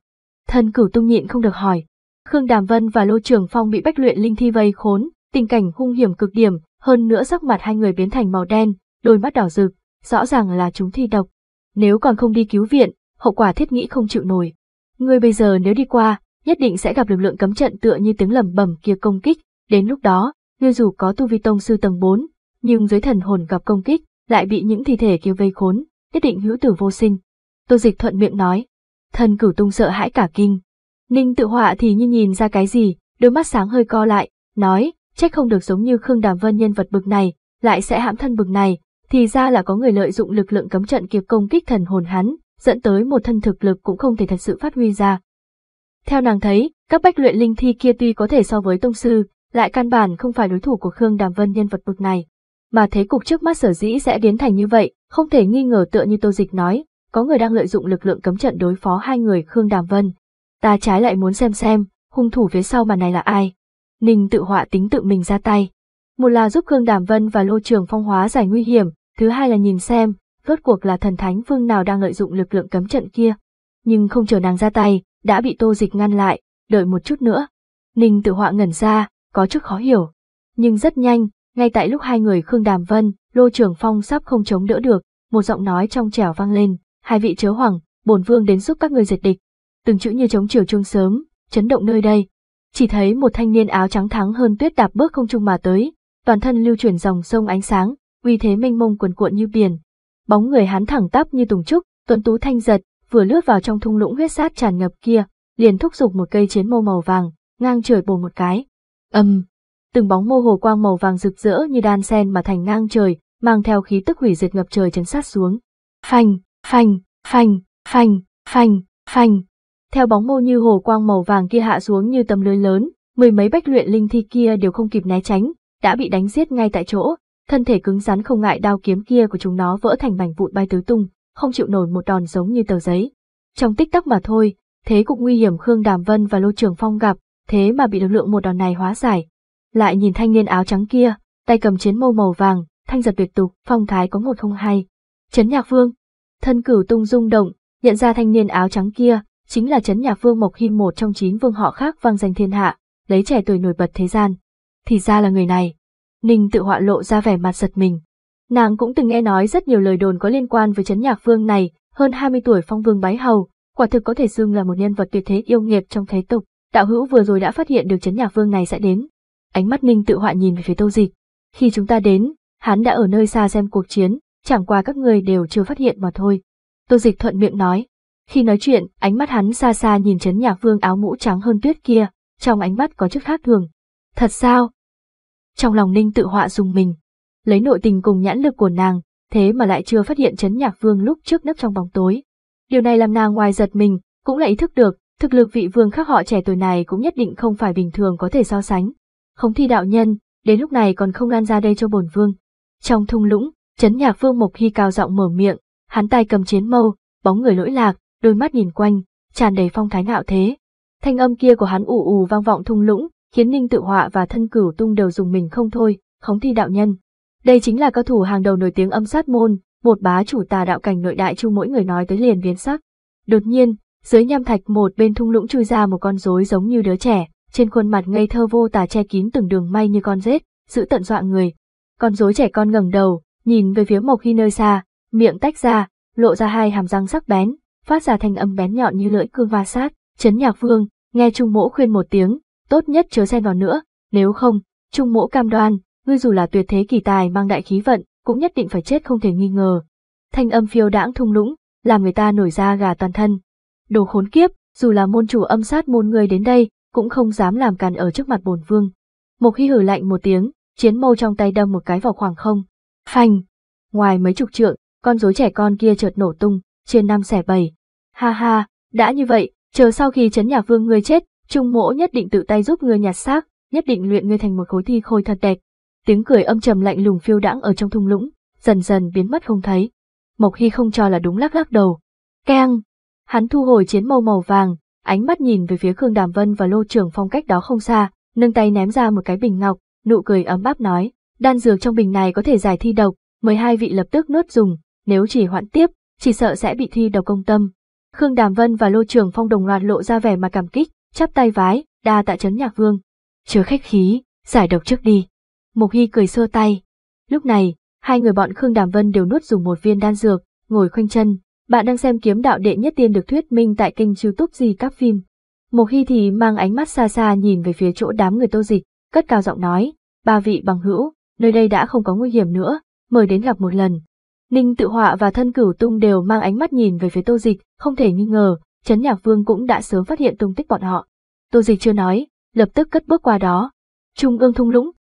Thân cửu tung nhịn không được hỏi, Khương Đàm Vân và Lô Trường Phong bị bách luyện linh thi vây khốn, tình cảnh hung hiểm cực điểm, hơn nữa sắc mặt hai người biến thành màu đen, đôi mắt đỏ rực, rõ ràng là chúng thi độc. Nếu còn không đi cứu viện, hậu quả thiết nghĩ không chịu nổi. Ngươi bây giờ nếu đi qua, nhất định sẽ gặp lực lượng cấm trận tựa như tiếng lầm bẩm kia công kích, đến lúc đó, ngươi dù có tu vi tông sư tầng 4, nhưng dưới thần hồn gặp công kích, lại bị những thi thể kia vây khốn, nhất định hữu tử vô sinh. Tô Dịch thuận miệng nói. Thần cửu tung sợ hãi cả kinh, Ninh tự họa thì như nhìn ra cái gì, đôi mắt sáng hơi co lại, nói, trách không được giống như Khương Đàm Vân nhân vật bực này, lại sẽ hãm thân bực này, thì ra là có người lợi dụng lực lượng cấm trận kiệp công kích thần hồn hắn, dẫn tới một thân thực lực cũng không thể thật sự phát huy ra. Theo nàng thấy, các bách luyện linh thi kia tuy có thể so với tông sư, lại căn bản không phải đối thủ của Khương Đàm Vân nhân vật bực này. Mà thế cục trước mắt sở dĩ sẽ biến thành như vậy, không thể nghi ngờ tựa như Tô Dịch nói, có người đang lợi dụng lực lượng cấm trận đối phó hai người Khương Đàm Vân, ta trái lại muốn xem xem, hung thủ phía sau màn này là ai. Ninh tự họa tính tự mình ra tay. Một là giúp Khương Đàm Vân và Lô Trường Phong hóa giải nguy hiểm, thứ hai là nhìn xem, rốt cuộc là thần thánh vương nào đang lợi dụng lực lượng cấm trận kia. Nhưng không chờ nàng ra tay, đã bị tô dịch ngăn lại, đợi một chút nữa. Ninh tự họa ngẩn ra, có chút khó hiểu. Nhưng rất nhanh, ngay tại lúc hai người Khương Đàm Vân, Lô Trường Phong sắp không chống đỡ được, một giọng nói trong trẻo vang lên, hai vị chớ hoảng, bổn vương đến giúp các người diệt địch từng chữ như chống chiều chuông sớm, chấn động nơi đây. Chỉ thấy một thanh niên áo trắng thắng hơn tuyết đạp bước không trung mà tới, toàn thân lưu chuyển dòng sông ánh sáng, uy thế mênh mông cuồn cuộn như biển. Bóng người hắn thẳng tắp như tùng trúc, tuấn tú thanh giật, vừa lướt vào trong thung lũng huyết sát tràn ngập kia, liền thúc giục một cây chiến mâu màu vàng, ngang trời bổ một cái. Âm, um, từng bóng mô hồ quang màu vàng rực rỡ như đan sen mà thành ngang trời, mang theo khí tức hủy diệt ngập trời chấn sát xuống. Phanh, phanh, phanh, phanh, phanh, phanh, theo bóng mô như hồ quang màu vàng kia hạ xuống như tấm lưới lớn, mười mấy bách luyện linh thi kia đều không kịp né tránh, đã bị đánh giết ngay tại chỗ, thân thể cứng rắn không ngại đao kiếm kia của chúng nó vỡ thành mảnh vụn bay tứ tung, không chịu nổi một đòn giống như tờ giấy. Trong tích tắc mà thôi, thế cục nguy hiểm Khương Đàm Vân và Lô Trường Phong gặp, thế mà bị lực lượng một đòn này hóa giải. Lại nhìn thanh niên áo trắng kia, tay cầm chiến mâu màu vàng, thanh giật tuyệt tục, phong thái có một không hay. Trấn Nhạc Vương, thân cửu tung rung động, nhận ra thanh niên áo trắng kia, chính là chấn nhà vương Mộc Him một trong chín vương họ khác vang danh thiên hạ, lấy trẻ tuổi nổi bật thế gian. Thì ra là người này. Ninh tự họa lộ ra vẻ mặt giật mình. Nàng cũng từng nghe nói rất nhiều lời đồn có liên quan với chấn nhạc vương này, hơn 20 tuổi phong vương bái hầu, quả thực có thể xưng là một nhân vật tuyệt thế yêu nghiệt trong thế tục. Đạo hữu vừa rồi đã phát hiện được chấn nhạc vương này sẽ đến. Ánh mắt Ninh tự họa nhìn về phía Tô Dịch. Khi chúng ta đến, hắn đã ở nơi xa xem cuộc chiến, chẳng qua các người đều chưa phát hiện mà thôi. Tô Dịch thuận miệng nói, khi nói chuyện, ánh mắt hắn xa xa nhìn chấn nhạc vương áo mũ trắng hơn tuyết kia, trong ánh mắt có chút khác thường. Thật sao? Trong lòng Ninh tự họa dùng mình. Lấy nội tình cùng nhãn lực của nàng, thế mà lại chưa phát hiện chấn nhạc vương lúc trước nấp trong bóng tối. Điều này làm nàng ngoài giật mình, cũng lại ý thức được, thực lực vị vương khác họ trẻ tuổi này cũng nhất định không phải bình thường có thể so sánh. Không thi đạo nhân, đến lúc này còn không lan ra đây cho bổn vương. Trong thung lũng, chấn nhạc vương mộc khi cao giọng mở miệng, hắn tay cầm chiến mâu, bóng người lỗi lạc, đôi mắt nhìn quanh, tràn đầy phong thái ngạo thế. Thanh âm kia của hắn ù ù vang vọng thung lũng, khiến Ninh Tự Họa và thân cửu tung đều dùng mình không thôi, khống thi đạo nhân. Đây chính là cao thủ hàng đầu nổi tiếng âm sát môn, một bá chủ tà đạo cảnh nội đại chu mỗi người nói tới liền biến sắc. Đột nhiên, dưới nham thạch một bên thung lũng chui ra một con rối giống như đứa trẻ, trên khuôn mặt ngây thơ vô tà che kín từng đường may như con rết, giữ tận dọa người. Con rối trẻ con ngẩng đầu, nhìn về phía Mộc Hy nơi xa, miệng tách ra, lộ ra hai hàm răng sắc bén, phát ra thanh âm bén nhọn như lưỡi cưa va sát. chấn Nhạc Vương, nghe Trung Mỗ khuyên một tiếng, tốt nhất chớ xen vào nữa, nếu không, Trung Mỗ cam đoan, ngươi dù là tuyệt thế kỳ tài mang đại khí vận, cũng nhất định phải chết không thể nghi ngờ. Thanh âm phiêu đãng thung lũng, làm người ta nổi da gà toàn thân. Đồ khốn kiếp, dù là môn chủ âm sát môn người đến đây, cũng không dám làm càn ở trước mặt bổn vương. một khi hử lạnh một tiếng, chiến mâu trong tay đâm một cái vào khoảng không. Phanh! Ngoài mấy chục trượng, con rối trẻ con kia chợt nổ tung, chia năm xẻ bảy. Ha ha, đã như vậy, chờ sau khi chấn nhà vương ngươi chết, trung mỗ nhất định tự tay giúp ngươi nhặt xác, nhất định luyện ngươi thành một khối thi khôi thật đẹp. Tiếng cười âm trầm lạnh lùng phiêu đãng ở trong thung lũng, dần dần biến mất không thấy. Mộc Hy không cho là đúng lắc lắc đầu. Keng! Hắn thu hồi chiến mâu màu vàng, ánh mắt nhìn về phía Khương Đàm Vân và Lô trưởng Phong cách đó không xa, nâng tay ném ra một cái bình ngọc, nụ cười ấm áp nói, đan dược trong bình này có thể giải thi độc, mời hai vị lập tức nuốt dùng, nếu chỉ hoãn tiếp, chỉ sợ sẽ bị thi đầu công tâm. Khương Đàm Vân và Lô Trường Phong đồng loạt lộ ra vẻ mà cảm kích, chắp tay vái, đa tạ chấn nhạc vương. chứa khách khí, giải độc trước đi. mục Hy cười sơ tay. Lúc này, hai người bọn Khương Đàm Vân đều nuốt dùng một viên đan dược, ngồi khoanh chân. Bạn đang xem kiếm đạo đệ nhất tiên được thuyết minh tại kênh youtube gì các phim. mục Hy thì mang ánh mắt xa xa nhìn về phía chỗ đám người tô dịch, cất cao giọng nói, ba vị bằng hữu, nơi đây đã không có nguy hiểm nữa, mời đến gặp một lần, Ninh tự họa và thân cửu tung đều mang ánh mắt nhìn về phía tô dịch, không thể nghi ngờ, chấn Nhạc Vương cũng đã sớm phát hiện tung tích bọn họ. Tô dịch chưa nói, lập tức cất bước qua đó. Trung ương thung lũng.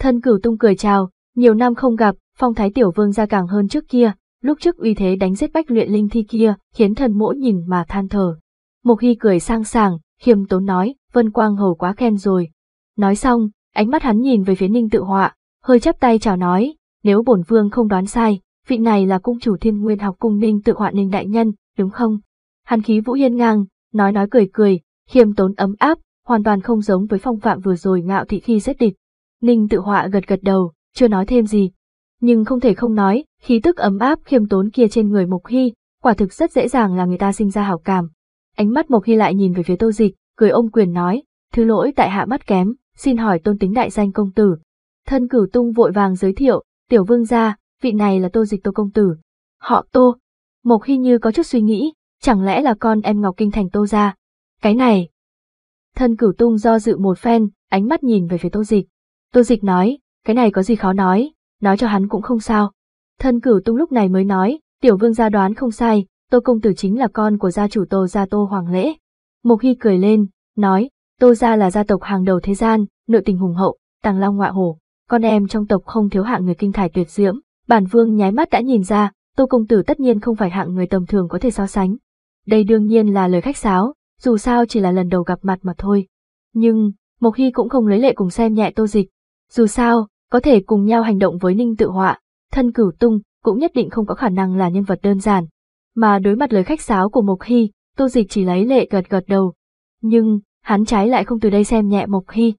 Thân cửu tung cười chào, nhiều năm không gặp, phong thái tiểu vương ra càng hơn trước kia, lúc trước uy thế đánh giết bách luyện linh thi kia, khiến thần mỗ nhìn mà than thở. Mộc Hy cười sang sàng, khiêm tốn nói, Vân Quang Hầu quá khen rồi. Nói xong, ánh mắt hắn nhìn về phía Ninh Tự Họa, hơi chắp tay chào nói, nếu bổn vương không đoán sai, vị này là cung chủ thiên nguyên học cung ninh tự họa ninh đại nhân, đúng không? Hàn khí vũ hiên ngang, nói nói cười cười, khiêm tốn ấm áp, hoàn toàn không giống với phong phạm vừa rồi ngạo thị khi giết địch. Ninh tự họa gật gật đầu, chưa nói thêm gì. Nhưng không thể không nói, khí tức ấm áp khiêm tốn kia trên người Mộc Hy, quả thực rất dễ dàng là người ta sinh ra hảo cảm. Ánh mắt Mộc Hy lại nhìn về phía tô dịch, cười ôm quyền nói, thứ lỗi tại hạ mắt kém, xin hỏi tôn tính đại danh công tử. Thân cửu tung vội vàng giới thiệu, tiểu vương gia, vị này là tô dịch tô công tử. Họ tô. Mộc Hy Như có chút suy nghĩ, chẳng lẽ là con em Ngọc Kinh Thành tô ra. Cái này. Thân cửu tung do dự một phen, ánh mắt nhìn về phía tô dịch. Tô dịch nói, cái này có gì khó nói, nói cho hắn cũng không sao. Thân cửu tung lúc này mới nói, tiểu vương gia đoán không sai, tô công tử chính là con của gia chủ tô gia tô hoàng lễ. Mộc Hy cười lên, nói, tô gia là gia tộc hàng đầu thế gian, nội tình hùng hậu, tàng long ngoại hổ, con em trong tộc không thiếu hạng người kinh thải tuyệt diễm, Bản vương nháy mắt đã nhìn ra, Tô Công Tử tất nhiên không phải hạng người tầm thường có thể so sánh. Đây đương nhiên là lời khách sáo, dù sao chỉ là lần đầu gặp mặt mà thôi. Nhưng, Mộc Hy cũng không lấy lệ cùng xem nhẹ Tô Dịch. Dù sao, có thể cùng nhau hành động với Ninh Tự Họa, thân cửu tung, cũng nhất định không có khả năng là nhân vật đơn giản. Mà đối mặt lời khách sáo của Mộc Hy, Tô Dịch chỉ lấy lệ gật gật đầu. Nhưng, hắn trái lại không từ đây xem nhẹ Mộc Hy.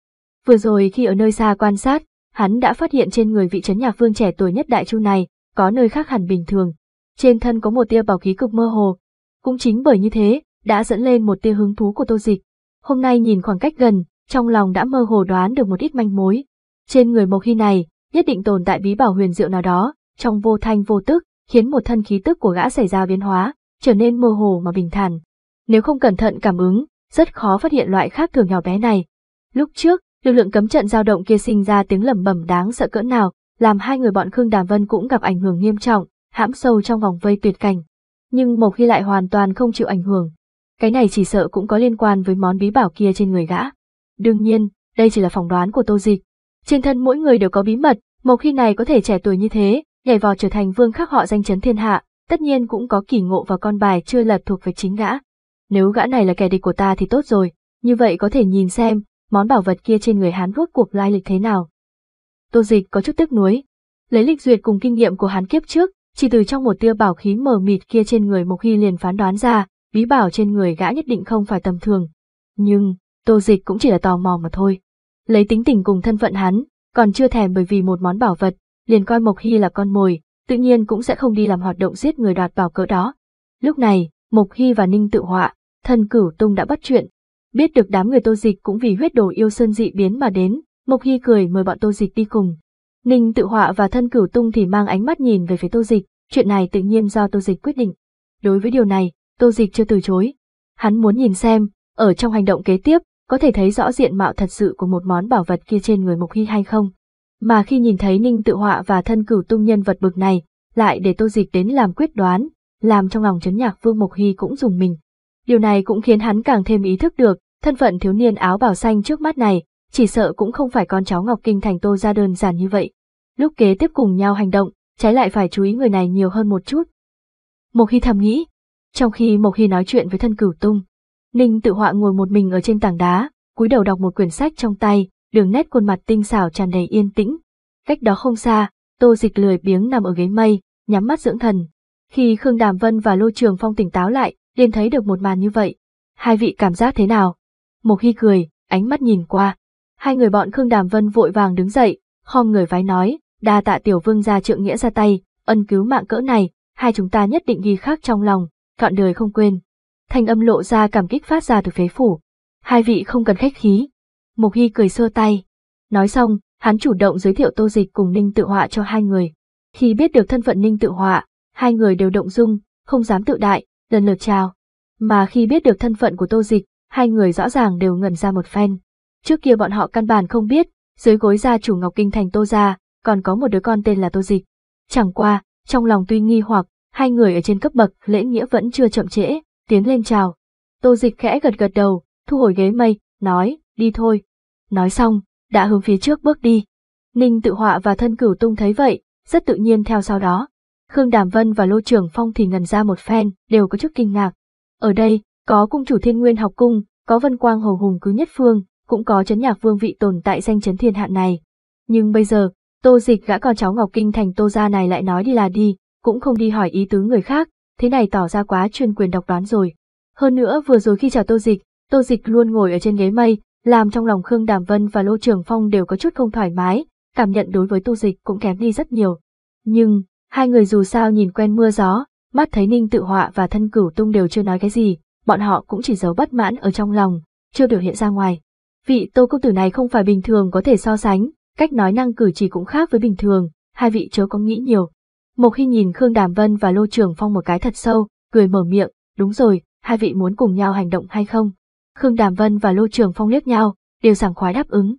Vừa rồi khi ở nơi xa quan sát, hắn đã phát hiện trên người vị trấn nhạc vương trẻ tuổi nhất đại chu này, có nơi khác hẳn bình thường. Trên thân có một tia bảo khí cực mơ hồ. Cũng chính bởi như thế, đã dẫn lên một tia hứng thú của tô dịch. Hôm nay nhìn khoảng cách gần, trong lòng đã mơ hồ đoán được một ít manh mối. Trên người mộc khi này, nhất định tồn tại bí bảo huyền diệu nào đó, trong vô thanh vô tức, khiến một thân khí tức của gã xảy ra biến hóa, trở nên mơ hồ mà bình thản. Nếu không cẩn thận cảm ứng, rất khó phát hiện loại khác thường nhỏ bé này. Lúc trước, Lực lượng cấm trận dao động kia sinh ra tiếng lẩm bẩm đáng sợ cỡ nào, làm hai người bọn Khương Đàm Vân cũng gặp ảnh hưởng nghiêm trọng, hãm sâu trong vòng vây tuyệt cảnh. Nhưng một khi lại hoàn toàn không chịu ảnh hưởng. Cái này chỉ sợ cũng có liên quan với món bí bảo kia trên người gã. Đương nhiên, đây chỉ là phỏng đoán của Tô Dịch. Trên thân mỗi người đều có bí mật, một khi này có thể trẻ tuổi như thế, nhảy vò trở thành vương khắc họ danh chấn thiên hạ, tất nhiên cũng có kỳ ngộ và con bài chưa lật thuộc về chính gã. Nếu gã này là kẻ địch của ta thì tốt rồi, như vậy có thể nhìn xem, món bảo vật kia trên người hắn rốt cuộc lai lịch thế nào. Tô dịch có chút tức nuối. Lấy lịch duyệt cùng kinh nghiệm của hắn kiếp trước, chỉ từ trong một tia bảo khí mờ mịt kia trên người Mộc Hy liền phán đoán ra, bí bảo trên người gã nhất định không phải tầm thường. Nhưng, tô dịch cũng chỉ là tò mò mà thôi. Lấy tính tình cùng thân phận hắn, còn chưa thèm bởi vì một món bảo vật, liền coi Mộc Hy là con mồi, tự nhiên cũng sẽ không đi làm hoạt động giết người đoạt bảo cỡ đó. Lúc này, Mộc Hy và Ninh tự họa, thân cửu tung đã bắt chuyện, Biết được đám người tô dịch cũng vì huyết đồ yêu sơn dị biến mà đến, Mộc Hy cười mời bọn tô dịch đi cùng. Ninh tự họa và thân cửu tung thì mang ánh mắt nhìn về phía tô dịch, chuyện này tự nhiên do tô dịch quyết định. Đối với điều này, tô dịch chưa từ chối. Hắn muốn nhìn xem, ở trong hành động kế tiếp, có thể thấy rõ diện mạo thật sự của một món bảo vật kia trên người Mộc Hy hay không. Mà khi nhìn thấy Ninh tự họa và thân cửu tung nhân vật bực này, lại để tô dịch đến làm quyết đoán, làm trong lòng chấn nhạc Vương Mộc Hy cũng dùng mình. Điều này cũng khiến hắn càng thêm ý thức được, thân phận thiếu niên áo bảo xanh trước mắt này, chỉ sợ cũng không phải con cháu Ngọc Kinh Thành Tô gia đơn giản như vậy. Lúc kế tiếp cùng nhau hành động, trái lại phải chú ý người này nhiều hơn một chút. Mộc Hy thầm nghĩ, trong khi Mộc Hy nói chuyện với thân cửu tung, Ninh tự họa ngồi một mình ở trên tảng đá, cúi đầu đọc một quyển sách trong tay, đường nét khuôn mặt tinh xảo tràn đầy yên tĩnh. Cách đó không xa, tô dịch lười biếng nằm ở ghế mây, nhắm mắt dưỡng thần. Khi Khương Đàm Vân và Lô Trường Phong tỉnh táo lại, liền thấy được một màn như vậy. Hai vị cảm giác thế nào? Mộc Hy cười, ánh mắt nhìn qua. Hai người bọn Khương Đàm Vân vội vàng đứng dậy, khom người vái nói, đa tạ tiểu vương gia trượng nghĩa ra tay, ân cứu mạng cỡ này, hai chúng ta nhất định ghi khắc trong lòng, cạn đời không quên. Thanh âm lộ ra cảm kích phát ra từ phế phủ. Hai vị không cần khách khí. Mộc Hy cười sơ tay. Nói xong, hắn chủ động giới thiệu tô dịch cùng Ninh Tự Họa cho hai người. Khi biết được thân phận Ninh Tự Họa, hai người đều động dung, không dám tự đại, lần lượt chào. Mà khi biết được thân phận của Tô Dịch, hai người rõ ràng đều ngẩn ra một phen. Trước kia bọn họ căn bản không biết, dưới gối gia chủ Ngọc Kinh thành Tô gia, còn có một đứa con tên là Tô Dịch. Chẳng qua, trong lòng tuy nghi hoặc, hai người ở trên cấp bậc lễ nghĩa vẫn chưa chậm trễ, tiến lên chào. Tô Dịch khẽ gật gật đầu, thu hồi ghế mây, nói, đi thôi. Nói xong, đã hướng phía trước bước đi. Ninh tự họa và thân cửu tung thấy vậy, rất tự nhiên theo sau đó. Khương Đàm Vân và Lô Trường Phong thì ngần ra một phen, đều có chút kinh ngạc. Ở đây, có cung chủ thiên nguyên học cung, có vân quang hầu hùng cứ nhất phương, cũng có chấn nhạc vương vị tồn tại danh chấn thiên hạ này. Nhưng bây giờ, tô dịch gã con cháu Ngọc Kinh thành tô gia này lại nói đi là đi, cũng không đi hỏi ý tứ người khác, thế này tỏ ra quá chuyên quyền độc đoán rồi. Hơn nữa vừa rồi khi chào tô dịch, tô dịch luôn ngồi ở trên ghế mây, làm trong lòng Khương Đàm Vân và Lô Trường Phong đều có chút không thoải mái, cảm nhận đối với tô dịch cũng kém đi rất nhiều. Nhưng, Hai người dù sao nhìn quen mưa gió, mắt thấy Ninh tự họa và thân cửu tung đều chưa nói cái gì, bọn họ cũng chỉ giấu bất mãn ở trong lòng, chưa biểu hiện ra ngoài. Vị tô công tử này không phải bình thường có thể so sánh, cách nói năng cử chỉ cũng khác với bình thường, hai vị chớ có nghĩ nhiều. một khi nhìn Khương Đàm Vân và Lô Trường Phong một cái thật sâu, cười mở miệng, đúng rồi, hai vị muốn cùng nhau hành động hay không? Khương Đàm Vân và Lô Trường Phong liếc nhau, đều sảng khoái đáp ứng.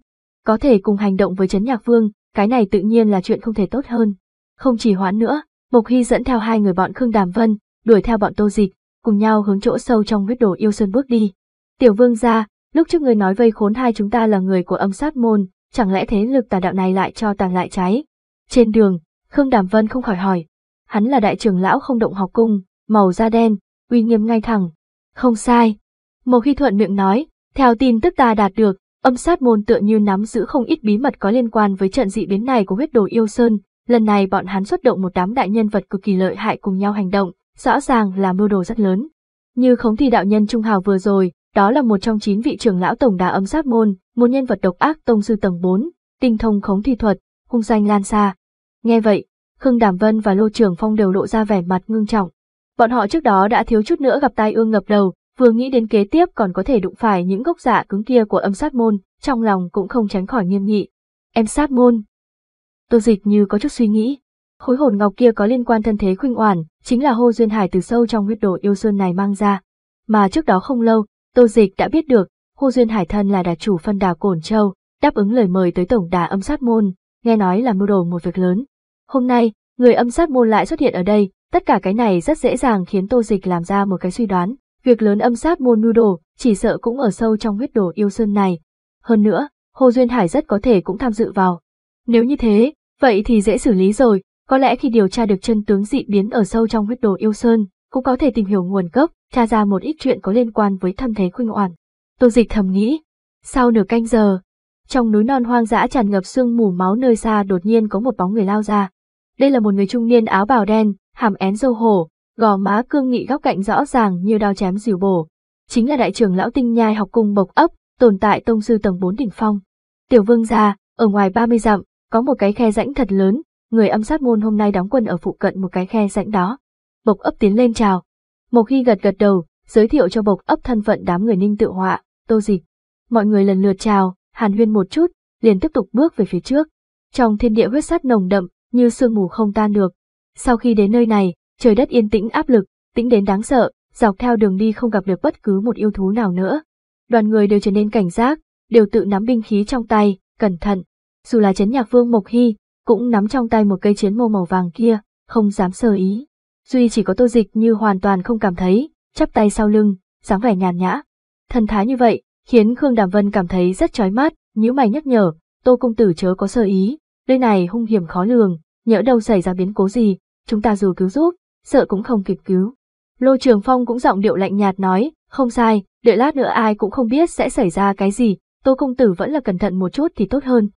Có thể cùng hành động với Trấn Nhạc Vương, cái này tự nhiên là chuyện không thể tốt hơn. Không chỉ hoãn nữa, Mộc Hy dẫn theo hai người bọn Khương Đàm Vân, đuổi theo bọn Tô Dịch, cùng nhau hướng chỗ sâu trong huyết đồ yêu sơn bước đi. Tiểu vương gia, lúc trước người nói vây khốn hai chúng ta là người của âm sát môn, chẳng lẽ thế lực tà đạo này lại cho tàn lại cháy? Trên đường, Khương Đàm Vân không khỏi hỏi. Hắn là đại trưởng lão không động học cung, màu da đen, uy nghiêm ngay thẳng. Không sai. Mộc Hy thuận miệng nói, theo tin tức ta đạt được, âm sát môn tựa như nắm giữ không ít bí mật có liên quan với trận dị biến này của huyết đồ yêu sơn, Lần này bọn hắn xuất động một đám đại nhân vật cực kỳ lợi hại cùng nhau hành động, rõ ràng là mưu đồ rất lớn. Như khống thi đạo nhân Trung Hào vừa rồi, đó là một trong chín vị trưởng lão tổng đà âm sát môn, một nhân vật độc ác tông sư tầng 4, tinh thông khống thi thuật, hung danh lan xa. Nghe vậy, Khương Đàm Vân và Lô Trường Phong đều lộ ra vẻ mặt ngưng trọng. Bọn họ trước đó đã thiếu chút nữa gặp tai ương ngập đầu, vừa nghĩ đến kế tiếp còn có thể đụng phải những gốc giả dạ cứng kia của âm sát môn, trong lòng cũng không tránh khỏi nghiêm nghị. Em sát môn, Tô dịch như có chút suy nghĩ. Khối hồn ngọc kia có liên quan thân thế khuynh oản, chính là hô duyên hải từ sâu trong huyết đồ yêu sơn này mang ra. Mà trước đó không lâu, Tô dịch đã biết được, hô duyên hải thân là đà chủ phân đà Cổn Châu, đáp ứng lời mời tới tổng đà âm sát môn, nghe nói là mưu đồ một việc lớn. Hôm nay, người âm sát môn lại xuất hiện ở đây, tất cả cái này rất dễ dàng khiến Tô Dịch làm ra một cái suy đoán, việc lớn âm sát môn mưu đồ, chỉ sợ cũng ở sâu trong huyết đồ yêu sơn này. Hơn nữa, Hồ Duyên Hải rất có thể cũng tham dự vào. Nếu như thế, Vậy thì dễ xử lý rồi, có lẽ khi điều tra được chân tướng dị biến ở sâu trong huyết đồ yêu sơn, cũng có thể tìm hiểu nguồn gốc, tra ra một ít chuyện có liên quan với thâm thế khuynh oản. Tô dịch thầm nghĩ, sau nửa canh giờ, trong núi non hoang dã tràn ngập sương mù máu nơi xa đột nhiên có một bóng người lao ra. Đây là một người trung niên áo bào đen, hàm én dâu hổ, gò má cương nghị góc cạnh rõ ràng như đao chém dìu bổ. Chính là đại trưởng lão tinh nhai học cung bộc ấp, tồn tại tông sư tầng 4 đỉnh phong. Tiểu vương gia, ở ngoài 30 dặm, có một cái khe rãnh thật lớn, người âm sát môn hôm nay đóng quân ở phụ cận một cái khe rãnh đó. Bộc ấp tiến lên chào. Một khi gật gật đầu, giới thiệu cho bộc ấp thân phận đám người ninh tự họa, tô dịch. Mọi người lần lượt chào, hàn huyên một chút, liền tiếp tục bước về phía trước. Trong thiên địa huyết sát nồng đậm, như sương mù không tan được. Sau khi đến nơi này, trời đất yên tĩnh áp lực, tĩnh đến đáng sợ, dọc theo đường đi không gặp được bất cứ một yêu thú nào nữa. Đoàn người đều trở nên cảnh giác, đều tự nắm binh khí trong tay, cẩn thận, dù là chấn nhạc vương Mộc Hy, cũng nắm trong tay một cây chiến mô màu vàng kia, không dám sơ ý. Duy chỉ có tô dịch như hoàn toàn không cảm thấy, chắp tay sau lưng, dáng vẻ nhàn nhã. Thần thái như vậy, khiến Khương Đàm Vân cảm thấy rất chói mắt, nhíu mày nhắc nhở, tô công tử chớ có sơ ý, nơi này hung hiểm khó lường, nhỡ đâu xảy ra biến cố gì, chúng ta dù cứu giúp, sợ cũng không kịp cứu. Lô Trường Phong cũng giọng điệu lạnh nhạt nói, không sai, đợi lát nữa ai cũng không biết sẽ xảy ra cái gì, tô công tử vẫn là cẩn thận một chút thì tốt hơn,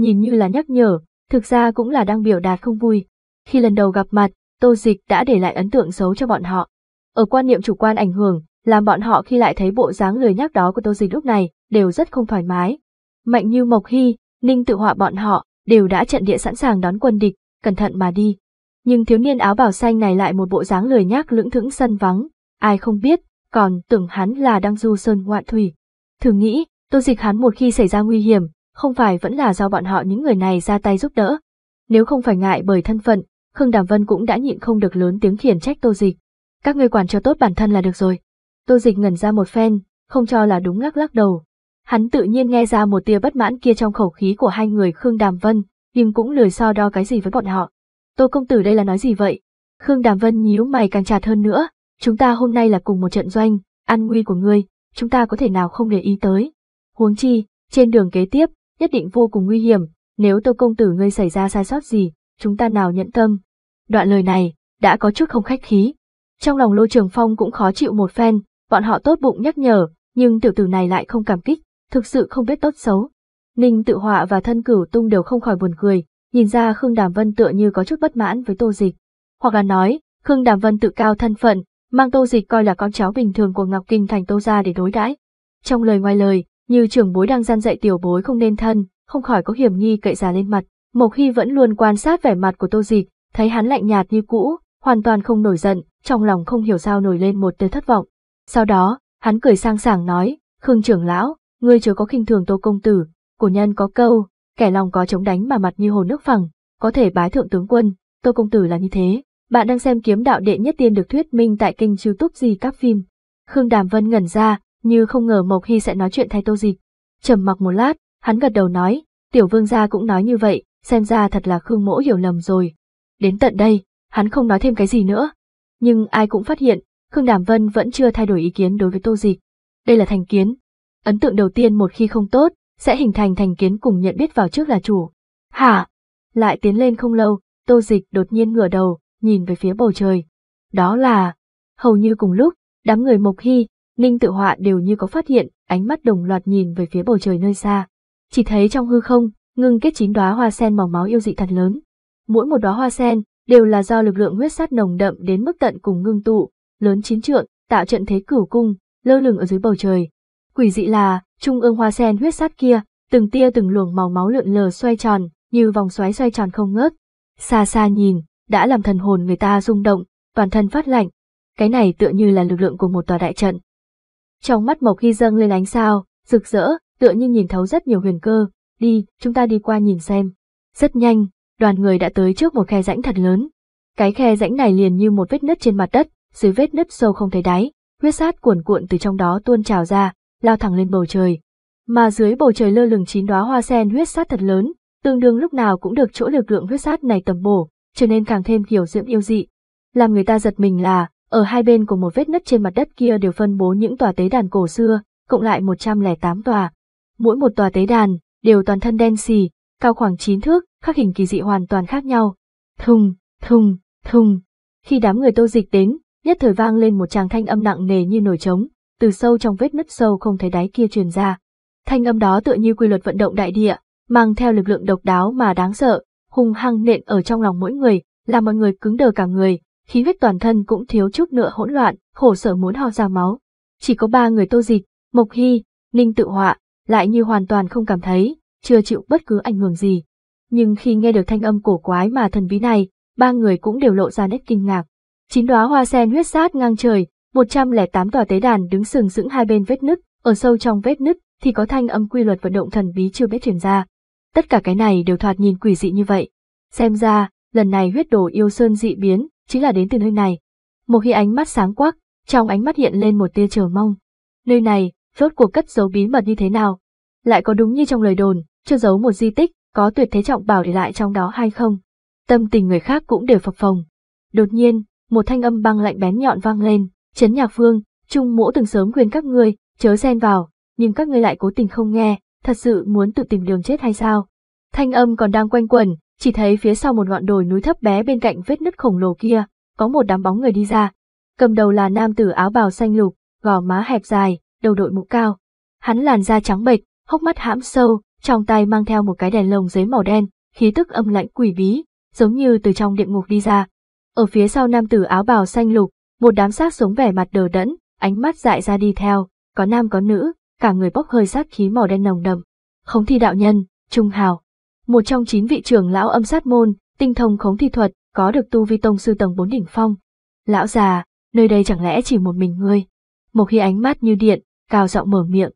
nhìn như là nhắc nhở, thực ra cũng là đang biểu đạt không vui. Khi lần đầu gặp mặt, Tô Dịch đã để lại ấn tượng xấu cho bọn họ. Ở quan niệm chủ quan ảnh hưởng, làm bọn họ khi lại thấy bộ dáng lười nhắc đó của Tô Dịch lúc này, đều rất không thoải mái. Mạnh như Mộc Hy, Ninh tự họa bọn họ, đều đã trận địa sẵn sàng đón quân địch, cẩn thận mà đi. Nhưng thiếu niên áo bảo xanh này lại một bộ dáng lười nhác lưỡng thững sân vắng, ai không biết, còn tưởng hắn là đang du sơn ngoạn thủy. Thử nghĩ, Tô Dịch hắn một khi xảy ra nguy hiểm, không phải vẫn là do bọn họ những người này ra tay giúp đỡ. Nếu không phải ngại bởi thân phận, Khương Đàm Vân cũng đã nhịn không được lớn tiếng khiển trách Tô Dịch. Các người quản cho tốt bản thân là được rồi. Tô Dịch ngẩn ra một phen, không cho là đúng lắc lắc đầu. Hắn tự nhiên nghe ra một tia bất mãn kia trong khẩu khí của hai người Khương Đàm Vân, nhưng cũng lười so đo cái gì với bọn họ. Tô công tử đây là nói gì vậy? Khương Đàm Vân nhíu mày càng chặt hơn nữa, chúng ta hôm nay là cùng một trận doanh, an nguy của ngươi, chúng ta có thể nào không để ý tới. Huống chi, trên đường kế tiếp, nhất định vô cùng nguy hiểm, nếu tô công tử ngươi xảy ra sai sót gì, chúng ta nào nhẫn tâm. Đoạn lời này, đã có chút không khách khí. Trong lòng Lô Trường Phong cũng khó chịu một phen, bọn họ tốt bụng nhắc nhở, nhưng tiểu tử này lại không cảm kích, thực sự không biết tốt xấu. Ninh tự họa và thân cửu tung đều không khỏi buồn cười, nhìn ra Khương Đàm Vân tựa như có chút bất mãn với tô dịch. Hoặc là nói, Khương Đàm Vân tự cao thân phận, mang tô dịch coi là con cháu bình thường của Ngọc Kinh thành tô gia để đối đãi. Trong lời ngoài lời, như trưởng bối đang gian dạy tiểu bối không nên thân, không khỏi có hiểm nghi cậy già lên mặt. Mộc Hy vẫn luôn quan sát vẻ mặt của Tô Dịch, thấy hắn lạnh nhạt như cũ, hoàn toàn không nổi giận, trong lòng không hiểu sao nổi lên một tia thất vọng. Sau đó, hắn cười sang sảng nói, Khương trưởng lão, ngươi chớ có khinh thường Tô Công Tử, cổ nhân có câu, kẻ lòng có chống đánh mà mặt như hồ nước phẳng, có thể bái thượng tướng quân, Tô Công Tử là như thế. Bạn đang xem kiếm đạo đệ nhất tiên được thuyết minh tại kênh youtube gì các phim. Khương Đàm Vân ngẩn ra, như không ngờ Mộc Hy sẽ nói chuyện thay Tô Dịch. Trầm mặc một lát, hắn gật đầu nói, tiểu vương gia cũng nói như vậy, xem ra thật là Khương Mỗ hiểu lầm rồi. Đến tận đây, hắn không nói thêm cái gì nữa. Nhưng ai cũng phát hiện, Khương Đàm Vân vẫn chưa thay đổi ý kiến đối với Tô Dịch. Đây là thành kiến. Ấn tượng đầu tiên một khi không tốt, sẽ hình thành thành kiến cùng nhận biết vào trước là chủ. Hả? Lại tiến lên không lâu, Tô Dịch đột nhiên ngửa đầu, nhìn về phía bầu trời. Đó là... Hầu như cùng lúc, đám người Mộc Hy, Ninh tự họa đều như có phát hiện, ánh mắt đồng loạt nhìn về phía bầu trời nơi xa. Chỉ thấy trong hư không, ngưng kết chín đóa hoa sen màu máu yêu dị thật lớn. Mỗi một đóa hoa sen đều là do lực lượng huyết sát nồng đậm đến mức tận cùng ngưng tụ, lớn chín trượng, tạo trận thế cửu cung, lơ lửng ở dưới bầu trời. Quỷ dị là, trung ương hoa sen huyết sát kia, từng tia từng luồng màu máu lượn lờ xoay tròn, như vòng xoáy xoay tròn không ngớt. Xa xa nhìn, đã làm thần hồn người ta rung động, toàn thân phát lạnh. Cái này tựa như là lực lượng của một tòa đại trận. Trong mắt Mộc khi dâng lên ánh sao, rực rỡ, tựa như nhìn thấu rất nhiều huyền cơ, đi, chúng ta đi qua nhìn xem. Rất nhanh, đoàn người đã tới trước một khe rãnh thật lớn. Cái khe rãnh này liền như một vết nứt trên mặt đất, dưới vết nứt sâu không thấy đáy, huyết sát cuồn cuộn từ trong đó tuôn trào ra, lao thẳng lên bầu trời. Mà dưới bầu trời lơ lửng chín đóa hoa sen huyết sát thật lớn, tương đương lúc nào cũng được chỗ lực lượng huyết sát này tầm bổ, trở nên càng thêm kiểu diễm yêu dị. Làm người ta giật mình là, ở hai bên của một vết nứt trên mặt đất kia đều phân bố những tòa tế đàn cổ xưa, cộng lại 108 tòa. Mỗi một tòa tế đàn đều toàn thân đen xì, cao khoảng 9 thước, các hình kỳ dị hoàn toàn khác nhau. Thùng, thùng, thùng. Khi đám người Tô Dịch đến, nhất thời vang lên một tràng thanh âm nặng nề như nổi trống, từ sâu trong vết nứt sâu không thấy đáy kia truyền ra. Thanh âm đó tựa như quy luật vận động đại địa, mang theo lực lượng độc đáo mà đáng sợ, hung hăng nện ở trong lòng mỗi người, làm mọi người cứng đờ cả người, khí huyết toàn thân cũng thiếu chút nữa hỗn loạn, khổ sở muốn ho ra máu. Chỉ có ba người tô dịch, Mộc Hy, Ninh tự họa, lại như hoàn toàn không cảm thấy, chưa chịu bất cứ ảnh hưởng gì. Nhưng khi nghe được thanh âm cổ quái mà thần bí này, ba người cũng đều lộ ra nét kinh ngạc. Chín đóa hoa sen huyết sát ngang trời, 108 tòa tế đàn đứng sừng sững hai bên vết nứt, ở sâu trong vết nứt thì có thanh âm quy luật vận động thần bí chưa biết truyền ra. Tất cả cái này đều thoạt nhìn quỷ dị như vậy. Xem ra, lần này huyết đồ yêu sơn dị biến, chính là đến từ nơi này. Một khi ánh mắt sáng quắc, trong ánh mắt hiện lên một tia chờ mong. Nơi này, rốt cuộc cất giấu bí mật như thế nào? Lại có đúng như trong lời đồn, chưa giấu một di tích, có tuyệt thế trọng bảo để lại trong đó hay không? Tâm tình người khác cũng đều phập phồng. Đột nhiên, một thanh âm băng lạnh bén nhọn vang lên, chấn nhạc phương. trung mỗ từng sớm khuyên các ngươi, chớ xen vào, nhưng các ngươi lại cố tình không nghe, thật sự muốn tự tìm đường chết hay sao? Thanh âm còn đang quanh quẩn, chỉ thấy phía sau một ngọn đồi núi thấp bé bên cạnh vết nứt khổng lồ kia, có một đám bóng người đi ra. Cầm đầu là nam tử áo bào xanh lục, gò má hẹp dài, đầu đội mũ cao. Hắn làn da trắng bệch, hốc mắt hãm sâu, trong tay mang theo một cái đèn lồng giấy màu đen, khí tức âm lạnh quỷ bí, giống như từ trong địa ngục đi ra. Ở phía sau nam tử áo bào xanh lục, một đám xác sống vẻ mặt đờ đẫn, ánh mắt dại ra đi theo, có nam có nữ, cả người bốc hơi sát khí màu đen nồng đậm. không thi đạo nhân, trung hào, một trong chín vị trưởng lão âm sát môn, tinh thông khống thi thuật, có được tu vi tông sư tầng 4 đỉnh phong. Lão già, nơi đây chẳng lẽ chỉ một mình ngươi? Một khi ánh mắt như điện, cao giọng mở miệng.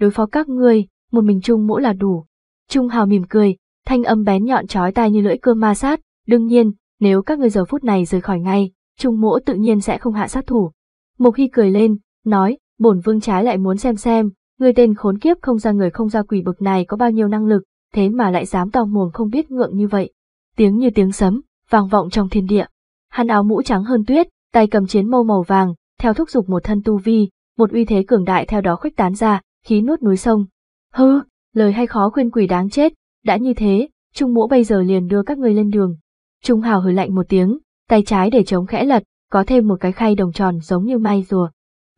Đối phó các ngươi, một mình Trung Mỗ là đủ. Trung Hào mỉm cười, thanh âm bén nhọn chói tai như lưỡi cơ ma sát, đương nhiên, nếu các ngươi giờ phút này rời khỏi ngay, Trung Mỗ tự nhiên sẽ không hạ sát thủ. Một khi cười lên, nói, bổn vương trái lại muốn xem xem, người tên khốn kiếp không ra người không ra quỷ bực này có bao nhiêu năng lực, thế mà lại dám to mồm không biết ngượng như vậy. Tiếng như tiếng sấm, vang vọng trong thiên địa. Hắn áo mũ trắng hơn tuyết, tay cầm chiến mâu màu vàng, theo thúc dục một thân tu vi, một uy thế cường đại theo đó khuếch tán ra, khí nuốt núi sông. Hừ, lời hay khó khuyên quỷ đáng chết, đã như thế, Trung Mũ bây giờ liền đưa các ngươi lên đường. Trung Hào hừ lạnh một tiếng, tay trái để chống khẽ lật, có thêm một cái khay đồng tròn giống như mai rùa.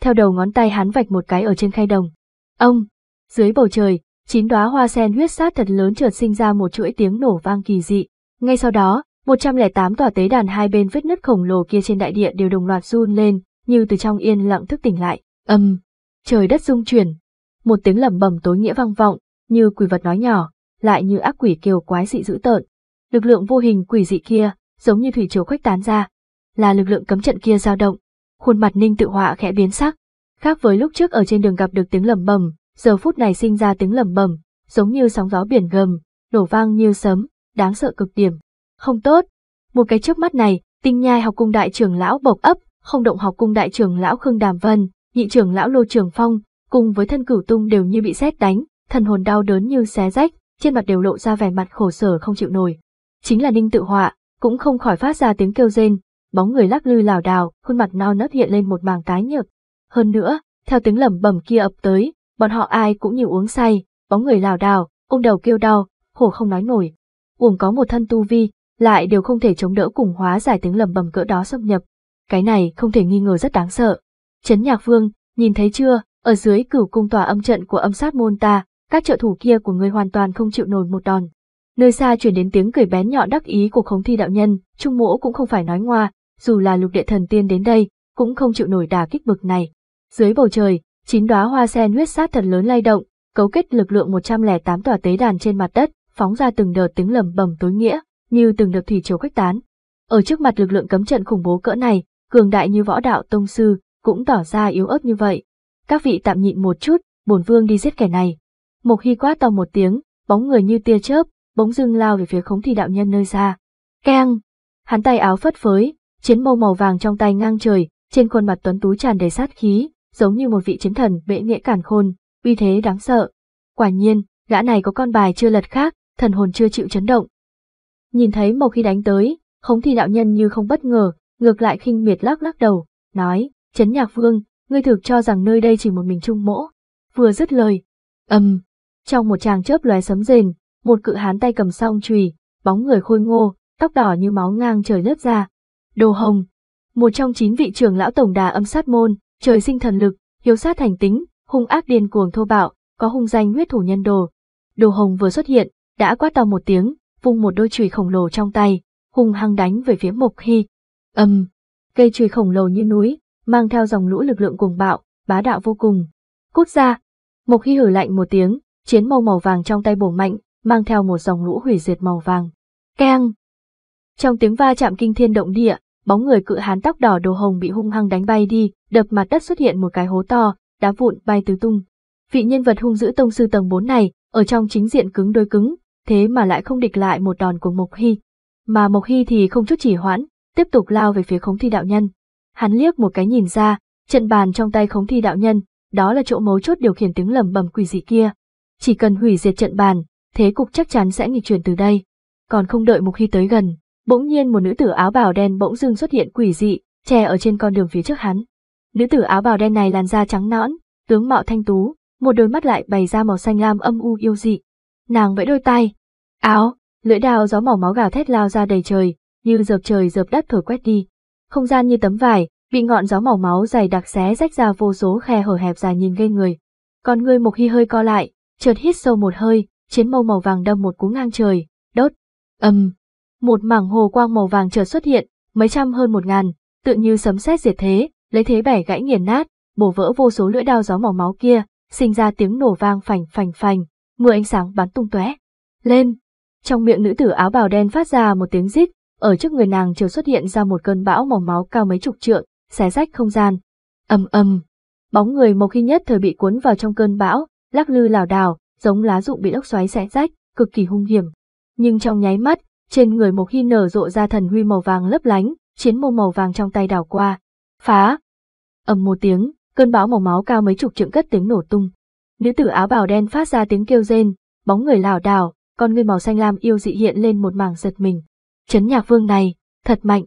Theo đầu ngón tay hắn vạch một cái ở trên khay đồng. Ông, dưới bầu trời, chín đóa hoa sen huyết sát thật lớn trượt sinh ra một chuỗi tiếng nổ vang kỳ dị. Ngay sau đó, 108 tòa tế đàn hai bên vết nứt khổng lồ kia trên đại địa đều đồng loạt run lên, như từ trong yên lặng thức tỉnh lại. Âm, trời đất rung chuyển. Một tiếng lẩm bẩm tối nghĩa vang vọng, như quỷ vật nói nhỏ, lại như ác quỷ kêu quái dị dữ tợn. Lực lượng vô hình quỷ dị kia, giống như thủy chiều khuếch tán ra, là lực lượng cấm trận kia dao động. Khuôn mặt Ninh Tự Họa khẽ biến sắc, khác với lúc trước ở trên đường gặp được tiếng lẩm bẩm, giờ phút này sinh ra tiếng lầm bầm, giống như sóng gió biển gầm, nổ vang như sấm, đáng sợ cực điểm. Không tốt. Một cái chớp mắt này, tinh nhai học cung đại trưởng lão bộc ấp, không động học cung đại trưởng lão Khương Đàm Vân, nhị trưởng lão Lô Trường Phong, cùng với thân cửu tung đều như bị xét đánh, thần hồn đau đớn như xé rách, trên mặt đều lộ ra vẻ mặt khổ sở không chịu nổi. Chính là Ninh Tự Họa, cũng không khỏi phát ra tiếng kêu rên, bóng người lắc lư lảo đảo, khuôn mặt non nớt hiện lên một màng tái nhợt. Hơn nữa, theo tiếng lẩm bẩm kia ập tới, bọn họ ai cũng nhiều uống say, bóng người lảo đảo, ôm đầu kêu đau, khổ không nói nổi. Uổng có một thân tu vi, lại đều không thể chống đỡ cùng hóa giải tiếng lầm bầm cỡ đó xâm nhập. Cái này không thể nghi ngờ rất đáng sợ. chấn Nhạc Vương, nhìn thấy chưa, ở dưới cửu cung tòa âm trận của âm sát môn ta, các trợ thủ kia của người hoàn toàn không chịu nổi một đòn. Nơi xa chuyển đến tiếng cười bén nhọn đắc ý của khống thi đạo nhân, trung mỗ cũng không phải nói ngoa, dù là lục địa thần tiên đến đây, cũng không chịu nổi đà kích bực này. Dưới bầu trời, Chín đóa hoa sen huyết sát thật lớn lay động, cấu kết lực lượng 108 tòa tế đàn trên mặt đất, phóng ra từng đợt tiếng lầm bầm tối nghĩa, như từng đợt thủy chiều khuếch tán. Ở trước mặt lực lượng cấm trận khủng bố cỡ này, cường đại như võ đạo tông sư, cũng tỏ ra yếu ớt như vậy. Các vị tạm nhịn một chút, bổn vương đi giết kẻ này. Mộc Hy quát to một tiếng, bóng người như tia chớp, bỗng dưng lao về phía khống thi đạo nhân nơi xa. Keng! Hắn tay áo phất phới, chiến mâu màu vàng trong tay ngang trời, trên khuôn mặt tuấn tú tràn đầy sát khí, giống như một vị chiến thần bệ nghĩa cản khôn, uy thế đáng sợ. Quả nhiên, gã này có con bài chưa lật khác, thần hồn chưa chịu chấn động. Nhìn thấy một khi đánh tới, Khống thì đạo nhân như không bất ngờ, ngược lại khinh miệt lắc lắc đầu, nói: chấn Nhạc Vương, ngươi thực cho rằng nơi đây chỉ một mình Trung Mỗ?" Vừa dứt lời, ầm, um, trong một tràng chớp lóe sấm rền, một cự hán tay cầm song chùy, bóng người khôi ngô, tóc đỏ như máu ngang trời nứt ra. Đồ Hồng, một trong chín vị trưởng lão tổng đà âm sát môn, trời sinh thần lực, hiếu sát thành tính, hung ác điên cuồng thô bạo, có hung danh huyết thủ nhân đồ. Đồ Hồng vừa xuất hiện, đã quát to một tiếng, vung một đôi chùy khổng lồ trong tay, hung hăng đánh về phía Mộc Hy. Ầm, um, cây chùy khổng lồ như núi, mang theo dòng lũ lực lượng cuồng bạo, bá đạo vô cùng. Cút ra! Mộc Hy hử lạnh một tiếng, chiến mâu màu vàng trong tay bổ mạnh, mang theo một dòng lũ hủy diệt màu vàng. Keng! Trong tiếng va chạm kinh thiên động địa, bóng người cự hán tóc đỏ đồ hồng bị hung hăng đánh bay đi, đập mặt đất xuất hiện một cái hố to, đá vụn bay tứ tung. Vị nhân vật hung dữ tông sư tầng 4 này, ở trong chính diện cứng đối cứng, thế mà lại không địch lại một đòn của Mộc Hy. Mà Mộc Hy thì không chút chỉ hoãn, tiếp tục lao về phía khống thi đạo nhân. Hắn liếc một cái nhìn ra, trận bàn trong tay khống thi đạo nhân, đó là chỗ mấu chốt điều khiển tiếng lầm bầm quỷ dị kia. Chỉ cần hủy diệt trận bàn, thế cục chắc chắn sẽ nghịch chuyển từ đây. Còn không đợi Mộc Hy tới gần, Bỗng nhiên một nữ tử áo bào đen bỗng dưng xuất hiện quỷ dị, che ở trên con đường phía trước hắn. Nữ tử áo bào đen này làn da trắng nõn, tướng mạo thanh tú, một đôi mắt lại bày ra màu xanh lam âm u yêu dị. Nàng vẫy đôi tay, áo, lưỡi đao gió màu máu gào thét lao ra đầy trời, như dợp trời dợp đất thổi quét đi. Không gian như tấm vải, bị ngọn gió màu máu dày đặc xé rách ra vô số khe hở hẹp dài nhìn gây người. Còn người Mộc Hy hơi co lại, chợt hít sâu một hơi, chiến mâu màu vàng đâm một cú ngang trời, đốt. Âm, um, một mảng hồ quang màu vàng chợt xuất hiện, mấy trăm hơn một ngàn, tự như sấm sét diệt thế, lấy thế bẻ gãy nghiền nát, bổ vỡ vô số lưỡi đao gió màu máu kia, sinh ra tiếng nổ vang phành phành phành, mưa ánh sáng bắn tung tóe. Lên! Trong miệng nữ tử áo bào đen phát ra một tiếng rít, ở trước người nàng chợt xuất hiện ra một cơn bão màu máu cao mấy chục trượng, xé rách không gian. Ầm ầm, bóng người màu khi nhất thời bị cuốn vào trong cơn bão, lắc lư lảo đảo, giống lá rụng bị lốc xoáy xé rách, cực kỳ hung hiểm. Nhưng trong nháy mắt, trên người một khi nở rộ ra thần huy màu vàng lấp lánh, chiến mô màu vàng trong tay đảo qua. Phá! ầm một tiếng, cơn bão màu máu cao mấy chục trượng cất tiếng nổ tung. Nữ tử áo bào đen phát ra tiếng kêu rên, bóng người lảo đảo, con người màu xanh lam yêu dị hiện lên một mảng giật mình. Chấn nhạc vương này, thật mạnh.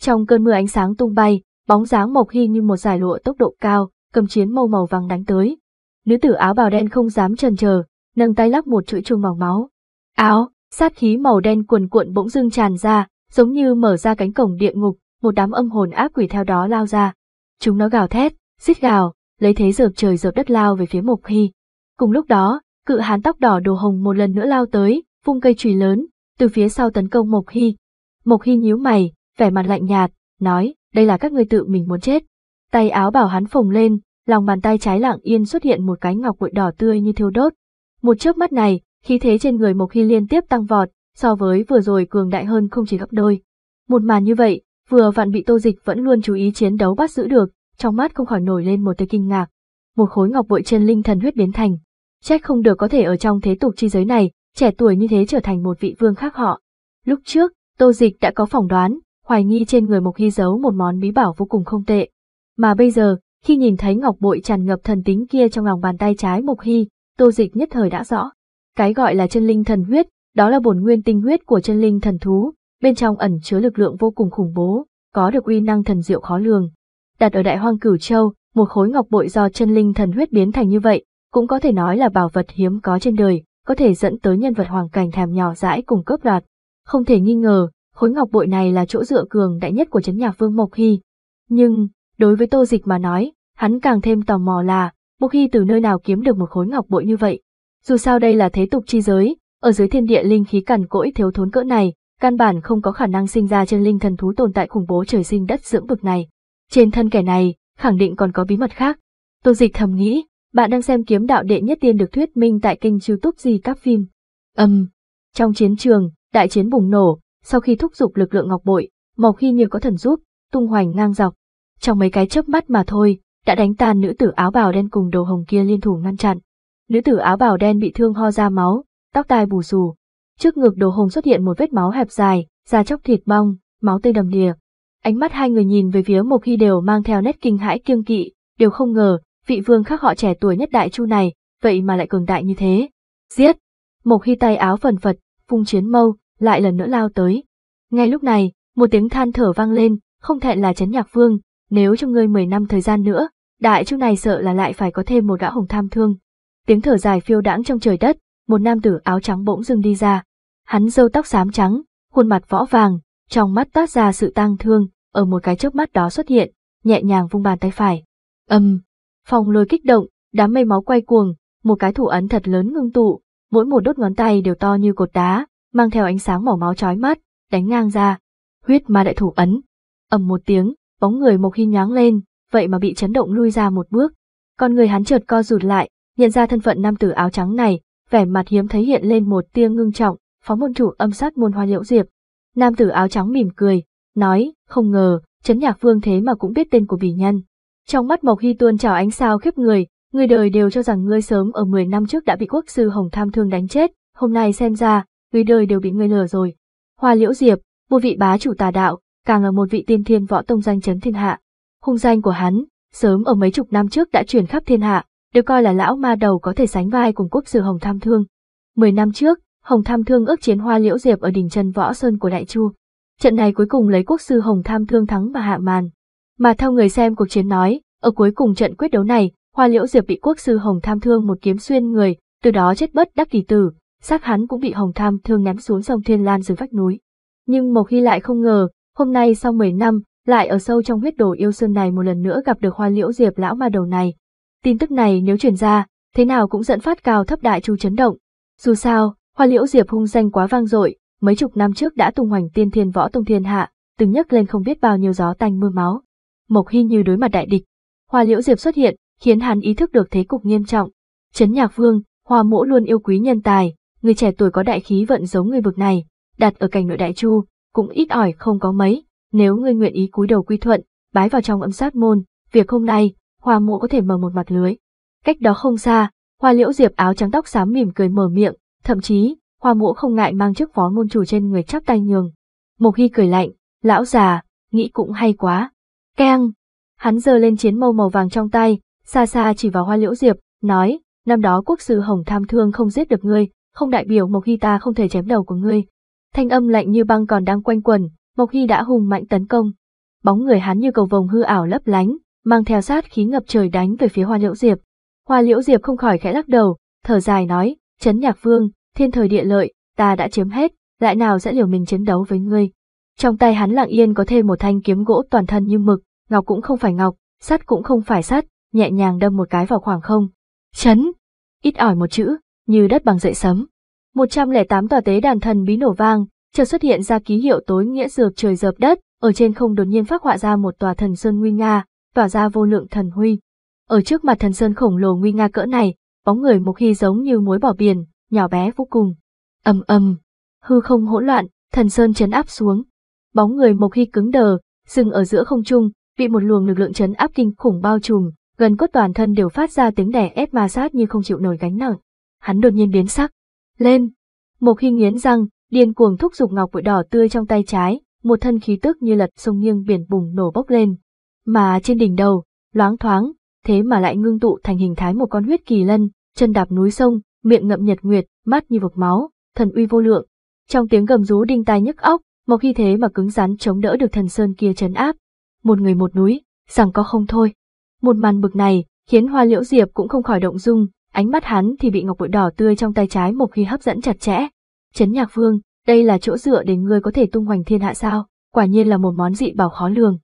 Trong cơn mưa ánh sáng tung bay, bóng dáng Mộc Hy như một giải lụa tốc độ cao, cầm chiến mâu màu vàng đánh tới. Nữ tử áo bào đen không dám chần chờ, nâng tay lắc một chuỗi chuông màu máu. Áo! sát khí màu đen cuồn cuộn bỗng dưng tràn ra, giống như mở ra cánh cổng địa ngục, một đám âm hồn ác quỷ theo đó lao ra. Chúng nó gào thét, xít gào, lấy thế dược trời dược đất lao về phía Mộc Hy. Cùng lúc đó, cự hán tóc đỏ đồ hồng một lần nữa lao tới, vung cây chùy lớn, từ phía sau tấn công Mộc Hy. Mộc Hy nhíu mày, vẻ mặt lạnh nhạt, nói, đây là các ngươi tự mình muốn chết. Tay áo bảo hắn phồng lên, lòng bàn tay trái lặng yên xuất hiện một cái ngọc bội đỏ tươi như thiêu đốt. Một chớp mắt này, khí thế trên người Mộc Hy liên tiếp tăng vọt, so với vừa rồi cường đại hơn không chỉ gấp đôi. Một màn như vậy, vừa vặn bị Tô Dịch vẫn luôn chú ý chiến đấu bắt giữ được, trong mắt không khỏi nổi lên một tia kinh ngạc. Một khối ngọc bội trên linh thần huyết biến thành, trách không được có thể ở trong thế tục chi giới này, trẻ tuổi như thế trở thành một vị vương khác họ. Lúc trước, Tô Dịch đã có phỏng đoán, hoài nghi trên người Mộc Hy giấu một món bí bảo vô cùng không tệ. Mà bây giờ, khi nhìn thấy ngọc bội tràn ngập thần tính kia trong lòng bàn tay trái Mộc Hy, Tô Dịch nhất thời đã rõ. Cái gọi là chân linh thần huyết, đó là bổn nguyên tinh huyết của chân linh thần thú, bên trong ẩn chứa lực lượng vô cùng khủng bố, có được uy năng thần diệu khó lường. Đặt ở Đại Hoang Cửu Châu, một khối ngọc bội do chân linh thần huyết biến thành như vậy, cũng có thể nói là bảo vật hiếm có trên đời, có thể dẫn tới nhân vật hoàng cảnh thèm nhỏ dãi cùng cướp đoạt. Không thể nghi ngờ, khối ngọc bội này là chỗ dựa cường đại nhất của chấn nhà Vương Mộc Hy. Nhưng, đối với Tô Dịch mà nói, hắn càng thêm tò mò là, Mộc Hy từ nơi nào kiếm được một khối ngọc bội như vậy. Dù sao đây là thế tục chi giới, ở dưới thiên địa linh khí cằn cỗi thiếu thốn cỡ này, căn bản không có khả năng sinh ra chân linh thần thú tồn tại khủng bố trời sinh đất dưỡng vực này. Trên thân kẻ này, khẳng định còn có bí mật khác. Tô Dịch thầm nghĩ, bạn đang xem kiếm đạo đệ nhất tiên được thuyết minh tại kênh YouTube gì các phim. Âm. Um, trong chiến trường, đại chiến bùng nổ, sau khi thúc giục lực lượng ngọc bội, màu khi như có thần giúp, tung hoành ngang dọc. Trong mấy cái chớp mắt mà thôi, đã đánh tan nữ tử áo bào đen cùng đồ hồng kia liên thủ ngăn chặn. Nữ tử áo bào đen bị thương ho ra máu, tóc tai bù xù. Trước ngực đồ hồng xuất hiện một vết máu hẹp dài, da chóc thịt bong, máu tươi đầm đìa. Ánh mắt hai người nhìn về phía một Hy đều mang theo nét kinh hãi kiêng kỵ, đều không ngờ, vị vương khác họ trẻ tuổi nhất đại chu này, vậy mà lại cường đại như thế. Giết! Một Hy tay áo phần phật, phung chiến mâu, lại lần nữa lao tới. Ngay lúc này, một tiếng than thở vang lên, không thẹn là chấn nhạc vương, nếu cho ngươi 10 năm thời gian nữa, đại chu này sợ là lại phải có thêm một gã hồng tham thương tiếng thở dài phiêu đãng trong trời đất, một nam tử áo trắng bỗng dưng đi ra. Hắn râu tóc xám trắng, khuôn mặt võ vàng, trong mắt toát ra sự tang thương, ở một cái chớp mắt đó xuất hiện, nhẹ nhàng vung bàn tay phải. Âm, phòng lôi kích động, đám mây máu quay cuồng, một cái thủ ấn thật lớn ngưng tụ, mỗi một đốt ngón tay đều to như cột đá, mang theo ánh sáng màu máu chói mắt, đánh ngang ra. Huyết ma đại thủ ấn. ầm một tiếng, bóng người Mộc Hin nhoáng lên, vậy mà bị chấn động lui ra một bước. Con người hắn chợt co rụt lại, Nhận ra thân phận nam tử áo trắng này, vẻ mặt hiếm thấy hiện lên một tia ngưng trọng, phóng môn chủ âm sát môn hoa liễu diệp. Nam tử áo trắng mỉm cười, nói, không ngờ, chấn nhạc vương thế mà cũng biết tên của bỉ nhân. Trong mắt Mộc Hy tuôn trào ánh sao khiếp người, người đời đều cho rằng ngươi sớm ở 10 năm trước đã bị quốc sư Hồng Tham Thương đánh chết, hôm nay xem ra, người đời đều bị ngươi lừa rồi. Hoa liễu diệp, một vị bá chủ tà đạo, càng là một vị tiên thiên võ tông danh chấn thiên hạ. Hung danh của hắn, sớm ở mấy chục năm trước đã truyền khắp thiên hạ, được coi là lão ma đầu có thể sánh vai cùng quốc sư Hồng Tham Thương. Mười năm trước, Hồng Tham Thương ước chiến Hoa Liễu Diệp ở đỉnh chân võ sơn của Đại Chu. Trận này cuối cùng lấy quốc sư Hồng Tham Thương thắng và hạ màn. Mà theo người xem cuộc chiến nói, ở cuối cùng trận quyết đấu này, Hoa Liễu Diệp bị quốc sư Hồng Tham Thương một kiếm xuyên người, từ đó chết bất đắc kỳ tử, xác hắn cũng bị Hồng Tham Thương ném xuống sông Thiên Lan dưới vách núi. Nhưng Mộc Hy lại không ngờ, hôm nay sau 10 năm, lại ở sâu trong huyết đồ yêu sơn này một lần nữa gặp được Hoa Liễu Diệp lão ma đầu này, Tin tức này nếu truyền ra, thế nào cũng dẫn phát cao thấp đại chu chấn động. Dù sao, hoa liễu diệp hung danh quá vang dội, mấy chục năm trước đã tung hoành tiên thiên võ tông thiên hạ, từng nhấc lên không biết bao nhiêu gió tanh mưa máu. Mộc Hy như đối mặt đại địch, hoa liễu diệp xuất hiện, khiến hắn ý thức được thế cục nghiêm trọng. chấn Nhạc Vương, Hoa Mỗ luôn yêu quý nhân tài, người trẻ tuổi có đại khí vận giống người vực này, đặt ở cảnh nội đại chu, cũng ít ỏi không có mấy, nếu ngươi nguyện ý cúi đầu quy thuận, bái vào trong âm sát môn, việc hôm nay, hoa mộ có thể mở một mặt lưới. Cách đó không xa, hoa liễu diệp áo trắng tóc xám mỉm cười mở miệng, thậm chí, hoa mộ không ngại mang chức phó ngôn chủ trên người chắp tay nhường. Mộc hy cười lạnh, lão già, nghĩ cũng hay quá. Keng! Hắn giơ lên chiến mâu màu vàng trong tay, xa xa chỉ vào hoa liễu diệp, nói, năm đó quốc sư hồng tham thương không giết được ngươi, không đại biểu Mộc hy ta không thể chém đầu của ngươi. Thanh âm lạnh như băng còn đang quanh quần, Mộc hy đã hùng mạnh tấn công. Bóng người hắn như cầu vồng hư ảo lấp lánh, mang theo sát khí ngập trời đánh về phía Hoa Liễu Diệp. Hoa Liễu Diệp không khỏi khẽ lắc đầu, thở dài nói, chấn nhạc vương, thiên thời địa lợi, ta đã chiếm hết, lại nào sẽ liều mình chiến đấu với ngươi. Trong tay hắn lặng yên có thêm một thanh kiếm gỗ toàn thân như mực, ngọc cũng không phải ngọc, sắt cũng không phải sắt, nhẹ nhàng đâm một cái vào khoảng không. Chấn! Ít ỏi một chữ, như đất bằng dậy sấm. 108 tòa tế đàn thần bí nổ vang, chợt xuất hiện ra ký hiệu tối nghĩa dược trời dợp đất, ở trên không đột nhiên phát họa ra một tòa thần sơn nguy nga, tỏa ra vô lượng thần huy. Ở trước mặt thần sơn khổng lồ nguy nga cỡ này, bóng người mộc khi giống như muối bỏ biển, nhỏ bé vô cùng. ầm ầm, hư không hỗn loạn, thần sơn chấn áp xuống. Bóng người mộc khi cứng đờ, dừng ở giữa không trung, bị một luồng lực lượng chấn áp kinh khủng bao trùm, gần cốt toàn thân đều phát ra tiếng đẻ ép ma sát như không chịu nổi gánh nặng. Hắn đột nhiên biến sắc. Lên! mộc khi nghiến răng, điên cuồng thúc giục ngọc bội đỏ tươi trong tay trái, một thân khí tức như lật sông nghiêng biển bùng nổ bốc lên mà trên đỉnh đầu, loáng thoáng, thế mà lại ngưng tụ thành hình thái một con huyết kỳ lân, chân đạp núi sông, miệng ngậm nhật nguyệt, mắt như vực máu, thần uy vô lượng. Trong tiếng gầm rú đinh tai nhức óc, một khi thế mà cứng rắn chống đỡ được thần sơn kia chấn áp. Một người một núi, rằng có không thôi. Một màn bực này, khiến Hoa Liễu Diệp cũng không khỏi động dung, ánh mắt hắn thì bị ngọc bội đỏ tươi trong tay trái một khi hấp dẫn chặt chẽ. Trấn Nhạc Vương, đây là chỗ dựa để ngươi có thể tung hoành thiên hạ sao? Quả nhiên là một món dị bảo khó lường.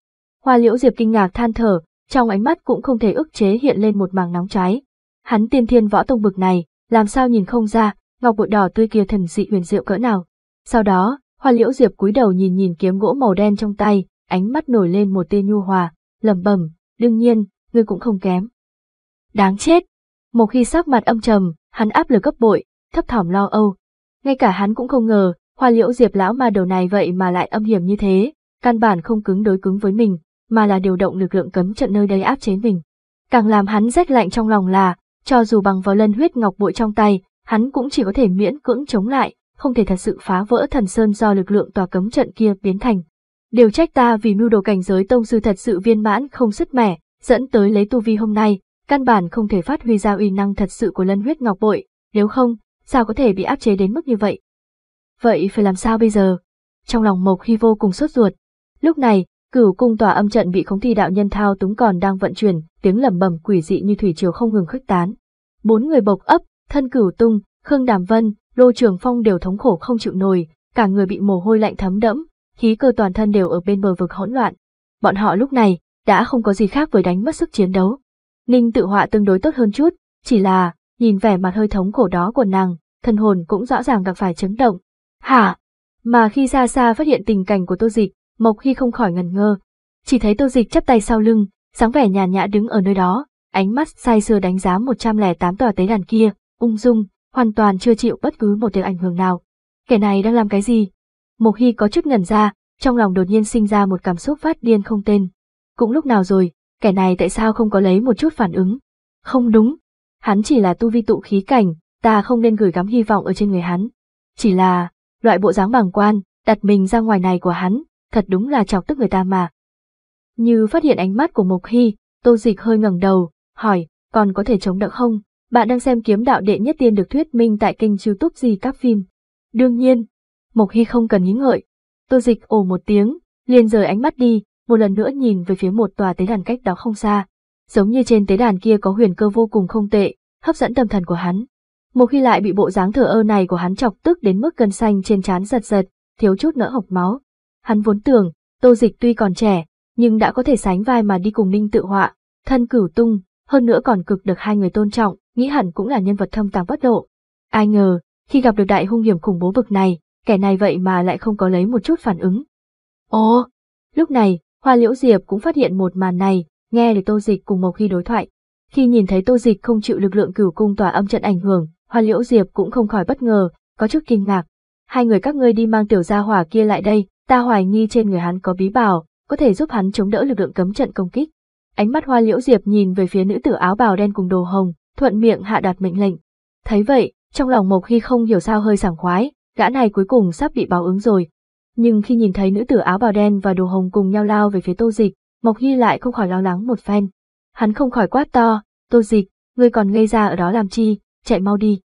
Hoa liễu diệp kinh ngạc than thở, trong ánh mắt cũng không thể ức chế hiện lên một màng nóng cháy. Hắn tiên thiên võ tông bực này, làm sao nhìn không ra, ngọc bội đỏ tươi kia thần dị huyền diệu cỡ nào. Sau đó, hoa liễu diệp cúi đầu nhìn nhìn kiếm gỗ màu đen trong tay, ánh mắt nổi lên một tia nhu hòa, lẩm bẩm, đương nhiên, ngươi cũng không kém. Đáng chết! Một khi sắc mặt âm trầm, hắn áp lực gấp bội, thấp thỏm lo âu. Ngay cả hắn cũng không ngờ, hoa liễu diệp lão ma đầu này vậy mà lại âm hiểm như thế, căn bản không cứng đối cứng với mình, mà là điều động lực lượng cấm trận nơi đây áp chế mình. Càng làm hắn rét lạnh trong lòng là, cho dù bằng vào lân huyết ngọc bội trong tay, hắn cũng chỉ có thể miễn cưỡng chống lại, không thể thật sự phá vỡ thần sơn do lực lượng tòa cấm trận kia biến thành. Điều trách ta vì mưu đồ cảnh giới tông sư thật sự viên mãn không sứt mẻ, dẫn tới lấy tu vi hôm nay, căn bản không thể phát huy ra uy năng thật sự của lân huyết ngọc bội, nếu không, sao có thể bị áp chế đến mức như vậy? Vậy phải làm sao bây giờ? Trong lòng Mộc Khi vô cùng sốt ruột. Lúc này, Cửu cung tòa âm trận bị khống thi đạo nhân thao túng còn đang vận chuyển, tiếng lầm bầm quỷ dị như thủy triều không ngừng khuếch tán. Bốn người bộc ấp, thân cửu tung, Khương Đàm Vân, Lô Trường Phong đều thống khổ không chịu nổi, cả người bị mồ hôi lạnh thấm đẫm, khí cơ toàn thân đều ở bên bờ vực hỗn loạn. Bọn họ lúc này đã không có gì khác với đánh mất sức chiến đấu. Ninh tự họa tương đối tốt hơn chút, chỉ là, nhìn vẻ mặt hơi thống khổ đó của nàng, thân hồn cũng rõ ràng gặp phải chấn động. Hả? Mà khi xa xa phát hiện tình cảnh của Tô Dịch, Mộc Hy không khỏi ngần ngơ. Chỉ thấy Tô Dịch chắp tay sau lưng, dáng vẻ nhàn nhã đứng ở nơi đó, ánh mắt say sưa đánh giá 108 tòa tế đàn kia, ung dung, hoàn toàn chưa chịu bất cứ một tiếng ảnh hưởng nào. Kẻ này đang làm cái gì? Mộc Hy có chút ngần ra, trong lòng đột nhiên sinh ra một cảm xúc phát điên không tên. Cũng lúc nào rồi, kẻ này tại sao không có lấy một chút phản ứng? Không đúng, hắn chỉ là tu vi tụ khí cảnh, ta không nên gửi gắm hy vọng ở trên người hắn. Chỉ là, loại bộ dáng bằng quan, đặt mình ra ngoài này của hắn, thật đúng là chọc tức người ta mà. Như phát hiện ánh mắt của Mộc Hy, Tô Dịch hơi ngẩng đầu, hỏi, còn có thể chống đỡ không? Bạn đang xem kiếm đạo đệ nhất tiên được thuyết minh tại kênh youtube gì các phim. Đương nhiên, Mộc Hy không cần nghĩ ngợi. Tô Dịch ồ một tiếng, liền rời ánh mắt đi, một lần nữa nhìn về phía một tòa tế đàn cách đó không xa. Giống như trên tế đàn kia có huyền cơ vô cùng không tệ, hấp dẫn tâm thần của hắn. Một khi lại bị bộ dáng thở ơ này của hắn chọc tức đến mức cân xanh trên trán giật giật, thiếu chút nữa hộc máu. Hắn vốn tưởng, Tô Dịch tuy còn trẻ, nhưng đã có thể sánh vai mà đi cùng Ninh Tự Họa, thân cửu tung, hơn nữa còn cực được hai người tôn trọng, nghĩ hẳn cũng là nhân vật thâm tàng bất độ. Ai ngờ, khi gặp được đại hung hiểm khủng bố bực này, kẻ này vậy mà lại không có lấy một chút phản ứng. Ồ, lúc này, Hoa Liễu Diệp cũng phát hiện một màn này, nghe được Tô Dịch cùng Mộc khi đối thoại. Khi nhìn thấy Tô Dịch không chịu lực lượng cửu cung tỏa âm trận ảnh hưởng, Hoa Liễu Diệp cũng không khỏi bất ngờ, có chút kinh ngạc. Hai người các ngươi đi mang tiểu gia hỏa kia lại đây, Ta hoài nghi trên người hắn có bí bảo, có thể giúp hắn chống đỡ lực lượng cấm trận công kích. Ánh mắt Hoa Liễu Diệp nhìn về phía nữ tử áo bào đen cùng đồ hồng, thuận miệng hạ đạt mệnh lệnh. Thấy vậy, trong lòng Mộc Hi không hiểu sao hơi sảng khoái, gã này cuối cùng sắp bị báo ứng rồi. Nhưng khi nhìn thấy nữ tử áo bào đen và đồ hồng cùng nhau lao về phía Tô Dịch, Mộc Hi lại không khỏi lo lắng một phen. Hắn không khỏi quát to, Tô Dịch, ngươi còn ngây ra ở đó làm chi, chạy mau đi.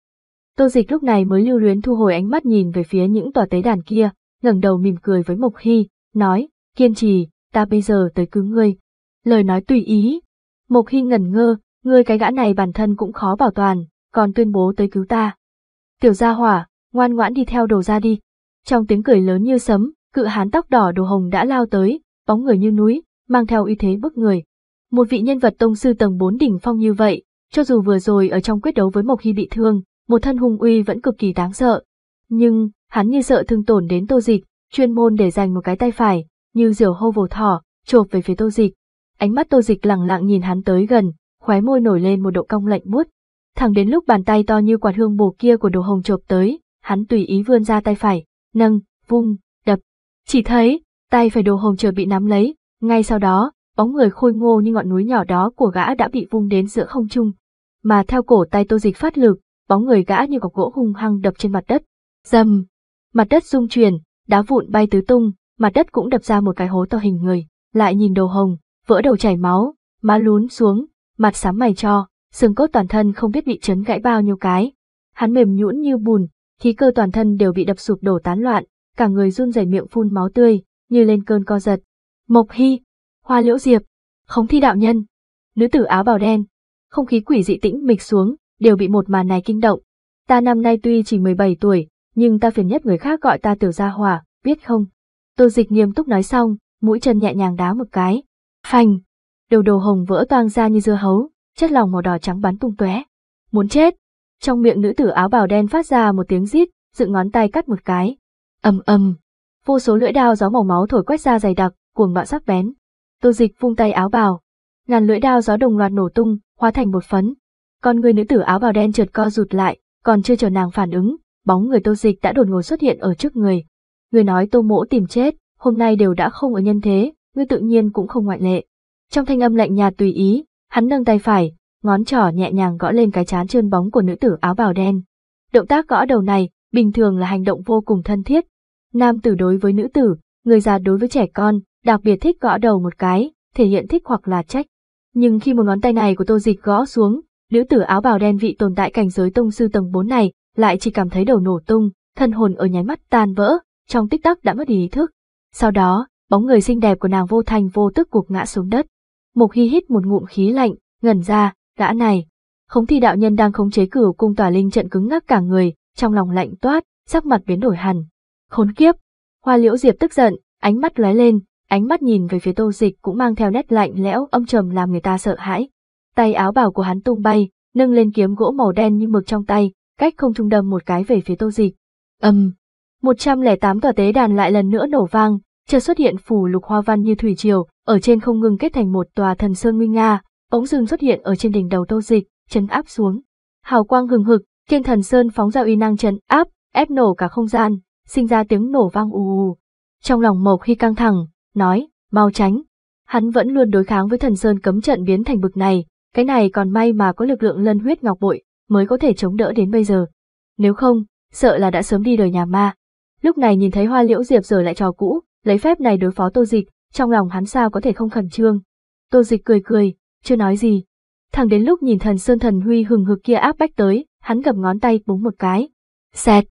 Tô Dịch lúc này mới lưu luyến thu hồi ánh mắt nhìn về phía những tòa tế đàn kia, ngẩng đầu mỉm cười với Mộc Hy, nói, kiên trì, ta bây giờ tới cứu ngươi. Lời nói tùy ý. Mộc Hy ngẩn ngơ, ngươi cái gã này bản thân cũng khó bảo toàn, còn tuyên bố tới cứu ta. Tiểu gia hỏa, ngoan ngoãn đi theo đồ ra đi. Trong tiếng cười lớn như sấm, cự hán tóc đỏ đồ hồng đã lao tới, bóng người như núi, mang theo uy thế bức người. Một vị nhân vật tông sư tầng 4 đỉnh phong như vậy, cho dù vừa rồi ở trong quyết đấu với Mộc Hy bị thương, một thân hung uy vẫn cực kỳ đáng sợ. Nhưng, hắn như sợ thương tổn đến tô dịch, chuyên môn để dành một cái tay phải, như diều hô vồ thỏ, chộp về phía tô dịch. Ánh mắt tô dịch lẳng lặng nhìn hắn tới gần, khóe môi nổi lên một độ cong lạnh buốt. Thẳng đến lúc bàn tay to như quạt hương bồ kia của đồ hồng chộp tới, hắn tùy ý vươn ra tay phải, nâng, vung, đập. Chỉ thấy, tay phải đồ hồng chợt bị nắm lấy, ngay sau đó, bóng người khôi ngô như ngọn núi nhỏ đó của gã đã bị vung đến giữa không trung. Mà theo cổ tay tô dịch phát lực, bóng người gã như cọc gỗ hung hăng đập trên mặt đất. Dầm, mặt đất rung chuyển, đá vụn bay tứ tung, mặt đất cũng đập ra một cái hố to hình người, lại nhìn đầu hồng, vỡ đầu chảy máu, má lún xuống, mặt sám mày cho, xương cốt toàn thân không biết bị chấn gãy bao nhiêu cái. Hắn mềm nhũn như bùn, khí cơ toàn thân đều bị đập sụp đổ tán loạn, cả người run rẩy miệng phun máu tươi, như lên cơn co giật. Mộc Hy, Hoa Liễu Diệp, Khống Thi đạo nhân, nữ tử áo bào đen, không khí quỷ dị tĩnh mịch xuống, đều bị một màn này kinh động. Ta năm nay tuy chỉ 17 tuổi, nhưng ta phiền nhất người khác gọi ta tiểu gia hỏa, biết không? Tô dịch nghiêm túc nói xong, mũi chân nhẹ nhàng đá một cái. phành. Đầu đồ hồng vỡ toang ra như dưa hấu, chất lòng màu đỏ trắng bắn tung tóe. Muốn chết! Trong miệng nữ tử áo bào đen phát ra một tiếng rít, dựng ngón tay cắt một cái. ầm ầm, Vô số lưỡi đao gió màu máu thổi quét ra dày đặc, cuồng bạo sắc bén. Tô dịch vung tay áo bào. Ngàn lưỡi đao gió đồng loạt nổ tung, hóa thành một phấn. Con người nữ tử áo bào đen trượt co rụt lại, còn chưa chờ nàng phản ứng, bóng người tô dịch đã đột ngột xuất hiện ở trước người. Người nói tô mỗ tìm chết, hôm nay đều đã không ở nhân thế, ngươi tự nhiên cũng không ngoại lệ. Trong thanh âm lạnh nhạt tùy ý, hắn nâng tay phải, ngón trỏ nhẹ nhàng gõ lên cái chán trơn bóng của nữ tử áo bào đen. Động tác gõ đầu này, bình thường là hành động vô cùng thân thiết. Nam tử đối với nữ tử, người già đối với trẻ con, đặc biệt thích gõ đầu một cái, thể hiện thích hoặc là trách. Nhưng khi một ngón tay này của tô dịch gõ xuống, nữ tử áo bào đen vị tồn tại cảnh giới tông sư tầng 4 này, lại chỉ cảm thấy đầu nổ tung, thân hồn ở nháy mắt tan vỡ, trong tích tắc đã mất đi ý thức. Sau đó, bóng người xinh đẹp của nàng vô thành vô tức cuộc ngã xuống đất. Mục Hy hít một ngụm khí lạnh, ngẩn ra, gã này. Khống thi đạo nhân đang khống chế cửu cung tòa linh trận cứng ngắc cả người, trong lòng lạnh toát, sắc mặt biến đổi hẳn. Khốn kiếp! Hoa liễu diệp tức giận, ánh mắt lóe lên, ánh mắt nhìn về phía tô dịch cũng mang theo nét lạnh lẽo âm trầm làm người ta sợ hãi. Tay áo bảo của hắn tung bay, nâng lên kiếm gỗ màu đen như mực trong tay, cách không trung đâm một cái về phía tô dịch. Âm! Um, 108 tòa tế đàn lại lần nữa nổ vang, chờ xuất hiện phủ lục hoa văn như thủy triều, ở trên không ngừng kết thành một tòa thần sơn nguy nga, bóng rừng xuất hiện ở trên đỉnh đầu tô dịch, chấn áp xuống. Hào quang hừng hực, trên thần sơn phóng ra uy năng chấn áp, ép nổ cả không gian, sinh ra tiếng nổ vang ù ù. Trong lòng Mộc khi căng thẳng, nói, mau tránh. Hắn vẫn luôn đối kháng với thần sơn cấm trận biến thành bực này, cái này còn may mà có lực lượng lân huyết ngọc bội, mới có thể chống đỡ đến bây giờ. Nếu không, sợ là đã sớm đi đời nhà ma. Lúc này nhìn thấy hoa liễu diệp giờ lại trò cũ, lấy phép này đối phó tô dịch, trong lòng hắn sao có thể không khẩn trương. Tô dịch cười cười, chưa nói gì. Thẳng đến lúc nhìn thần sơn thần huy hừng hực kia áp bách tới, hắn cầm ngón tay búng một cái. Xẹt!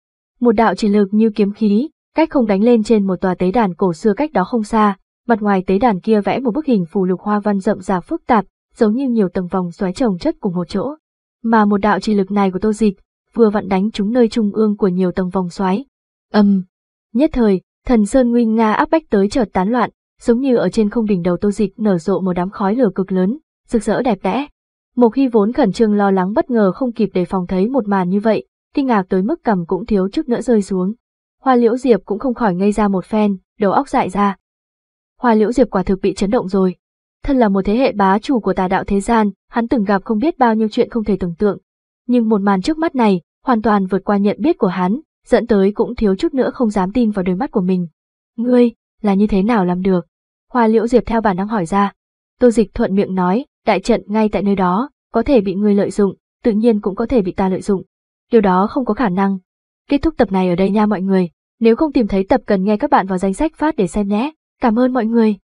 Một đạo chỉ lực như kiếm khí, cách không đánh lên trên một tòa tế đàn cổ xưa cách đó không xa, mặt ngoài tế đàn kia vẽ một bức hình phù lục hoa văn rậm rạp phức tạp, giống như nhiều tầng vòng xoáy chồng chất cùng một chỗ mà một đạo chi lực này của Tô Dịch vừa vặn đánh trúng nơi trung ương của nhiều tầng vòng xoáy. Âm! nhất thời, thần sơn nguyên nga áp bách tới chợt tán loạn, giống như ở trên không đỉnh đầu Tô Dịch nở rộ một đám khói lửa cực lớn, rực rỡ đẹp đẽ. Một khi vốn khẩn trương lo lắng bất ngờ không kịp để phòng thấy một màn như vậy, kinh ngạc tới mức cầm cũng thiếu chút nữa rơi xuống. Hoa Liễu Diệp cũng không khỏi ngây ra một phen, đầu óc dại ra. Hoa Liễu Diệp quả thực bị chấn động rồi, Thân là một thế hệ bá chủ của tà đạo thế gian, hắn từng gặp không biết bao nhiêu chuyện không thể tưởng tượng. Nhưng một màn trước mắt này, hoàn toàn vượt qua nhận biết của hắn, dẫn tới cũng thiếu chút nữa không dám tin vào đôi mắt của mình. Ngươi, là như thế nào làm được? Hoa liễu diệp theo bản năng hỏi ra. Tô dịch thuận miệng nói, đại trận ngay tại nơi đó, có thể bị ngươi lợi dụng, tự nhiên cũng có thể bị ta lợi dụng. Điều đó không có khả năng. Kết thúc tập này ở đây nha mọi người, nếu không tìm thấy tập cần nghe các bạn vào danh sách phát để xem nhé. Cảm ơn mọi người.